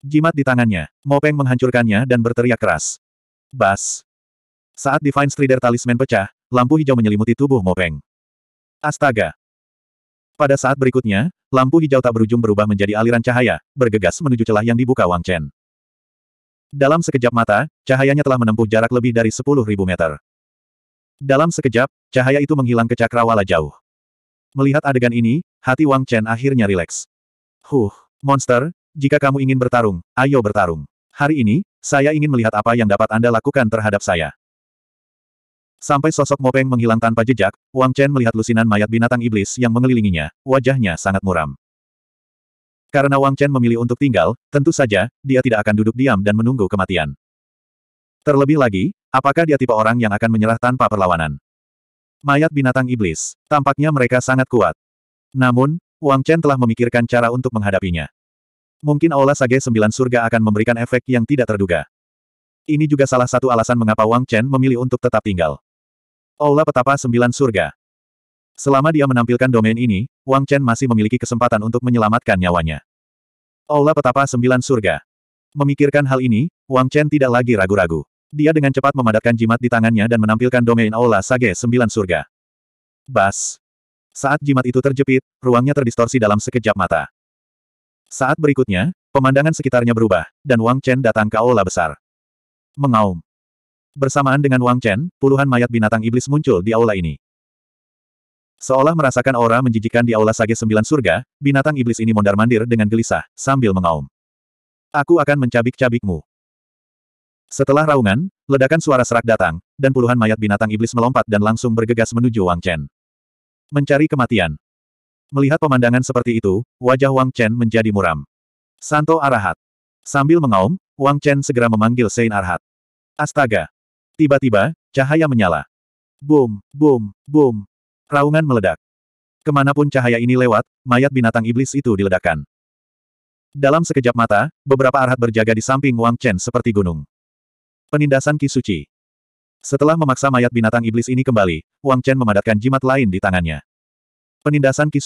Speaker 1: Jimat di tangannya, Mo Peng menghancurkannya dan berteriak keras. Bas. Saat Divine Strider Talisman pecah, lampu hijau menyelimuti tubuh Mo Peng. Astaga, pada saat berikutnya, lampu hijau tak berujung berubah menjadi aliran cahaya, bergegas menuju celah yang dibuka Wang Chen. Dalam sekejap mata, cahayanya telah menempuh jarak lebih dari 10.000 meter. Dalam sekejap, cahaya itu menghilang ke cakrawala jauh. Melihat adegan ini, hati Wang Chen akhirnya rileks. Huh, monster, jika kamu ingin bertarung, ayo bertarung. Hari ini, saya ingin melihat apa yang dapat Anda lakukan terhadap saya. Sampai sosok Mopeng menghilang tanpa jejak, Wang Chen melihat lusinan mayat binatang iblis yang mengelilinginya, wajahnya sangat muram. Karena Wang Chen memilih untuk tinggal, tentu saja, dia tidak akan duduk diam dan menunggu kematian. Terlebih lagi, apakah dia tipe orang yang akan menyerah tanpa perlawanan? Mayat binatang iblis, tampaknya mereka sangat kuat. Namun, Wang Chen telah memikirkan cara untuk menghadapinya. Mungkin Aula Sage Sembilan Surga akan memberikan efek yang tidak terduga. Ini juga salah satu alasan mengapa Wang Chen memilih untuk tetap tinggal. Aula Petapa Sembilan Surga. Selama dia menampilkan domain ini, Wang Chen masih memiliki kesempatan untuk menyelamatkan nyawanya. Aula Petapa Sembilan Surga. Memikirkan hal ini, Wang Chen tidak lagi ragu-ragu. Dia dengan cepat memadatkan jimat di tangannya dan menampilkan domain Aula Sage Sembilan Surga. Bas. Saat jimat itu terjepit, ruangnya terdistorsi dalam sekejap mata. Saat berikutnya, pemandangan sekitarnya berubah, dan Wang Chen datang ke aula besar. Mengaum. Bersamaan dengan Wang Chen, puluhan mayat binatang iblis muncul di aula ini. Seolah merasakan aura menjijikan di aula Sage Sembilan Surga, binatang iblis ini mondar-mandir dengan gelisah, sambil mengaum. Aku akan mencabik-cabikmu. Setelah raungan, ledakan suara serak datang, dan puluhan mayat binatang iblis melompat dan langsung bergegas menuju Wang Chen. Mencari kematian. Melihat pemandangan seperti itu, wajah Wang Chen menjadi muram. Santo Arahat. Sambil mengaum, Wang Chen segera memanggil Sein Arhat. Astaga! Tiba-tiba, cahaya menyala. Boom, boom, boom. Raungan meledak. Kemanapun cahaya ini lewat, mayat binatang iblis itu diledakkan. Dalam sekejap mata, beberapa arhat berjaga di samping Wang Chen seperti gunung. Penindasan Ki Setelah memaksa mayat binatang iblis ini kembali, Wang Chen memadatkan jimat lain di tangannya. Penindasan Ki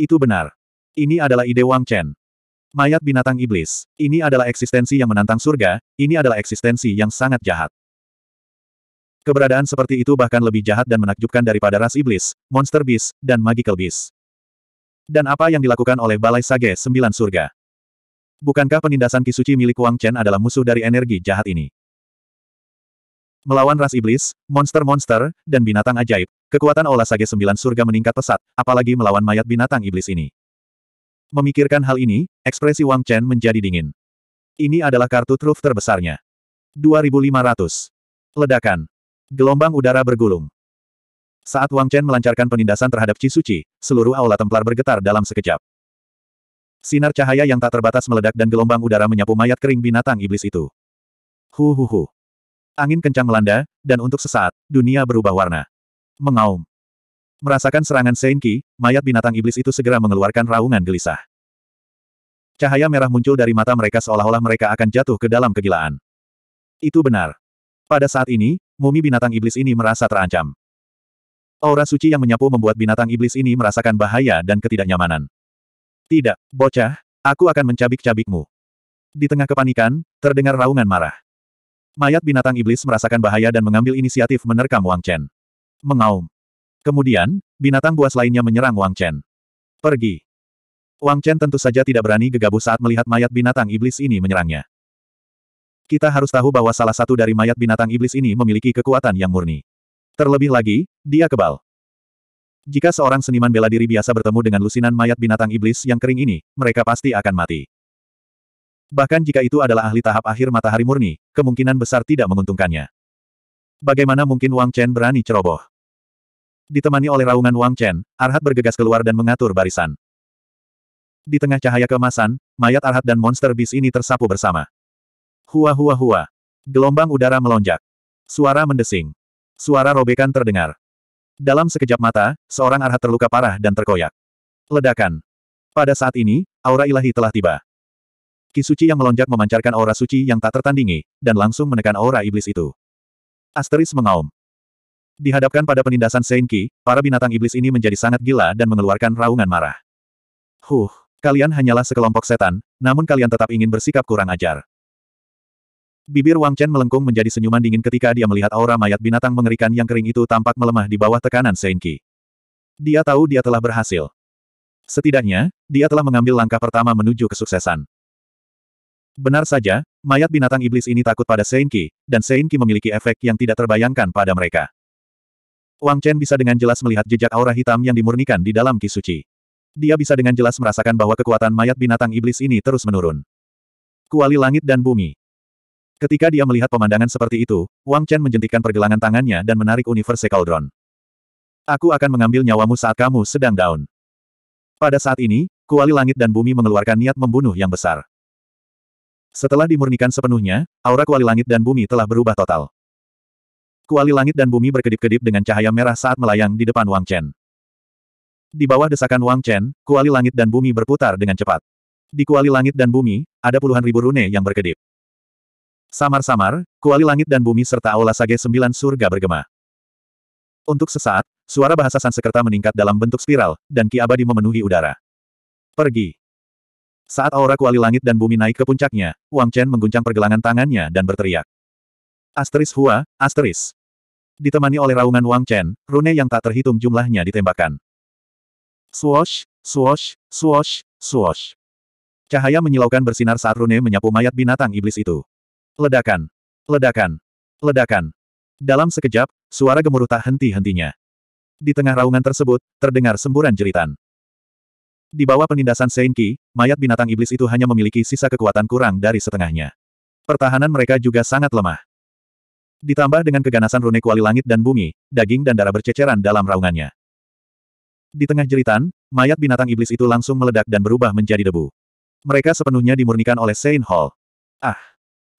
Speaker 1: Itu benar. Ini adalah ide Wang Chen. Mayat binatang iblis. Ini adalah eksistensi yang menantang surga, ini adalah eksistensi yang sangat jahat. Keberadaan seperti itu bahkan lebih jahat dan menakjubkan daripada ras iblis, monster bis, dan magical beast. Dan apa yang dilakukan oleh Balai Sage Sembilan Surga? Bukankah penindasan Kisuci milik Wang Chen adalah musuh dari energi jahat ini? Melawan ras iblis, monster-monster, dan binatang ajaib, kekuatan olah Sage Sembilan Surga meningkat pesat, apalagi melawan mayat binatang iblis ini. Memikirkan hal ini, ekspresi Wang Chen menjadi dingin. Ini adalah kartu truf terbesarnya. 2500. Ledakan. Gelombang udara bergulung. Saat Wang Chen melancarkan penindasan terhadap Chi Suci, seluruh aula Templar bergetar dalam sekejap. Sinar cahaya yang tak terbatas meledak dan gelombang udara menyapu mayat kering binatang iblis itu. Hu hu hu. Angin kencang melanda, dan untuk sesaat, dunia berubah warna. Mengaum. Merasakan serangan Senki, mayat binatang iblis itu segera mengeluarkan raungan gelisah. Cahaya merah muncul dari mata mereka seolah-olah mereka akan jatuh ke dalam kegilaan. Itu benar. Pada saat ini, mumi binatang iblis ini merasa terancam. Aura suci yang menyapu membuat binatang iblis ini merasakan bahaya dan ketidaknyamanan. Tidak, bocah, aku akan mencabik-cabikmu. Di tengah kepanikan, terdengar raungan marah. Mayat binatang iblis merasakan bahaya dan mengambil inisiatif menerkam Wang Chen. Mengaum. Kemudian, binatang buas lainnya menyerang Wang Chen. Pergi. Wang Chen tentu saja tidak berani gegabah saat melihat mayat binatang iblis ini menyerangnya. Kita harus tahu bahwa salah satu dari mayat binatang iblis ini memiliki kekuatan yang murni. Terlebih lagi, dia kebal. Jika seorang seniman bela diri biasa bertemu dengan lusinan mayat binatang iblis yang kering ini, mereka pasti akan mati. Bahkan jika itu adalah ahli tahap akhir matahari murni, kemungkinan besar tidak menguntungkannya. Bagaimana mungkin Wang Chen berani ceroboh? Ditemani oleh raungan Wang Chen, Arhat bergegas keluar dan mengatur barisan. Di tengah cahaya keemasan, mayat Arhat dan monster bis ini tersapu bersama. Hua hua hua. Gelombang udara melonjak. Suara mendesing. Suara robekan terdengar. Dalam sekejap mata, seorang arhat terluka parah dan terkoyak. Ledakan. Pada saat ini, aura ilahi telah tiba. Kisuci yang melonjak memancarkan aura suci yang tak tertandingi, dan langsung menekan aura iblis itu. Asteris mengaum. Dihadapkan pada penindasan seinki para binatang iblis ini menjadi sangat gila dan mengeluarkan raungan marah. Huh, kalian hanyalah sekelompok setan, namun kalian tetap ingin bersikap kurang ajar. Bibir Wang Chen melengkung menjadi senyuman dingin ketika dia melihat aura mayat binatang mengerikan yang kering itu tampak melemah di bawah tekanan Senki. Dia tahu dia telah berhasil. Setidaknya, dia telah mengambil langkah pertama menuju kesuksesan. Benar saja, mayat binatang iblis ini takut pada Senki, dan Senki memiliki efek yang tidak terbayangkan pada mereka. Wang Chen bisa dengan jelas melihat jejak aura hitam yang dimurnikan di dalam kisuci. Dia bisa dengan jelas merasakan bahwa kekuatan mayat binatang iblis ini terus menurun. Kuali langit dan bumi. Ketika dia melihat pemandangan seperti itu, Wang Chen menjentikan pergelangan tangannya dan menarik Universe Cauldron. Aku akan mengambil nyawamu saat kamu sedang down. Pada saat ini, kuali langit dan bumi mengeluarkan niat membunuh yang besar. Setelah dimurnikan sepenuhnya, aura kuali langit dan bumi telah berubah total. Kuali langit dan bumi berkedip-kedip dengan cahaya merah saat melayang di depan Wang Chen. Di bawah desakan Wang Chen, kuali langit dan bumi berputar dengan cepat. Di kuali langit dan bumi, ada puluhan ribu rune yang berkedip. Samar-samar, kuali langit dan bumi serta aula sage sembilan surga bergema. Untuk sesaat, suara bahasa Sansekerta meningkat dalam bentuk spiral, dan ki abadi memenuhi udara. Pergi. Saat aura kuali langit dan bumi naik ke puncaknya, Wang Chen mengguncang pergelangan tangannya dan berteriak. Asteris Hua, Asteris. Ditemani oleh raungan Wang Chen, rune yang tak terhitung jumlahnya ditembakkan. Swosh, swosh, swosh, swosh. Cahaya menyilaukan bersinar saat rune menyapu mayat binatang iblis itu. Ledakan! Ledakan! Ledakan! Dalam sekejap, suara gemuruh tak henti-hentinya. Di tengah raungan tersebut, terdengar semburan jeritan. Di bawah penindasan Senki, mayat binatang iblis itu hanya memiliki sisa kekuatan kurang dari setengahnya. Pertahanan mereka juga sangat lemah. Ditambah dengan keganasan rune kuali langit dan bumi, daging dan darah berceceran dalam raungannya. Di tengah jeritan, mayat binatang iblis itu langsung meledak dan berubah menjadi debu. Mereka sepenuhnya dimurnikan oleh Saint Hall. Ah!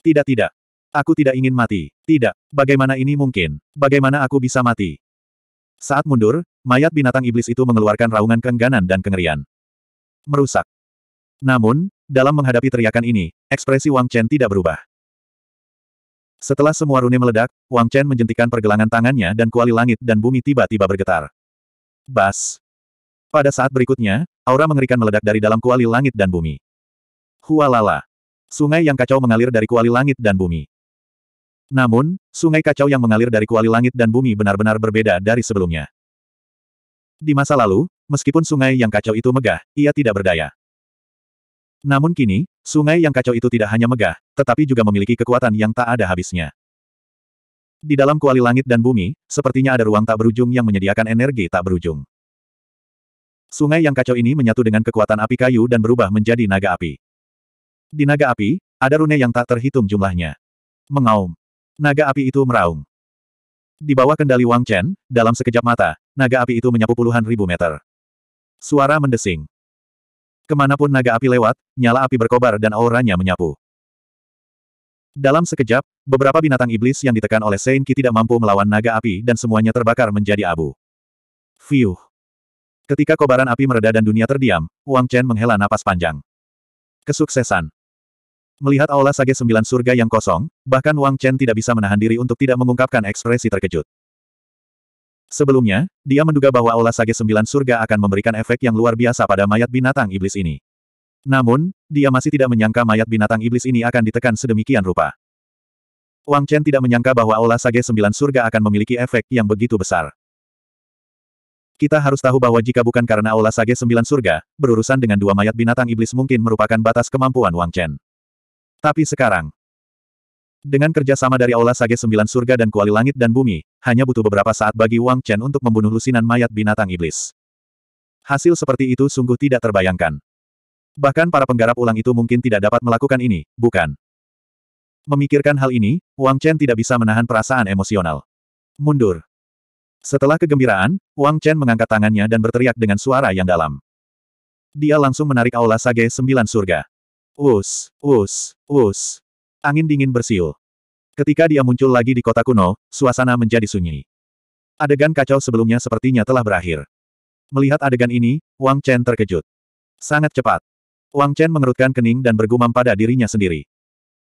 Speaker 1: Tidak tidak. Aku tidak ingin mati. Tidak, bagaimana ini mungkin? Bagaimana aku bisa mati? Saat mundur, mayat binatang iblis itu mengeluarkan raungan keengganan dan kengerian. Merusak. Namun, dalam menghadapi teriakan ini, ekspresi Wang Chen tidak berubah. Setelah semua rune meledak, Wang Chen menjentikan pergelangan tangannya dan kuali langit dan bumi tiba-tiba bergetar. Bas. Pada saat berikutnya, aura mengerikan meledak dari dalam kuali langit dan bumi. Hualala sungai yang kacau mengalir dari kuali langit dan bumi. Namun, sungai kacau yang mengalir dari kuali langit dan bumi benar-benar berbeda dari sebelumnya. Di masa lalu, meskipun sungai yang kacau itu megah, ia tidak berdaya. Namun kini, sungai yang kacau itu tidak hanya megah, tetapi juga memiliki kekuatan yang tak ada habisnya. Di dalam kuali langit dan bumi, sepertinya ada ruang tak berujung yang menyediakan energi tak berujung. Sungai yang kacau ini menyatu dengan kekuatan api kayu dan berubah menjadi naga api. Di naga api, ada rune yang tak terhitung jumlahnya. Mengaum. Naga api itu meraung. Di bawah kendali Wang Chen, dalam sekejap mata, naga api itu menyapu puluhan ribu meter. Suara mendesing. Kemanapun naga api lewat, nyala api berkobar dan auranya menyapu. Dalam sekejap, beberapa binatang iblis yang ditekan oleh Saint Ki tidak mampu melawan naga api dan semuanya terbakar menjadi abu. Fiuh. Ketika kobaran api mereda dan dunia terdiam, Wang Chen menghela napas panjang. Kesuksesan. Melihat aula Sage Sembilan Surga yang kosong, bahkan Wang Chen tidak bisa menahan diri untuk tidak mengungkapkan ekspresi terkejut. Sebelumnya, dia menduga bahwa aula Sage Sembilan Surga akan memberikan efek yang luar biasa pada mayat binatang iblis ini. Namun, dia masih tidak menyangka mayat binatang iblis ini akan ditekan sedemikian rupa. Wang Chen tidak menyangka bahwa aula Sage Sembilan Surga akan memiliki efek yang begitu besar. Kita harus tahu bahwa jika bukan karena Aula Sage Sembilan Surga, berurusan dengan dua mayat binatang iblis mungkin merupakan batas kemampuan Wang Chen. Tapi sekarang, dengan kerjasama dari Aula Sage Sembilan Surga dan Kuali Langit dan Bumi, hanya butuh beberapa saat bagi Wang Chen untuk membunuh lusinan mayat binatang iblis. Hasil seperti itu sungguh tidak terbayangkan. Bahkan para penggarap ulang itu mungkin tidak dapat melakukan ini, bukan? Memikirkan hal ini, Wang Chen tidak bisa menahan perasaan emosional. Mundur. Setelah kegembiraan, Wang Chen mengangkat tangannya dan berteriak dengan suara yang dalam. Dia langsung menarik Aula Sage Sembilan Surga. Us, us, us. Angin dingin bersiul. Ketika dia muncul lagi di kota kuno, suasana menjadi sunyi. Adegan kacau sebelumnya sepertinya telah berakhir. Melihat adegan ini, Wang Chen terkejut. Sangat cepat. Wang Chen mengerutkan kening dan bergumam pada dirinya sendiri.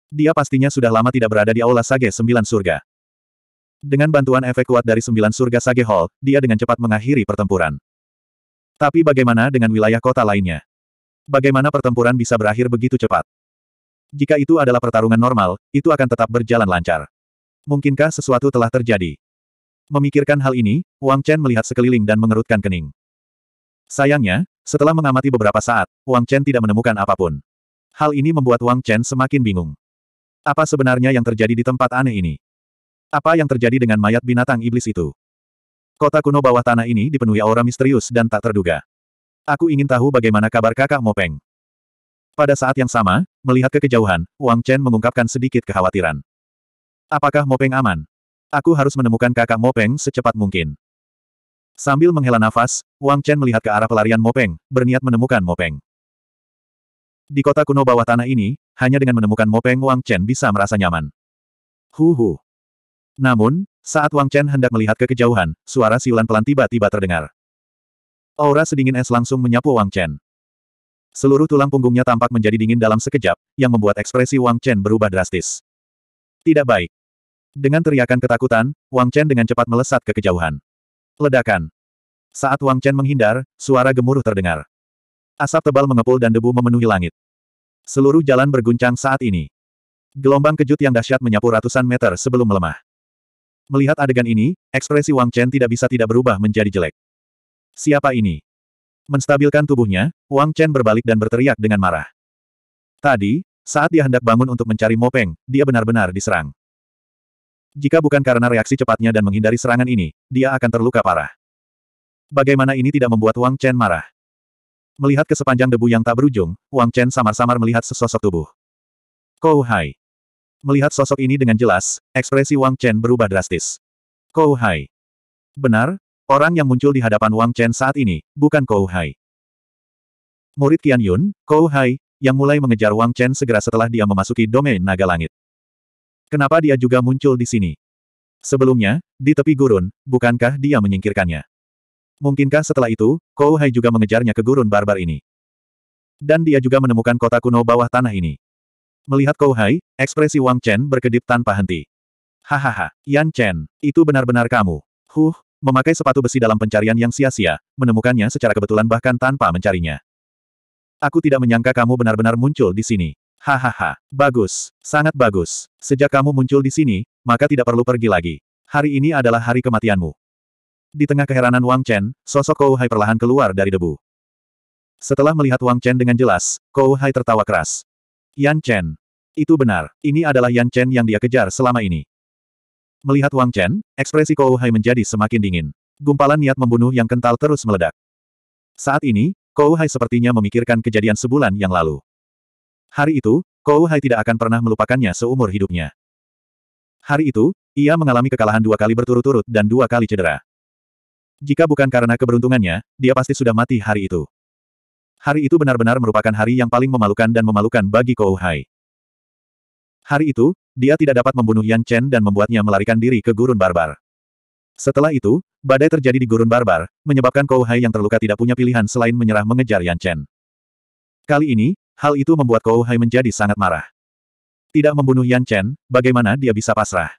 Speaker 1: Dia pastinya sudah lama tidak berada di Aula Sage Sembilan Surga. Dengan bantuan efek kuat dari Sembilan Surga Sage Hall, dia dengan cepat mengakhiri pertempuran. Tapi bagaimana dengan wilayah kota lainnya? Bagaimana pertempuran bisa berakhir begitu cepat? Jika itu adalah pertarungan normal, itu akan tetap berjalan lancar. Mungkinkah sesuatu telah terjadi? Memikirkan hal ini, Wang Chen melihat sekeliling dan mengerutkan kening. Sayangnya, setelah mengamati beberapa saat, Wang Chen tidak menemukan apapun. Hal ini membuat Wang Chen semakin bingung. Apa sebenarnya yang terjadi di tempat aneh ini? Apa yang terjadi dengan mayat binatang iblis itu? Kota kuno bawah tanah ini dipenuhi aura misterius dan tak terduga. Aku ingin tahu bagaimana kabar kakak Mopeng. Pada saat yang sama, melihat ke kejauhan, Wang Chen mengungkapkan sedikit kekhawatiran. Apakah Mopeng aman? Aku harus menemukan kakak Mopeng secepat mungkin. Sambil menghela nafas, Wang Chen melihat ke arah pelarian Mopeng, berniat menemukan Mopeng. Di kota kuno bawah tanah ini, hanya dengan menemukan Mopeng Wang Chen bisa merasa nyaman. Huhu. Namun, saat Wang Chen hendak melihat ke kejauhan, suara siulan pelan tiba-tiba terdengar. Aura sedingin es langsung menyapu Wang Chen. Seluruh tulang punggungnya tampak menjadi dingin dalam sekejap, yang membuat ekspresi Wang Chen berubah drastis. Tidak baik. Dengan teriakan ketakutan, Wang Chen dengan cepat melesat ke kejauhan. Ledakan. Saat Wang Chen menghindar, suara gemuruh terdengar. Asap tebal mengepul dan debu memenuhi langit. Seluruh jalan berguncang saat ini. Gelombang kejut yang dahsyat menyapu ratusan meter sebelum melemah. Melihat adegan ini, ekspresi Wang Chen tidak bisa tidak berubah menjadi jelek. Siapa ini? Menstabilkan tubuhnya, Wang Chen berbalik dan berteriak dengan marah. Tadi, saat dia hendak bangun untuk mencari Mo Peng, dia benar-benar diserang. Jika bukan karena reaksi cepatnya dan menghindari serangan ini, dia akan terluka parah. Bagaimana ini tidak membuat Wang Chen marah? Melihat ke sepanjang debu yang tak berujung, Wang Chen samar-samar melihat sesosok tubuh. Kou Hai. Melihat sosok ini dengan jelas, ekspresi Wang Chen berubah drastis. Kou Hai. Benar, Orang yang muncul di hadapan Wang Chen saat ini, bukan Kou Hai. Murid Qian Yun, Kou Hai, yang mulai mengejar Wang Chen segera setelah dia memasuki domain naga langit. Kenapa dia juga muncul di sini? Sebelumnya, di tepi gurun, bukankah dia menyingkirkannya? Mungkinkah setelah itu, Kou Hai juga mengejarnya ke gurun barbar ini? Dan dia juga menemukan kota kuno bawah tanah ini. Melihat Kou Hai, ekspresi Wang Chen berkedip tanpa henti. Hahaha, Yan Chen, itu benar-benar kamu. Huh, memakai sepatu besi dalam pencarian yang sia-sia, menemukannya secara kebetulan bahkan tanpa mencarinya. Aku tidak menyangka kamu benar-benar muncul di sini. Hahaha, bagus, sangat bagus. Sejak kamu muncul di sini, maka tidak perlu pergi lagi. Hari ini adalah hari kematianmu. Di tengah keheranan Wang Chen, sosok Kou Hai perlahan keluar dari debu. Setelah melihat Wang Chen dengan jelas, Kou Hai tertawa keras. Yan Chen. Itu benar, ini adalah Yan Chen yang dia kejar selama ini. Melihat Wang Chen, ekspresi Kou Hai menjadi semakin dingin. Gumpalan niat membunuh yang kental terus meledak. Saat ini, Kou Hai sepertinya memikirkan kejadian sebulan yang lalu. Hari itu, Kou Hai tidak akan pernah melupakannya seumur hidupnya. Hari itu, ia mengalami kekalahan dua kali berturut-turut dan dua kali cedera. Jika bukan karena keberuntungannya, dia pasti sudah mati hari itu. Hari itu benar-benar merupakan hari yang paling memalukan dan memalukan bagi Kou Hai. Hari itu, dia tidak dapat membunuh Yan Chen dan membuatnya melarikan diri ke gurun barbar. Setelah itu, badai terjadi di gurun barbar, menyebabkan Kou Hai yang terluka tidak punya pilihan selain menyerah mengejar Yan Chen. Kali ini, hal itu membuat Kou Hai menjadi sangat marah. Tidak membunuh Yan Chen, bagaimana dia bisa pasrah?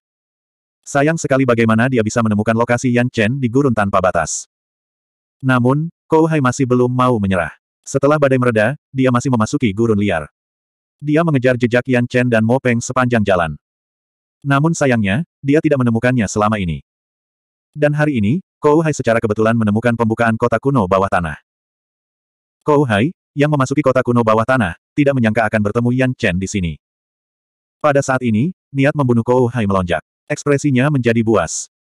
Speaker 1: Sayang sekali bagaimana dia bisa menemukan lokasi Yan Chen di gurun tanpa batas. Namun, Kou Hai masih belum mau menyerah. Setelah badai mereda, dia masih memasuki gurun liar. Dia mengejar jejak Yan Chen dan Mo Peng sepanjang jalan. Namun sayangnya, dia tidak menemukannya selama ini. Dan hari ini, Kou Hai secara kebetulan menemukan pembukaan kota kuno bawah tanah. Kou Hai, yang memasuki kota kuno bawah tanah, tidak menyangka akan bertemu Yan Chen di sini. Pada saat ini, niat membunuh Kou Hai melonjak. Ekspresinya menjadi buas.